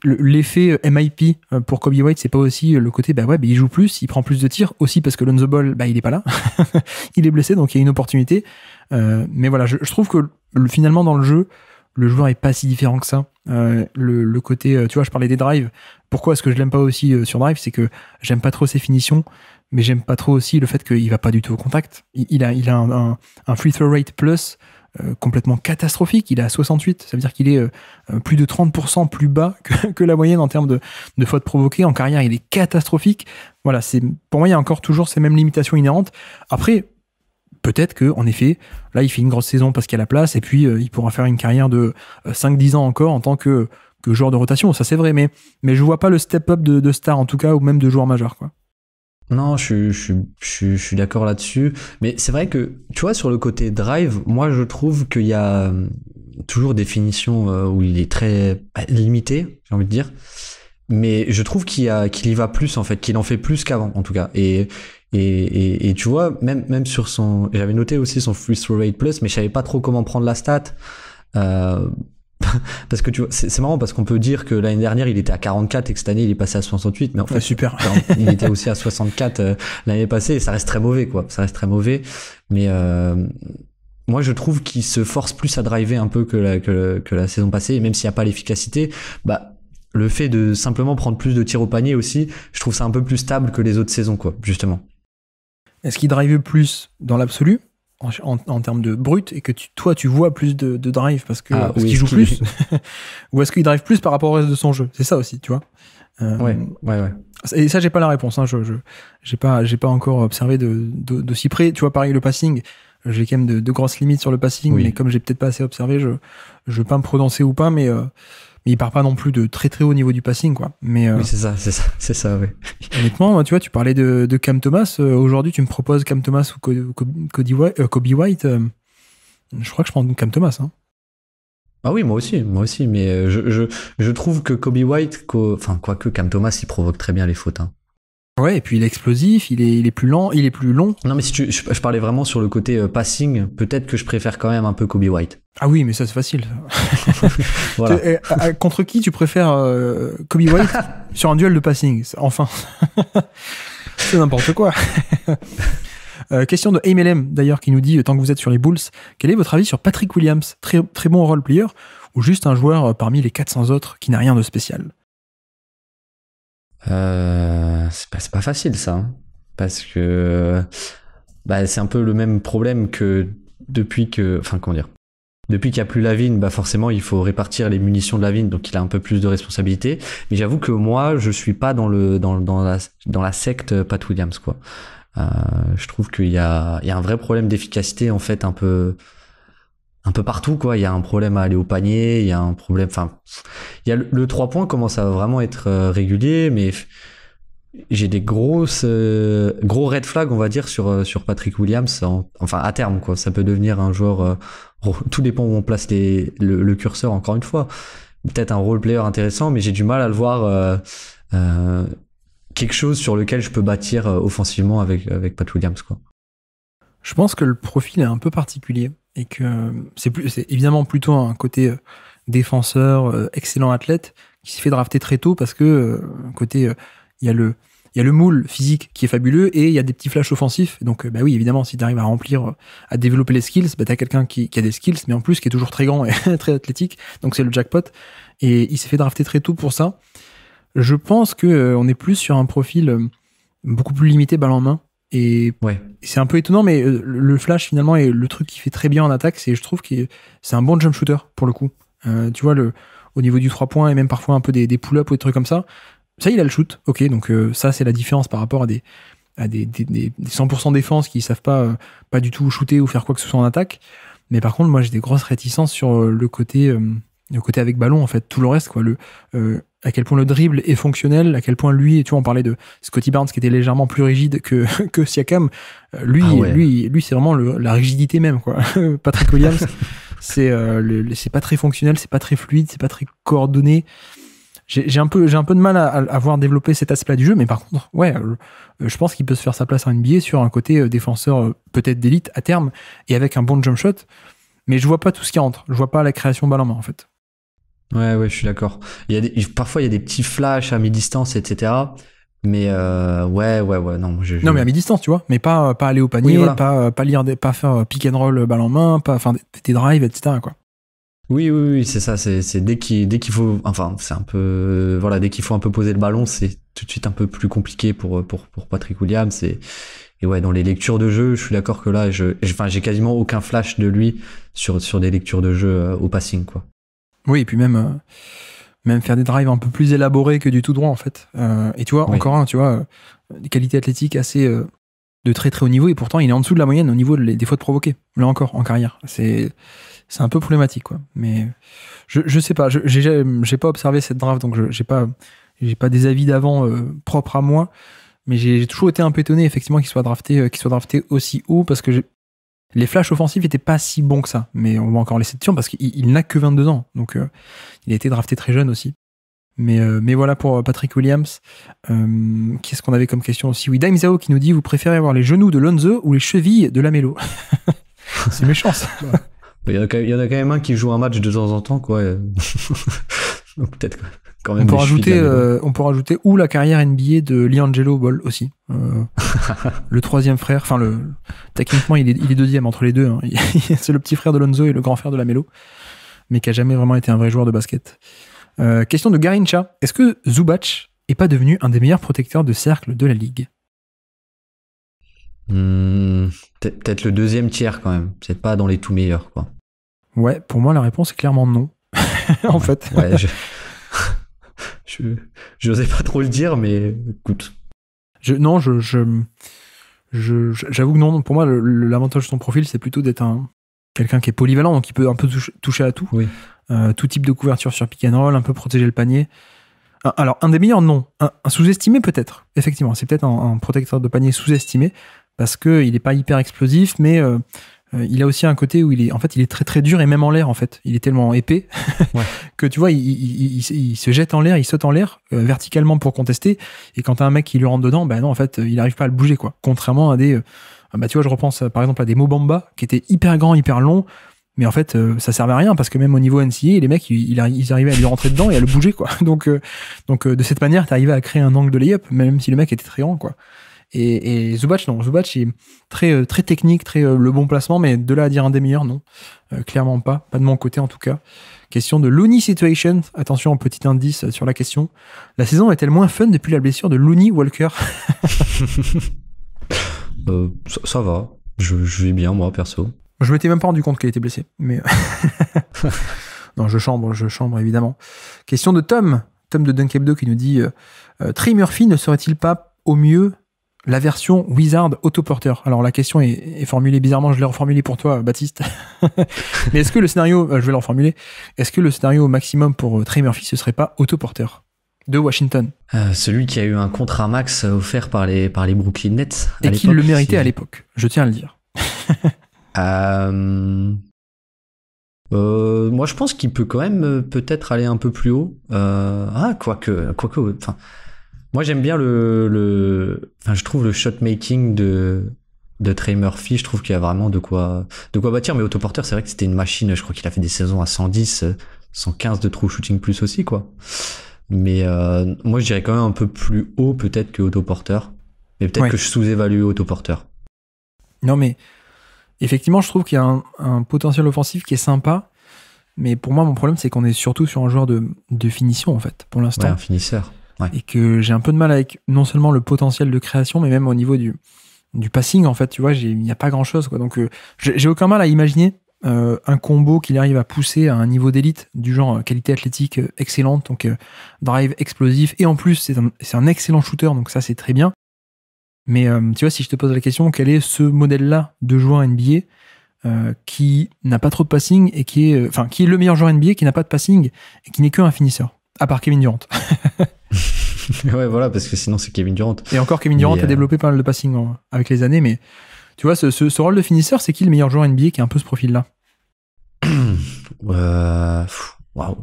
l'effet euh, MIP pour Kobe White, c'est pas aussi le côté, bah ouais, bah il joue plus, il prend plus de tirs, aussi parce que Lonzo Ball, bah il est pas là, il est blessé, donc il y a une opportunité. mais voilà, je, trouve que finalement dans le jeu, le joueur est pas si différent que ça. Euh, le, côté, euh, tu vois, je parlais des drives. Pourquoi est-ce que je l'aime pas aussi euh, sur drive C'est que j'aime pas trop ses finitions, mais j'aime pas trop aussi le fait qu'il va pas du tout au contact. Il, a, il a un, free throw rate plus complètement catastrophique. Il a à 68, ça veut dire qu'il est plus de 30% plus bas que, la moyenne en termes de, de fautes provoquées. En carrière, il est catastrophique. Voilà, c'est pour moi, il y a encore toujours ces mêmes limitations inhérentes. Après, peut-être que, en effet, là, il fait une grosse saison parce qu'il a la place, et puis euh, il pourra faire une carrière de 5-10 euh, ans encore en tant que, joueur de rotation, ça c'est vrai, mais, mais je vois pas le step-up de, star en tout cas, ou même de joueur majeur. Non, je, suis d'accord là-dessus, mais c'est vrai que, tu vois, sur le côté drive, moi je trouve qu'il y a euh, toujours des finitions où il est très bah, limité, j'ai envie de dire mais je trouve qu'il y, y va plus en fait, qu'il en fait plus qu'avant en tout cas. Et, et, et, et, tu vois, même, même sur son. J'avais noté aussi son free throw rate plus, mais je savais pas trop comment prendre la stat. Euh, parce que tu vois, c'est marrant parce qu'on peut dire que l'année dernière il était à 44 et que cette année il est passé à 68, mais en fait, super. il était aussi à 64 euh, l'année passée et ça reste très mauvais quoi. Ça reste très mauvais, mais euh, moi je trouve qu'il se force plus à driver un peu que la, que, que la saison passée, et même s'il n'y a pas l'efficacité, bah le fait de simplement prendre plus de tirs au panier aussi, je trouve ça un peu plus stable que les autres saisons quoi, justement. Est-ce qu'il drive plus dans l'absolu en, en, termes de brut et que tu, toi tu vois plus de, de drive parce que ah, qu'il joue plus ou est-ce qu'il drive plus par rapport au reste de son jeu c'est ça aussi tu vois euh, ouais ouais ouais et ça j'ai pas la réponse hein, je j'ai pas j'ai pas encore observé de, de, si près tu vois pareil le passing j'ai quand même de, grosses limites sur le passing mais comme j'ai peut-être pas assez observé je je vais pas me prononcer ou pas mais euh, mais il part pas non plus de très très haut niveau du passing, quoi. Mais, euh, oui, c'est ça, c'est ça, c'est ça, ouais. Honnêtement, tu vois, tu parlais de, Cam Thomas. Euh, aujourd'hui, tu me proposes Cam Thomas ou euh, Kobe White. je crois que je prends Cam Thomas, hein. Ah oui, moi aussi, moi aussi, mais je, je, trouve que Kobe White, enfin, quoique Cam Thomas, il provoque très bien les fautes. Hein. Ouais, et puis il est explosif, il est, il est plus lent, il est plus long. Non, mais si tu, je, parlais vraiment sur le côté euh, passing, peut-être que je préfère quand même un peu Kobe White. Ah oui, mais ça c'est facile. contre qui tu préfères euh, Kobe White sur un duel de passing Enfin, c'est n'importe quoi. Euh, question de MLM d'ailleurs qui nous dit tant que vous êtes sur les Bulls, quel est votre avis sur Patrick Williams, très très bon role player ou juste un joueur parmi les 400 autres qui n'a rien de spécial euh, c'est pas, facile ça, hein. parce que bah, c'est un peu le même problème que depuis que, enfin comment dire, depuis qu'il n'y a plus la bah forcément il faut répartir les munitions de la vigne, donc il a un peu plus de responsabilité. Mais j'avoue que moi je suis pas dans le dans, dans la dans la secte Pat Williams quoi. Euh, je trouve qu'il y a un vrai problème d'efficacité en fait un peu un peu partout, quoi. Il y a un problème à aller au panier, il y a un problème. Enfin, il y a le, trois 3 points commence à vraiment être euh, régulier, mais j'ai des grosses euh, gros red flags on va dire sur euh, sur Patrick Williams enfin à terme quoi ça peut devenir un joueur tout dépend où on place le, curseur encore une fois peut-être un role player intéressant mais j'ai du mal à le voir quelque chose sur lequel je peux bâtir offensivement avec avec Pat Williams quoi je pense que le profil est un peu particulier et que c'est plus, c'est évidemment plutôt un côté euh, défenseur, euh, excellent athlète, qui s'est fait drafter très tôt parce que euh, côté, il y a le, il y le moule physique qui est fabuleux et il y a des petits flashs offensifs. Donc, bah oui, évidemment, si tu arrives à remplir, à développer les skills, bah t'as quelqu'un qui, a des skills, mais en plus qui est toujours très grand et très athlétique. Donc c'est le jackpot. Et il s'est fait drafter très tôt pour ça. Je pense que on est plus sur un profil beaucoup plus limité balle en main et c'est un peu étonnant, mais euh, le flash finalement est le truc qui fait très bien en attaque. C'est je trouve que c'est un bon jump shooter pour le coup. Euh, tu vois, le, au niveau du 3 points et même parfois un peu des, pull-ups ou des trucs comme ça. Ça, il a le shoot. Ok, donc euh, ça, c'est la différence par rapport à des, à des, 100% défense qui savent pas, pas du tout shooter ou faire quoi que ce soit en attaque. Mais par contre, moi, j'ai des grosses réticences sur le côté, le côté avec ballon, en fait. Tout le reste, quoi. Le, à quel point le dribble est fonctionnel, à quel point lui, tu vois, on parlait de Scotty Barnes qui était légèrement plus rigide que, Siakam. Euh, lui, ah lui, lui, c'est vraiment la rigidité même, quoi. Patrick Williams, c'est euh, c'est pas très fonctionnel, c'est pas très fluide, c'est pas très coordonné. J'ai un peu, j'ai un peu de mal à, avoir développé cet aspect-là du jeu, mais par contre, ouais, euh, je pense qu'il peut se faire sa place en NBA sur un côté défenseur peut-être d'élite à terme et avec un bon jump shot. Mais je vois pas tout ce qui entre. Je vois pas la création balle en main, en fait. Ouais, ouais, je suis d'accord. Il y a parfois, il y a des petits flashs à mi-distance, etc. Mais euh, ouais, ouais, ouais, non. Je, Non, mais à mi-distance, tu vois. Mais pas, euh, pas aller au panier, pas, euh, pas lire, des, pas faire pick and roll balle en main, pas enfin des drives, etc. Quoi. Oui, oui, oui, c'est ça. C'est dès qu'il dès qu'il faut, enfin, c'est un peu, voilà, dès qu'il faut un peu poser le ballon, c'est tout de suite un peu plus compliqué pour pour pour Patrick Williams. Et, et ouais, dans les lectures de jeu, je suis d'accord que là, je, enfin, j'ai quasiment aucun flash de lui sur sur des lectures de jeu au passing, quoi. Oui, et puis même, euh, même faire des drives un peu plus élaborés que du tout droit, en fait. Euh, et tu vois, encore un, tu vois, euh, des qualités athlétiques assez de très très haut niveau et pourtant il est en dessous de la moyenne au niveau des fautes provoquées. Là encore en carrière, c'est c'est un peu problématique quoi. Mais je je sais pas, j'ai j'ai pas observé cette draft donc j'ai pas j'ai pas des avis d'avant propres à moi, mais j'ai toujours été un peu étonné effectivement qu'il soit drafté qu'il soit drafté aussi haut parce que les flashs offensifs n'étaient pas si bons que ça, mais on va encore laisser de parce qu'il n'a que 22 ans, donc euh, il a été drafté très jeune aussi. Mais, euh, voilà pour euh, Patrick Williams. Qu'est-ce qu'on avait comme question aussi Oui, qui nous dit Vous préférez avoir les genoux de Lonzo ou les chevilles de Lamelo C'est méchant ça. Il y, en a quand même un qui joue un match de temps en temps, quoi. Peut-être quoi. Euh, on, peut rajouter, ou la carrière NBA de Liangelo Ball aussi. Euh, le troisième frère, enfin le techniquement il est, deuxième entre les deux. Hein. C'est le petit frère de Lonzo et le grand frère de Lamelo. mais qui a jamais vraiment été un vrai joueur de basket. Euh, question de Garincha. Est-ce que Zubac est pas devenu un des meilleurs protecteurs de cercle de la ligue hmm, Peut-être le deuxième tiers quand même. C'est pas dans les tout meilleurs quoi. Ouais, pour moi la réponse est clairement non. en fait. Je n'osais pas trop le dire, mais écoute. non, je, j'avoue que non. Pour moi, l'avantage de son profil, c'est plutôt d'être un, quelqu'un qui est polyvalent, donc qui peut un peu toucher à tout. Euh, tout type de couverture sur pick un peu protéger le panier. Alors, un des meilleurs, non. Un, sous-estimé, peut-être. Effectivement, c'est peut-être un, protecteur de panier sous-estimé parce qu'il n'est pas hyper explosif, mais euh, euh, il a aussi un côté où il est, en fait, il est très très dur et même en l'air en fait. Il est tellement épais que tu vois, il, se jette en l'air, il saute en l'air euh, verticalement pour contester. Et quand t'as un mec qui lui rentre dedans, ben non, en fait, euh, il n'arrive pas à le bouger quoi. Contrairement à des, ah bah, tu vois, je repense par exemple à des Mobamba qui étaient hyper grands, hyper longs. Mais en fait, ça servait à rien parce que même au niveau NCA, les mecs, ils, arrivaient à lui rentrer dedans et à le bouger, quoi. Donc, donc de cette manière, t'arrivais à créer un angle de layup, même si le mec était très grand, quoi. Et, et, Zubac, non, Zubac est très, euh, très technique, très euh, le bon placement, mais de là à dire un des meilleurs, non, euh, clairement pas, pas de mon côté en tout cas. Question de Looney Situation, attention, petit indice sur la question. La saison est-elle moins fun depuis la blessure de Looney Walker ça, va, je, vais bien moi perso. Je m'étais même pas rendu compte qu'elle était blessée, mais. non, je chambre, je chambre évidemment. Question de Tom, Tom de Dunkebdo qui nous dit euh, Trey Murphy ne serait-il pas au mieux la version Wizard autoporteur. Alors la question est, formulée bizarrement, je l'ai reformulée pour toi, Baptiste. Mais est-ce que le scénario, euh, je vais le reformuler, est-ce que le scénario au maximum pour euh, Trey Murphy, ce serait pas autoporteur de Washington euh, Celui qui a eu un contrat max offert par les, par les Brooklyn Nets. et qui le méritait à l'époque, je tiens à le dire. moi je pense qu'il peut quand même peut-être aller un peu plus haut. ah, quoique, enfin. Moi, j'aime bien le, enfin, je trouve le shot making de, de Trey Murphy. Je trouve qu'il y a vraiment de quoi, de quoi bâtir. Mais Autoporteur, c'est vrai que c'était une machine. Je crois qu'il a fait des saisons à 110, 115 de true shooting plus aussi, quoi. Mais euh, moi, je dirais quand même un peu plus haut peut-être que Autoporteur. Mais peut-être que je sous-évalue Autoporteur. Non, mais effectivement, je trouve qu'il y a un, potentiel offensif qui est sympa. Mais pour moi, mon problème, c'est qu'on est surtout sur un joueur de, de finition, en fait, pour l'instant. un finisseur et que j'ai un peu de mal avec non seulement le potentiel de création, mais même au niveau du, du passing, en fait, tu vois, il n'y a pas grand chose. Quoi. Donc, euh, j'ai aucun mal à imaginer euh, un combo qu'il arrive à pousser à un niveau d'élite, du genre euh, qualité athlétique excellente, donc drive explosif, et en plus, c'est un, excellent shooter, donc ça, c'est très bien. Mais tu vois, si je te pose la question, quel est ce modèle-là de joueur NBA qui n'a pas trop de passing et qui est, enfin, qui est le meilleur joueur NBA qui n'a pas de passing et qui n'est qu'un finisseur à part Kevin Durant. ouais, voilà, parce que sinon c'est Kevin Durant. Et encore, Kevin Durant a euh, développé pas mal de passing hein, avec les années, mais tu vois, ce, rôle de finisseur, c'est qui le meilleur joueur NBA qui a un peu ce profil-là euh,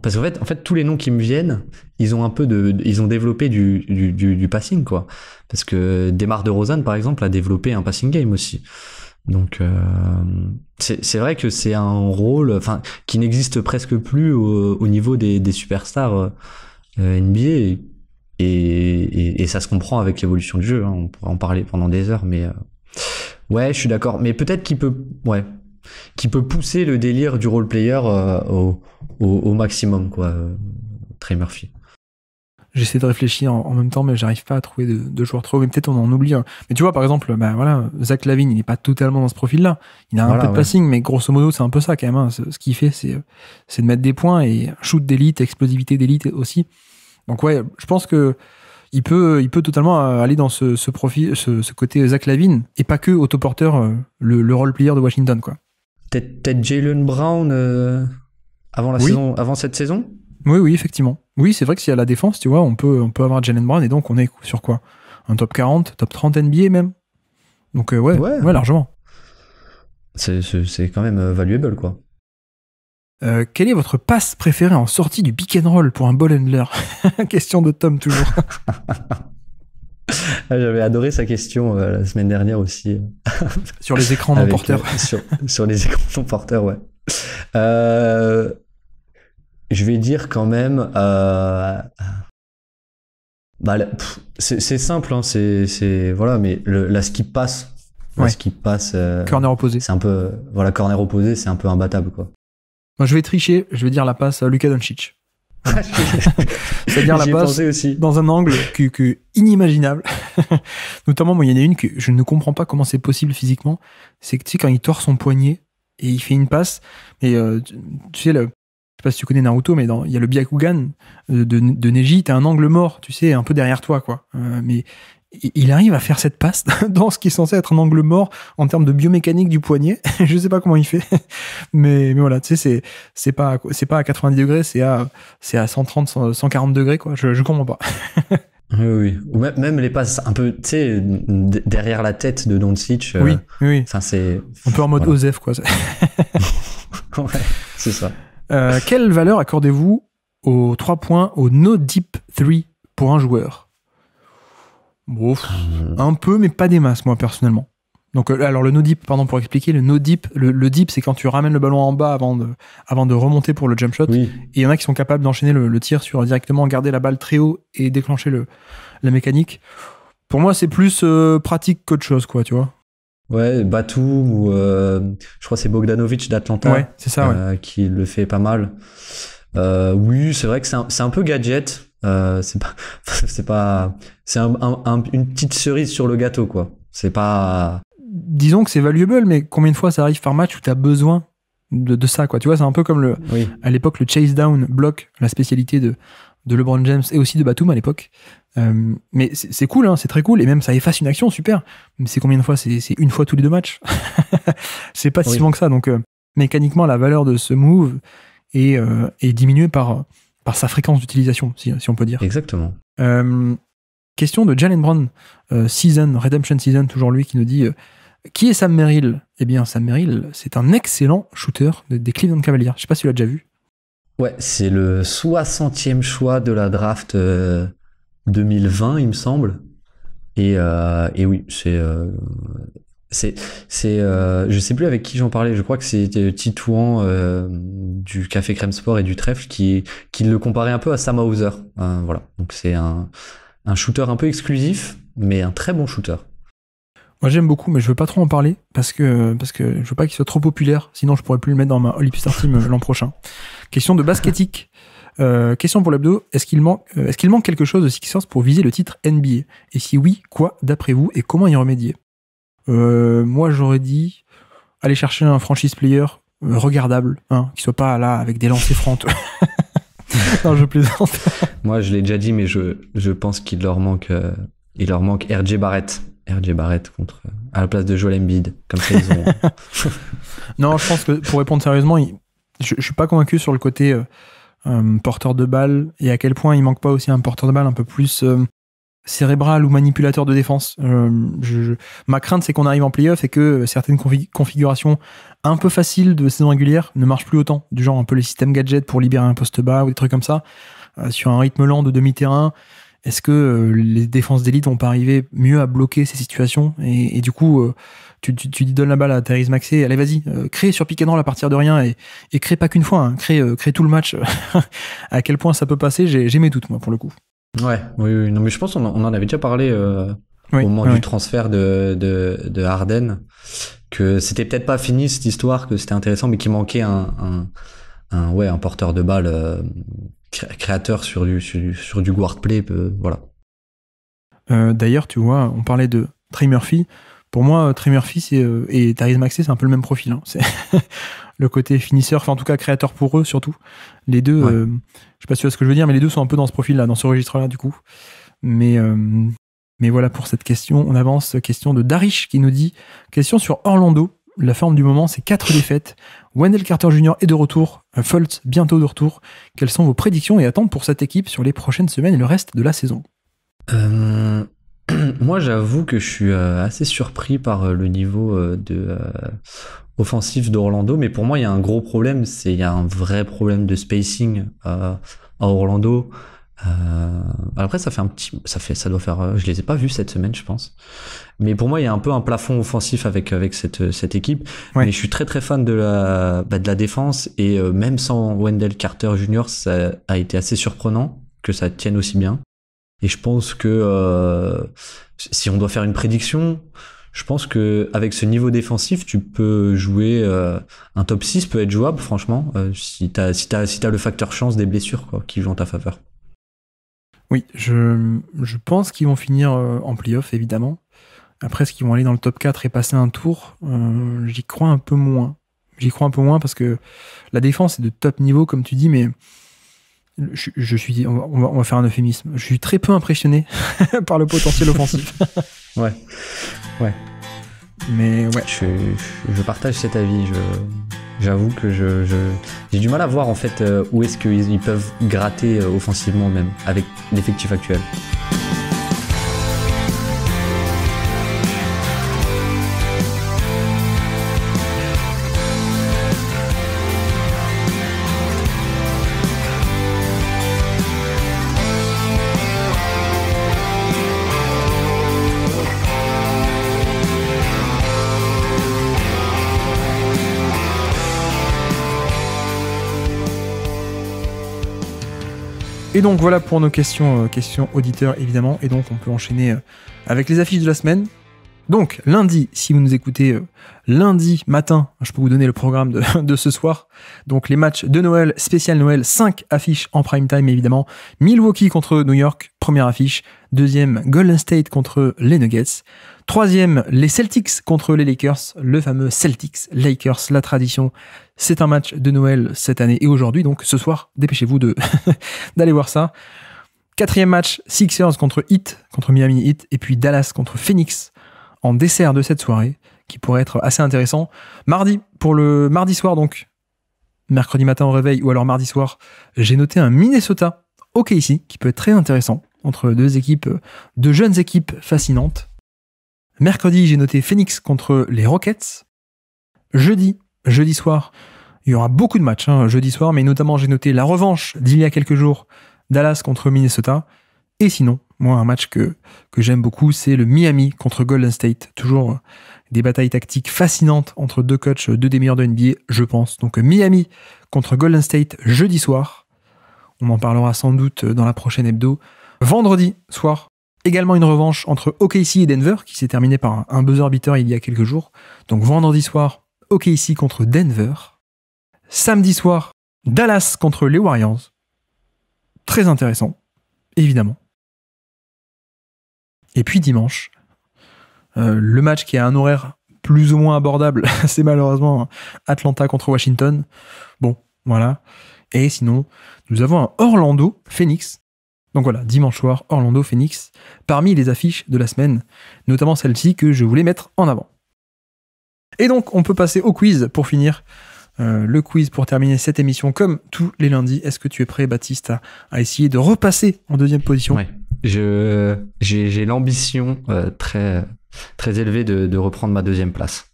Parce qu'en fait, en fait, tous les noms qui me viennent, ils ont un peu de, ils ont développé du, passing, quoi. Parce que Desmar de Rosanne, par exemple, a développé un passing game aussi. Donc euh, c'est vrai que c'est un rôle enfin qui n'existe presque plus au, niveau des, des superstars euh, NBA et, et, ça se comprend avec l'évolution du jeu. Hein. On pourrait en parler pendant des heures, mais euh, ouais, je suis d'accord. Mais peut-être qu'il peut ouais qui peut pousser le délire du role player au, au, au maximum quoi. Trey Murphy. J'essaie de réfléchir en, même temps, mais j'arrive pas à trouver de, joueurs trop. Mais peut-être on en oublie. Mais tu vois, par exemple, bah voilà, Zach Lavigne, il n'est pas totalement dans ce profil-là. Il a un peu de passing, mais grosso modo, c'est un peu ça quand même. Hein. Ce, qu'il fait, c'est, c'est de mettre des points et shoot d'élite, explosivité d'élite aussi. Donc ouais, je pense que il peut, il peut totalement aller dans ce, profil, ce, côté Zach Lavine et pas que autoporteur, euh, le, role player de Washington quoi. Peut-être Jalen Brown euh, avant la saison, avant cette saison. Oui, oui, effectivement. Oui, c'est vrai que y a la défense, tu vois, on peut, on peut avoir Jalen Brown et donc on est sur quoi Un top 40, top 30 NBA même Donc euh, ouais, ouais, largement. C'est, quand même euh, valuable, quoi. Euh, quel est votre passe préféré en sortie du pick and roll pour un ball handler Question de Tom toujours. Ah, j'avais adoré sa question la semaine dernière aussi. sur les écrans de porteurs. Sur, les écrans porteurs, ouais. Euh, je vais dire quand même. Euh, bah, c'est simple, hein, c'est voilà, mais là, ce qui passe, ce qui passe. Euh, corner opposé. C'est un peu voilà, corner opposé, c'est un peu imbattable quoi. je vais tricher, je vais dire la passe à Luka Doncic. C'est-à-dire la passe dans un angle que, inimaginable. Notamment, moi, il y en a une que je ne comprends pas comment c'est possible physiquement. C'est que tu sais, quand il tord son poignet et il fait une passe, et euh, tu sais, le, sais pas si tu connais Naruto, mais il y a le Byakugan de, de, de Neji, t'as un angle mort, tu sais, un peu derrière toi, quoi. Euh, mais il arrive à faire cette passe dans ce qui est censé être un angle mort en termes de biomécanique du poignet. je sais pas comment il fait, mais, mais voilà, tu sais, c'est, pas, c'est pas à 90 degrés, c'est à, à 130, 140 degrés, quoi. Je, comprends pas. Oui, oui. Ou même, les passes un peu, tu sais, derrière la tête de Doncic. Euh, oui, oui. Ça, c'est. Un peu en mode Ozef quoi. c'est ça. Euh, quelle valeur accordez-vous aux 3 points, au no deep 3 pour un joueur euh. Un peu, mais pas des masses, moi, personnellement. Donc, euh, alors le no deep, pardon pour expliquer, le no deep, le, deep, c'est quand tu ramènes le ballon en bas avant de, avant de remonter pour le jump shot. Et il y en a qui sont capables d'enchaîner le, tir sur directement garder la balle très haut et déclencher le, la mécanique. Pour moi, c'est plus pratique qu'autre chose, quoi, tu vois. Ouais, Batum ou euh, je crois c'est Bogdanovic d'Atlanta. Euh, qui le fait pas mal. Euh, oui, c'est vrai que c'est un, peu gadget. c'est pas, c'est pas, une petite cerise sur le gâteau quoi. C'est pas. Disons que c'est valuable, mais combien de fois ça arrive par match où as besoin de, ça quoi tu vois c'est un peu comme le à l'époque le chase down block la spécialité de de LeBron James et aussi de Batum à l'époque euh, mais c'est cool, hein, c'est très cool, et même ça efface une action, super. Mais c'est combien de fois C'est une fois tous les deux matchs. c'est pas si souvent que ça. Donc euh, mécaniquement, la valeur de ce move est, euh, est diminuée par, par sa fréquence d'utilisation, si, si, on peut dire. Exactement. question de Jalen Brown, Season, Redemption Season, toujours lui qui nous dit Qui est Sam Merrill Eh bien, Sam Merrill, c'est un excellent shooter des Cleveland Cavaliers. Je sais pas si tu l'as déjà vu. Ouais, c'est le 60e choix de la draft. 2020, il me semble. Et, euh, et oui, c'est. Euh, c'est, c'est, euh, je sais plus avec qui j'en parlais. Je crois que c'était Titouan euh, du Café Crème Sport et du Trèfle qui, qui le comparait un peu à Sam Hauser. voilà. Donc c'est un, un shooter un peu exclusif, mais un très bon shooter. Moi j'aime beaucoup, mais je veux pas trop en parler parce que parce que je veux pas qu'il soit trop populaire. Sinon je pourrais plus le mettre dans ma All Hipster Team l'an prochain. Question de basketique. Euh, question pour l'abdo est-ce qu'il manque, euh, est ce qu'il manque quelque chose de Sixers pour viser le titre NBA Et si oui, quoi d'après vous et comment y remédier euh, Moi j'aurais dit aller chercher un franchise player regardable, hein, qui soit pas là avec des lancers francs. non, je plaisante. moi je l'ai déjà dit, mais je, je pense qu'il leur manque, il leur manque RJ Barrett. RJ Barrett contre à la place de Joel Embiid. Comme ça, ils ont. non, je pense que pour répondre sérieusement, je, je suis pas convaincu sur le côté. Euh, porteur de balle et à quel point il manque pas aussi un porteur de balle un peu plus euh, cérébral ou manipulateur de défense. Euh, je, Ma crainte, c'est qu'on arrive en playoff et que certaines configurations un peu faciles de saison régulière ne marchent plus autant. Du genre un peu les systèmes gadgets pour libérer un poste bas ou des trucs comme ça, sur un rythme lent de demi-terrain. Est-ce que les défenses d'élite vont pas arriver mieux à bloquer ces situations et, et, du coup tu, tu, tu donnes la balle à Thérèse Maxé, allez vas-y, euh, crée sur Piqué à partir de rien et, et crée pas qu'une fois, hein. crée, euh, crée, tout le match. Euh, à quel point ça peut passer, j'ai mes doutes moi pour le coup. Ouais, oui, oui. non mais je pense qu'on en avait déjà parlé au moment du transfert de, de, Harden, que c'était peut-être pas fini cette histoire, que c'était intéressant, mais qu'il manquait un, un, ouais, un porteur de balle créateur sur du, sur du, guard play, voilà. D'ailleurs, tu vois, on parlait de Trey Murphy. Pour moi, euh, Trey et euh, Taris Maxé, c'est un peu le même profil. Hein. C'est le côté finisseur, enfin en tout cas créateur pour eux surtout. Les deux, je euh, ne je sais pas si tu ce que je veux dire, mais les deux sont un peu dans ce profil-là, dans ce registre-là du coup. Mais, voilà pour cette question. On avance. Question de Darish qui nous dit question sur Orlando. La forme du moment, c'est quatre défaites. Wendell Carter Jr. est de retour. Fultz, bientôt de retour. Quelles sont vos prédictions et attentes pour cette équipe sur les prochaines semaines et le reste de la saison Moi, j'avoue que je suis euh, assez surpris par euh, le niveau euh, de offensif d'Orlando, mais pour moi, il y a un gros problème. C'est il y a un vrai problème de spacing à Orlando. après, ça fait un petit, ça fait, ça doit faire. Je les ai pas vus cette semaine, je pense. Mais pour moi, il y a un peu un plafond offensif avec avec cette cette équipe. Mais je suis très très fan de la bah, de la défense et même sans Wendell Carter Jr, ça a été assez surprenant que ça tienne aussi bien. Et je pense que euh, si on doit faire une prédiction, je pense que avec ce niveau défensif, tu peux jouer euh, un top 6 peut être jouable franchement euh, si tu as, si as le facteur chance des blessures qui jouent en ta faveur. Oui, je, je pense qu'ils vont finir en playoff évidemment. Après, ce qu'ils vont aller dans le top 4 et passer un tour J'y crois un peu moins. J'y crois un peu moins parce que la défense est de top niveau, comme tu dis, mais je, suis, on va, on va, faire un euphémisme. Je suis très peu impressionné par le potentiel offensif. ouais, ouais. Mais ouais. Je, je partage cet avis. J'avoue que je, j'ai du mal à voir en fait euh, où est-ce qu'ils peuvent gratter euh, offensivement même avec l'effectif actuel. donc voilà pour nos questions, euh, questions auditeurs évidemment. Et donc on peut enchaîner euh, avec les affiches de la semaine. Donc lundi, si vous nous écoutez euh, lundi matin, hein, je peux vous donner le programme de, de, ce soir. Donc les matchs de Noël, spécial Noël, 5 affiches en prime time évidemment. Milwaukee contre New York, première affiche. Deuxième, Golden State contre les Nuggets. Troisième, les Celtics contre les Lakers, le fameux Celtics-Lakers, la tradition. C'est un match de Noël cette année et aujourd'hui, donc ce soir, dépêchez-vous d'aller voir ça. Quatrième match, Sixers contre Heat, contre Miami Heat, et puis Dallas contre Phoenix en dessert de cette soirée, qui pourrait être assez intéressant. Mardi, pour le mardi soir donc, mercredi matin au réveil ou alors mardi soir, j'ai noté un Minnesota OK ici, qui peut être très intéressant, entre deux équipes, deux jeunes équipes fascinantes. Mercredi, j'ai noté Phoenix contre les Rockets. Jeudi, jeudi soir, il y aura beaucoup de matchs hein, jeudi soir, mais notamment j'ai noté la revanche d'il y a quelques jours, Dallas contre Minnesota. Et sinon, moi, un match que, que j'aime beaucoup, c'est le Miami contre Golden State. Toujours des batailles tactiques fascinantes entre deux coachs, deux des meilleurs de NBA, je pense. Donc Miami contre Golden State jeudi soir. On en parlera sans doute dans la prochaine hebdo. Vendredi soir, Également une revanche entre OKC et Denver, qui s'est terminée par un buzzer beater il y a quelques jours. Donc vendredi soir, OKC contre Denver. Samedi soir, Dallas contre les Warriors. Très intéressant, évidemment. Et puis dimanche, euh, le match qui a un horaire plus ou moins abordable, c'est malheureusement hein, Atlanta contre Washington. Bon, voilà. Et sinon, nous avons un Orlando Phoenix donc voilà, dimanche soir, Orlando Phoenix, parmi les affiches de la semaine, notamment celle-ci que je voulais mettre en avant. Et donc, on peut passer au quiz pour finir. Euh, le quiz pour terminer cette émission, comme tous les lundis. Est-ce que tu es prêt, Baptiste, à, essayer de repasser en deuxième position Oui, je, J'ai l'ambition euh, très, très élevée de, reprendre ma deuxième place.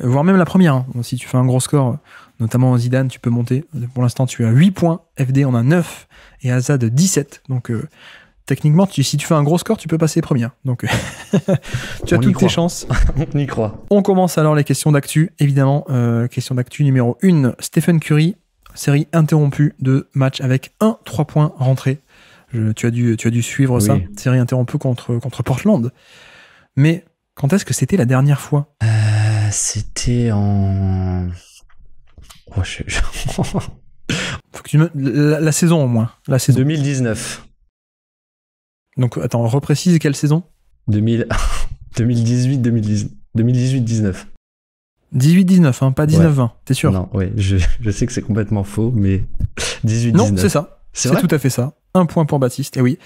Euh, voire même la première, hein. si tu fais un gros score notamment Zidane, tu peux monter. Pour l'instant, tu as 8 points, FD en a 9 et Azad 17. Donc euh, techniquement, si tu fais un gros score, tu peux passer premier. Donc tu as toutes tes chances. On y croit. On commence alors les questions d'actu, évidemment. Euh, question d'actu numéro 1, Stephen Curry, série interrompue de match avec 1-3 points rentrés. tu, as dû, suivre ça, série interrompue contre, Portland. Mais quand est-ce que c'était la dernière fois euh, C'était en... la, saison au moins. 2019. Donc attends, reprécise quelle saison 2000... 2018, 2019 2018, 19. 18, 19, pas 19, 20, t'es sûr Non, oui, je, sais que c'est complètement faux, mais 18, 19. c'est ça. C'est tout à fait ça. Un point pour Baptiste. Et oui,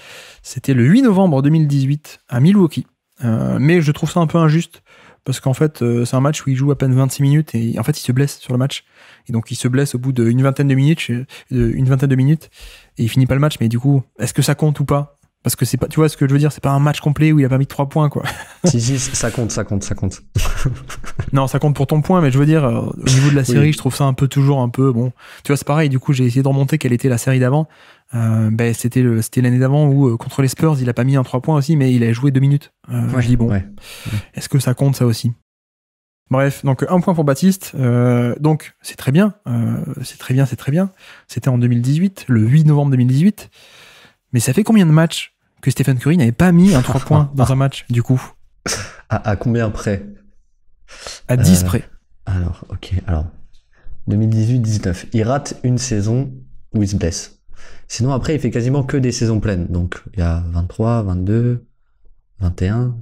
c'était le 8 novembre 2018 à Milwaukee. Euh, mais je trouve ça un peu injuste parce qu'en fait, euh, c'est un match où il joue à peine 26 minutes et en fait, il se blesse sur le match. Et donc, il se blesse au bout d'une vingtaine de minutes, euh, une vingtaine de minutes, et il finit pas le match. Mais du coup, est-ce que ça compte ou pas Parce que c'est pas, tu vois ce que je veux dire, c'est pas un match complet où il a pas mis trois points, quoi. Si, si, ça compte, ça compte, ça compte. non, ça compte pour ton point, mais je veux dire, euh, au niveau de la série, je trouve ça un peu toujours un peu bon. Tu vois, c'est pareil. Du coup, j'ai essayé de remonter quelle était la série d'avant. Euh, ben, c'était l'année d'avant où euh, contre les Spurs, il a pas mis un 3 points aussi, mais il a joué 2 minutes. Euh, je dis bon, est-ce que ça compte ça aussi Bref, donc un point pour Baptiste. donc c'est très bien, c'est très bien, c'est très bien. C'était en 2018, le 8 novembre 2018. Mais ça fait combien de matchs que Stephen Curry n'avait pas mis un 3 points dans un match du coup à, à, combien près À 10 près. Alors, ok, alors 2018-19, il rate une saison où il se blesse. Sinon, après, il fait quasiment que des saisons pleines. Donc, il y a 23, 22, 21.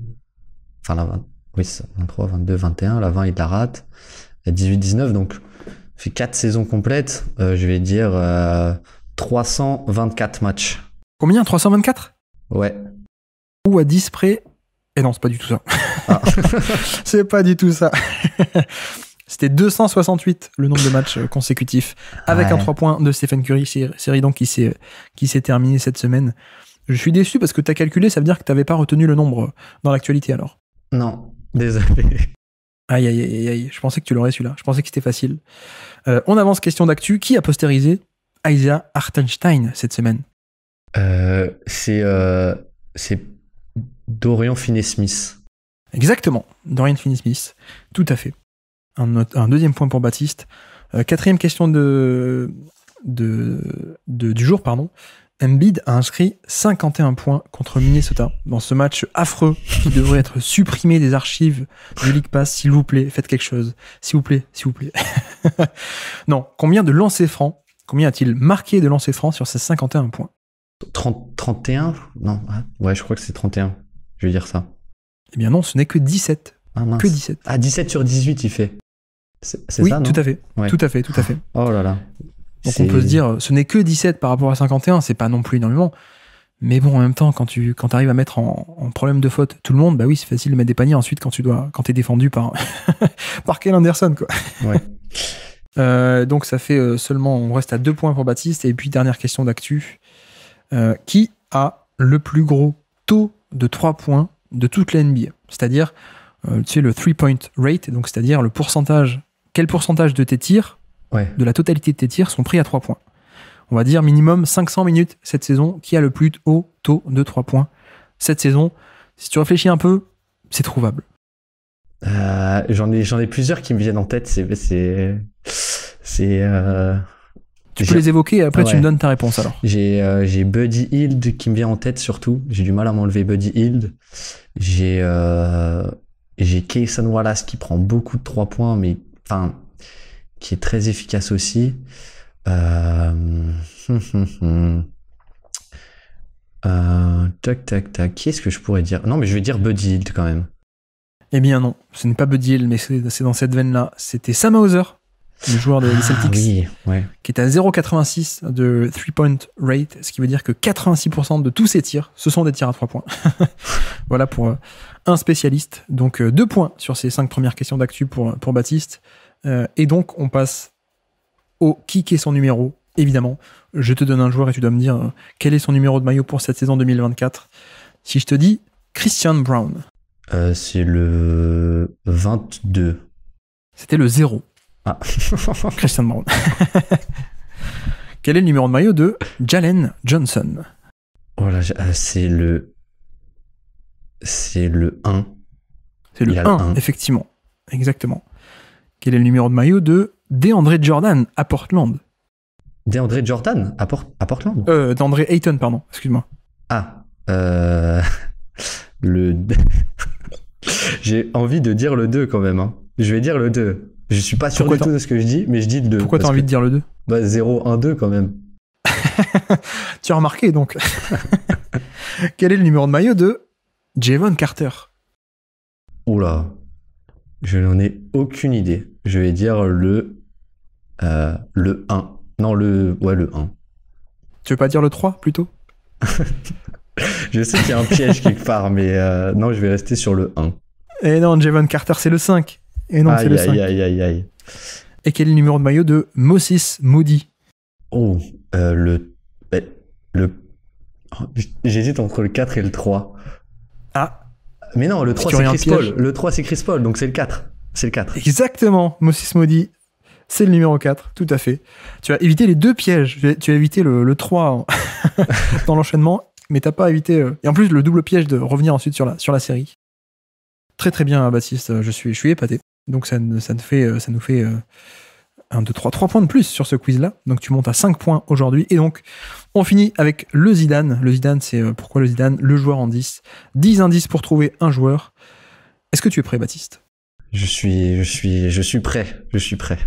Enfin, la 20, oui, 23, 22, 21. La 20, il la rate. 18, 19. Donc, il fait 4 saisons complètes. Euh, je vais dire 324 euh, matchs. Combien 324 Ouais. Ou à 10 près. Et eh non, c'est pas du tout ça. Ah. c'est pas du tout ça. C'était 268 le nombre de matchs euh, consécutifs avec un 3 points de Stephen Curry, série donc qui s'est euh, qui terminée cette semaine. Je suis déçu parce que tu as calculé, ça veut dire que tu n'avais pas retenu le nombre euh, dans l'actualité alors. Non, désolé. Aïe, aïe, aïe, aïe, je pensais que tu l'aurais celui-là, je pensais que c'était facile. on avance, question d'actu, qui a postérisé Isaiah Hartenstein cette semaine C'est Dorian Finney-Smith. Exactement, Dorian Finney-Smith, tout à fait un, deuxième point pour Baptiste. Euh, quatrième question de, de, du jour, pardon. Embiid a inscrit 51 points contre Minnesota dans ce match affreux qui devrait être supprimé des archives du League Pass. S'il vous plaît, faites quelque chose. S'il vous plaît, s'il vous plaît. non, combien de lancers francs, combien a-t-il marqué de lancers francs sur ces 51 points 30, 31 Non, ah, ouais, je crois que c'est 31. Je vais dire ça. Eh bien non, ce n'est que 17. Ah, que 17. Ah, 17 sur 18, il fait oui, tout à fait. Tout à fait, tout à fait. Oh là là. Donc on peut se dire, ce n'est que 17 par rapport à 51, c'est pas non plus énormément. Mais bon, en même temps, quand tu quand arrives à mettre en, problème de faute tout le monde, bah oui, c'est facile de mettre des paniers ensuite quand tu dois quand es défendu par par Anderson quoi. Ouais. Euh, donc ça fait euh, seulement, on reste à deux points pour Baptiste. Et puis dernière question d'actu, euh, qui a le plus gros taux de 3 points de toute la NBA C'est-à-dire, tu sais, le three point rate, donc c'est-à-dire le pourcentage quel pourcentage de tes tirs, de la totalité de tes tirs, sont pris à 3 points. On va dire minimum 500 minutes cette saison qui a le plus haut taux de 3 points. Cette saison, si tu réfléchis un peu, c'est trouvable. Euh, j'en ai plusieurs qui me viennent en tête. C'est c'est euh, Tu peux les évoquer et après ah tu me donnes ta réponse alors. Euh, j'ai Buddy Hield qui me vient en tête surtout. J'ai du mal à m'enlever Buddy Hield. J'ai j'ai Kayson Wallace qui prend beaucoup de 3 points mais enfin, qui est très efficace aussi. Euh, euh, tac, tac, tac. quest ce que je pourrais dire Non, mais je vais dire Buddy Hill quand même. Eh bien non, ce n'est pas Buddy Hill, mais c'est dans cette veine-là. C'était Sam Hauser, le joueur de ah Celtics, qui est à 0,86 de 3-point rate, ce qui veut dire que 86% de tous ses tirs, ce sont des tirs à 3 points. voilà pour, euh, un spécialiste. Donc euh, deux points sur ces cinq premières questions d'actu pour, pour Baptiste. Euh, et donc on passe au qui est son numéro, évidemment. Je te donne un joueur et tu dois me dire euh, quel est son numéro de maillot pour cette saison 2024. Si je te dis Christian Brown. c'est le 22. C'était le 0. Ah. Christian Brown. quel est le numéro de maillot de Jalen Johnson Voilà, oh c'est le c'est le 1. C'est le 1, effectivement. Exactement. Quel est le numéro de maillot de DeAndre Jordan à Portland DeAndre Jordan à, Portland euh, Ayton, pardon, excuse-moi. Ah, euh, le. J'ai envie de dire le 2 quand même. Hein. Je vais dire le 2. Je suis pas sûr du tout de ce que je dis, mais je dis le 2. Pourquoi as envie de dire le 2 Bah 0, 1, 2 quand même. tu as remarqué donc. Quel est le numéro de maillot de Javon Carter. Oula, je n'en ai aucune idée. Je vais dire le euh, le 1. Non, le ouais, le 1. Tu veux pas dire le 3 plutôt Je sais qu'il y a un piège qui part mais euh, non, je vais rester sur le 1. Et eh non, Javon Carter c'est le 5. Et eh non, c'est le 5. Aïe, aïe, aïe. Et quel est le numéro de maillot de Moses Moody Oh, euh, le eh, oh, J'hésite entre le 4 et le 3. Ah. Mais non, le 3 c'est Chris Paul. Le 3 c'est Chris Paul, donc c'est le 4. C'est le 4. Exactement, Moses Maudit. C'est le numéro 4, tout à fait. Tu as évité les deux pièges. Tu as évité le, 3 dans l'enchaînement, mais t'as pas évité. Euh, et en plus, le double piège de revenir ensuite sur la, sur la série. Très très bien, bassiste Je suis, épaté. Donc ça, fait, euh, ça nous fait 1, 2, 3, 3 points de plus sur ce quiz-là. Donc tu montes à 5 points aujourd'hui. Et donc, on finit avec le Zidane. Le Zidane, c'est euh, pourquoi le Zidane Le joueur en 10. 10 indices pour trouver un joueur. Est-ce que tu es prêt, Baptiste Je suis, je suis, je suis prêt. Je suis prêt.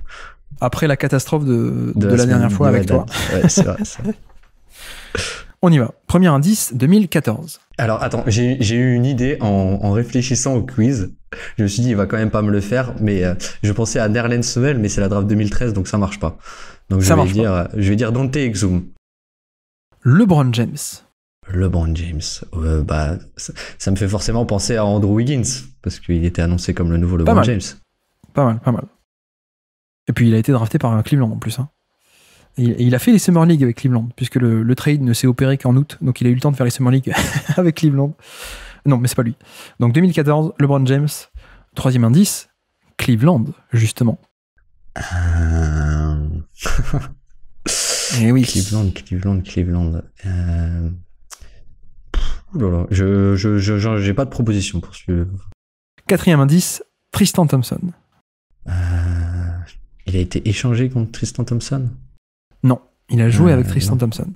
Après la catastrophe de, la, dernière fois avec toi. Ouais, c'est vrai. On y va. Premier indice, 2014. Alors attends, j'ai eu une idée en, réfléchissant au quiz. Je me suis dit, il va quand même pas me le faire, mais euh, je pensais à Nerlens Semel, mais c'est la draft 2013, donc ça marche pas. Donc je, vais dire, je vais dire Dante Exum. LeBron James. LeBron James, euh, bah, ça, me fait forcément penser à Andrew Wiggins, parce qu'il était annoncé comme le nouveau LeBron James. Pas mal, pas mal. Et puis il a été drafté par euh, Cleveland en plus. Hein. Et il a fait les Summer League avec Cleveland, puisque le, trade ne s'est opéré qu'en août, donc il a eu le temps de faire les Summer League avec Cleveland. Non, mais c'est pas lui. Donc 2014, LeBron James, troisième indice, Cleveland, justement. Euh. Eh oui, Cleveland, Cleveland, Cleveland. Euh, je j'ai pas de proposition pour suivre. Quatrième indice, Tristan Thompson. Euh, il a été échangé contre Tristan Thompson Non, il a joué euh, avec Tristan Thompson.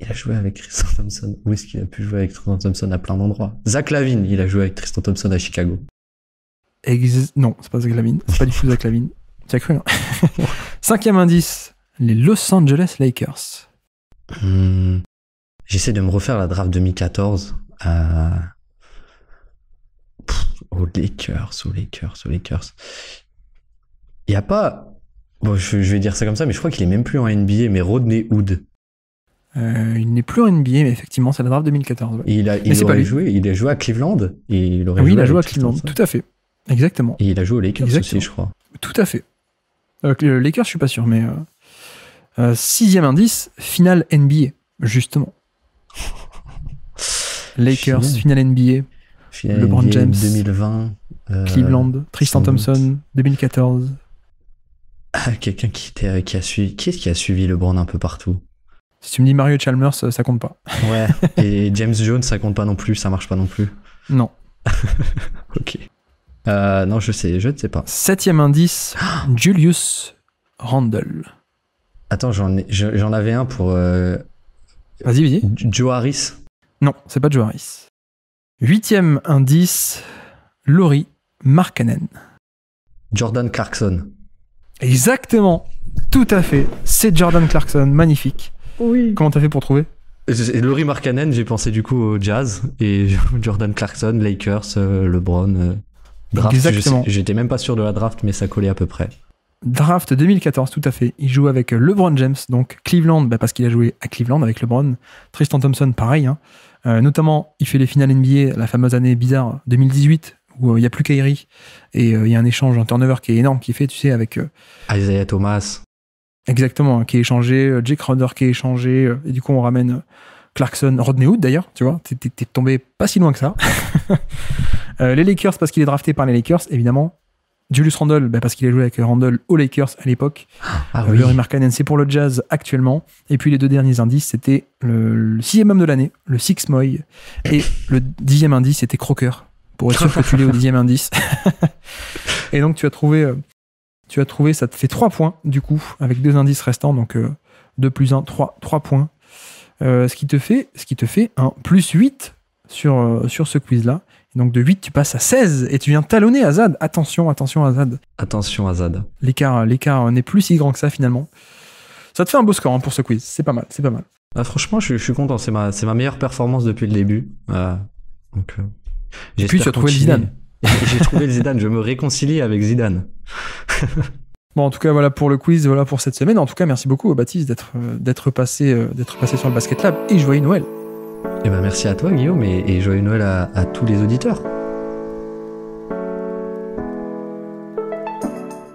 Il a joué avec Tristan Thompson. Où est-ce qu'il a pu jouer avec Tristan Thompson à plein d'endroits Zach Lavine, il a joué avec Tristan Thompson à Chicago. non, c'est pas Zach Lavine. C'est pas du tout Zach Lavine. Tu as cru, hein. Cinquième indice, les Los Angeles Lakers hmm. J'essaie de me refaire la draft 2014. à euh, aux Lakers, aux Lakers, aux Lakers. Il n'y a pas. Bon, je, vais dire ça comme ça, mais je crois qu'il est même plus en NBA, mais Rodney Hood. Euh, il n'est plus en NBA, mais effectivement, c'est la draft 2014. Il a, joué, il a joué à Cleveland. Et il oui, il a joué à Cleveland, tout à fait. Exactement. Et il a joué aux Lakers aussi, je crois. Tout à fait. Avec euh, les Lakers, je suis pas sûr, mais. Euh, sixième indice, finale NBA, justement. Lakers, final NBA. LeBron James. 2020. Euh, Cleveland, Tristan Thompson, 2014. Ah, quelqu'un qui, euh, qui a suivi. Qui ce qui a suivi LeBron un peu partout Si tu me dis Mario Chalmers, ça compte pas. Ouais. Et James Jones, ça compte pas non plus, ça marche pas non plus. Non. ok. non, je sais, je ne sais pas. Septième indice, ah Julius Randle. Attends, j'en, avais un pour. Euh, vas-y, vas-y. Joe Harris. Non, c'est pas Joe Harris. Huitième indice, Laurie Markkanen. Jordan Clarkson. Exactement, tout à fait. C'est Jordan Clarkson, magnifique. Oui. Comment t'as fait pour trouver Laurie Markkanen, j'ai pensé du coup au jazz et Jordan Clarkson, Lakers, euh, LeBron. Euh, draft, Exactement. j'étais même pas sûr de la draft, mais ça collait à peu près. Draft 2014, tout à fait. Il joue avec LeBron James, donc Cleveland, bah, parce qu'il a joué à Cleveland avec LeBron. Tristan Thompson, pareil. Hein. Euh, notamment, il fait les finales NBA, la fameuse année bizarre 2018, où euh, il n'y a plus Kyrie. Et euh, il y a un échange, un turnover qui est énorme, qui est fait, tu sais, avec. Isaiah Thomas. Exactement, hein, qui est échangé. Jake Crowder qui est échangé. et du coup, on ramène Clarkson, Rodney Hood d'ailleurs, tu vois. T'es tombé pas si loin que ça. les Lakers, parce qu'il est drafté par les Lakers, évidemment. Julius Randle, bah, parce qu'il a joué avec Randle aux Lakers à l'époque. Ah, euh, c'est pour le Jazz actuellement. Et puis les deux derniers indices, c'était le, sixième homme de l'année, le Six Moy. Et le dixième indice, c'était Crocker, pour être sûr que tu l'es au dixième indice. et donc tu as trouvé, euh, tu as trouvé, ça te fait trois points du coup, avec deux indices restants, donc 2 euh, plus 1, 3, points. ce, qui te fait, ce qui te fait un plus 8 sur, sur ce quiz-là donc de 8, tu passes à 16 et tu viens talonner Azad. Attention, attention Azad. Attention Azad. L'écart, euh, l'écart euh, n'est plus si grand que ça finalement. Ça te fait un beau score hein, pour ce quiz. C'est pas mal, c'est pas mal. Ah, franchement, je, suis content. C'est ma, c'est ma meilleure performance depuis le début. Euh, donc, tu trouvé Zidane. J'ai trouvé le Zidane. Je me réconcilie avec Zidane. bon, en tout cas, voilà pour le quiz, voilà pour cette semaine. En tout cas, merci beaucoup à Baptiste d'être, d'être, passé, d'être passé sur le Basket Lab et joyeux Noël. Et eh ben merci à toi Guillaume et, joyeux Noël à, tous les auditeurs.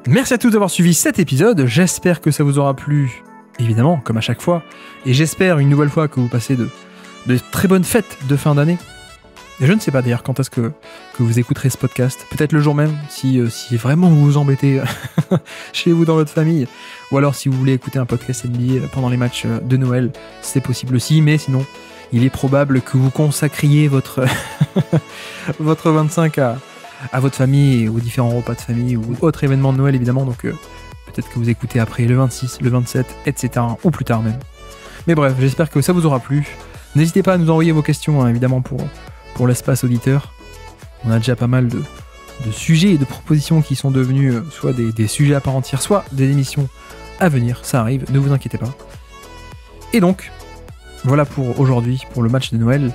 Merci à tous d'avoir suivi cet épisode, j'espère que ça vous aura plu, évidemment, comme à chaque fois, et j'espère une nouvelle fois que vous passez de, très bonnes fêtes de fin d'année. Et je ne sais pas d'ailleurs quand est-ce que, vous écouterez ce podcast, peut-être le jour même, si, euh, si vraiment vous vous embêtez chez vous dans votre famille, ou alors si vous voulez écouter un podcast NBA pendant les matchs euh, de Noël, c'est possible aussi, mais sinon, il est probable que vous consacriez votre, votre 25 à, à votre famille, et aux différents repas de famille ou autres événements de Noël évidemment. Donc euh, peut-être que vous écoutez après le 26, le 27, etc. ou plus tard même. Mais bref, j'espère que ça vous aura plu. N'hésitez pas à nous envoyer vos questions hein, évidemment pour, pour l'espace auditeur. On a déjà pas mal de, sujets et de propositions qui sont devenus euh, soit des, des, sujets à part entière, soit des émissions à venir. Ça arrive, ne vous inquiétez pas. Et donc, voilà pour aujourd'hui, pour le match de Noël.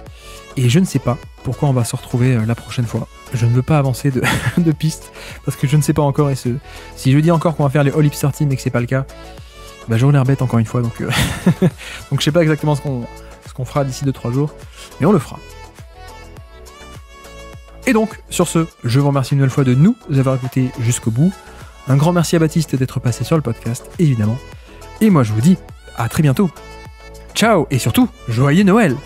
Et je ne sais pas pourquoi on va se retrouver euh, la prochaine fois. Je ne veux pas avancer de, piste parce que je ne sais pas encore. Et si je dis encore qu'on va faire les All starting Team et que c'est pas le cas, bah, j'aurai l'air bête encore une fois. Donc, je euh, donc je sais pas exactement ce qu'on fera d'ici 2-3 jours, mais on le fera. Et donc, sur ce, je vous remercie une nouvelle fois de nous avoir écoutés jusqu'au bout. Un grand merci à Baptiste d'être passé sur le podcast, évidemment. Et moi, je vous dis à très bientôt Ciao et surtout, joyeux Noël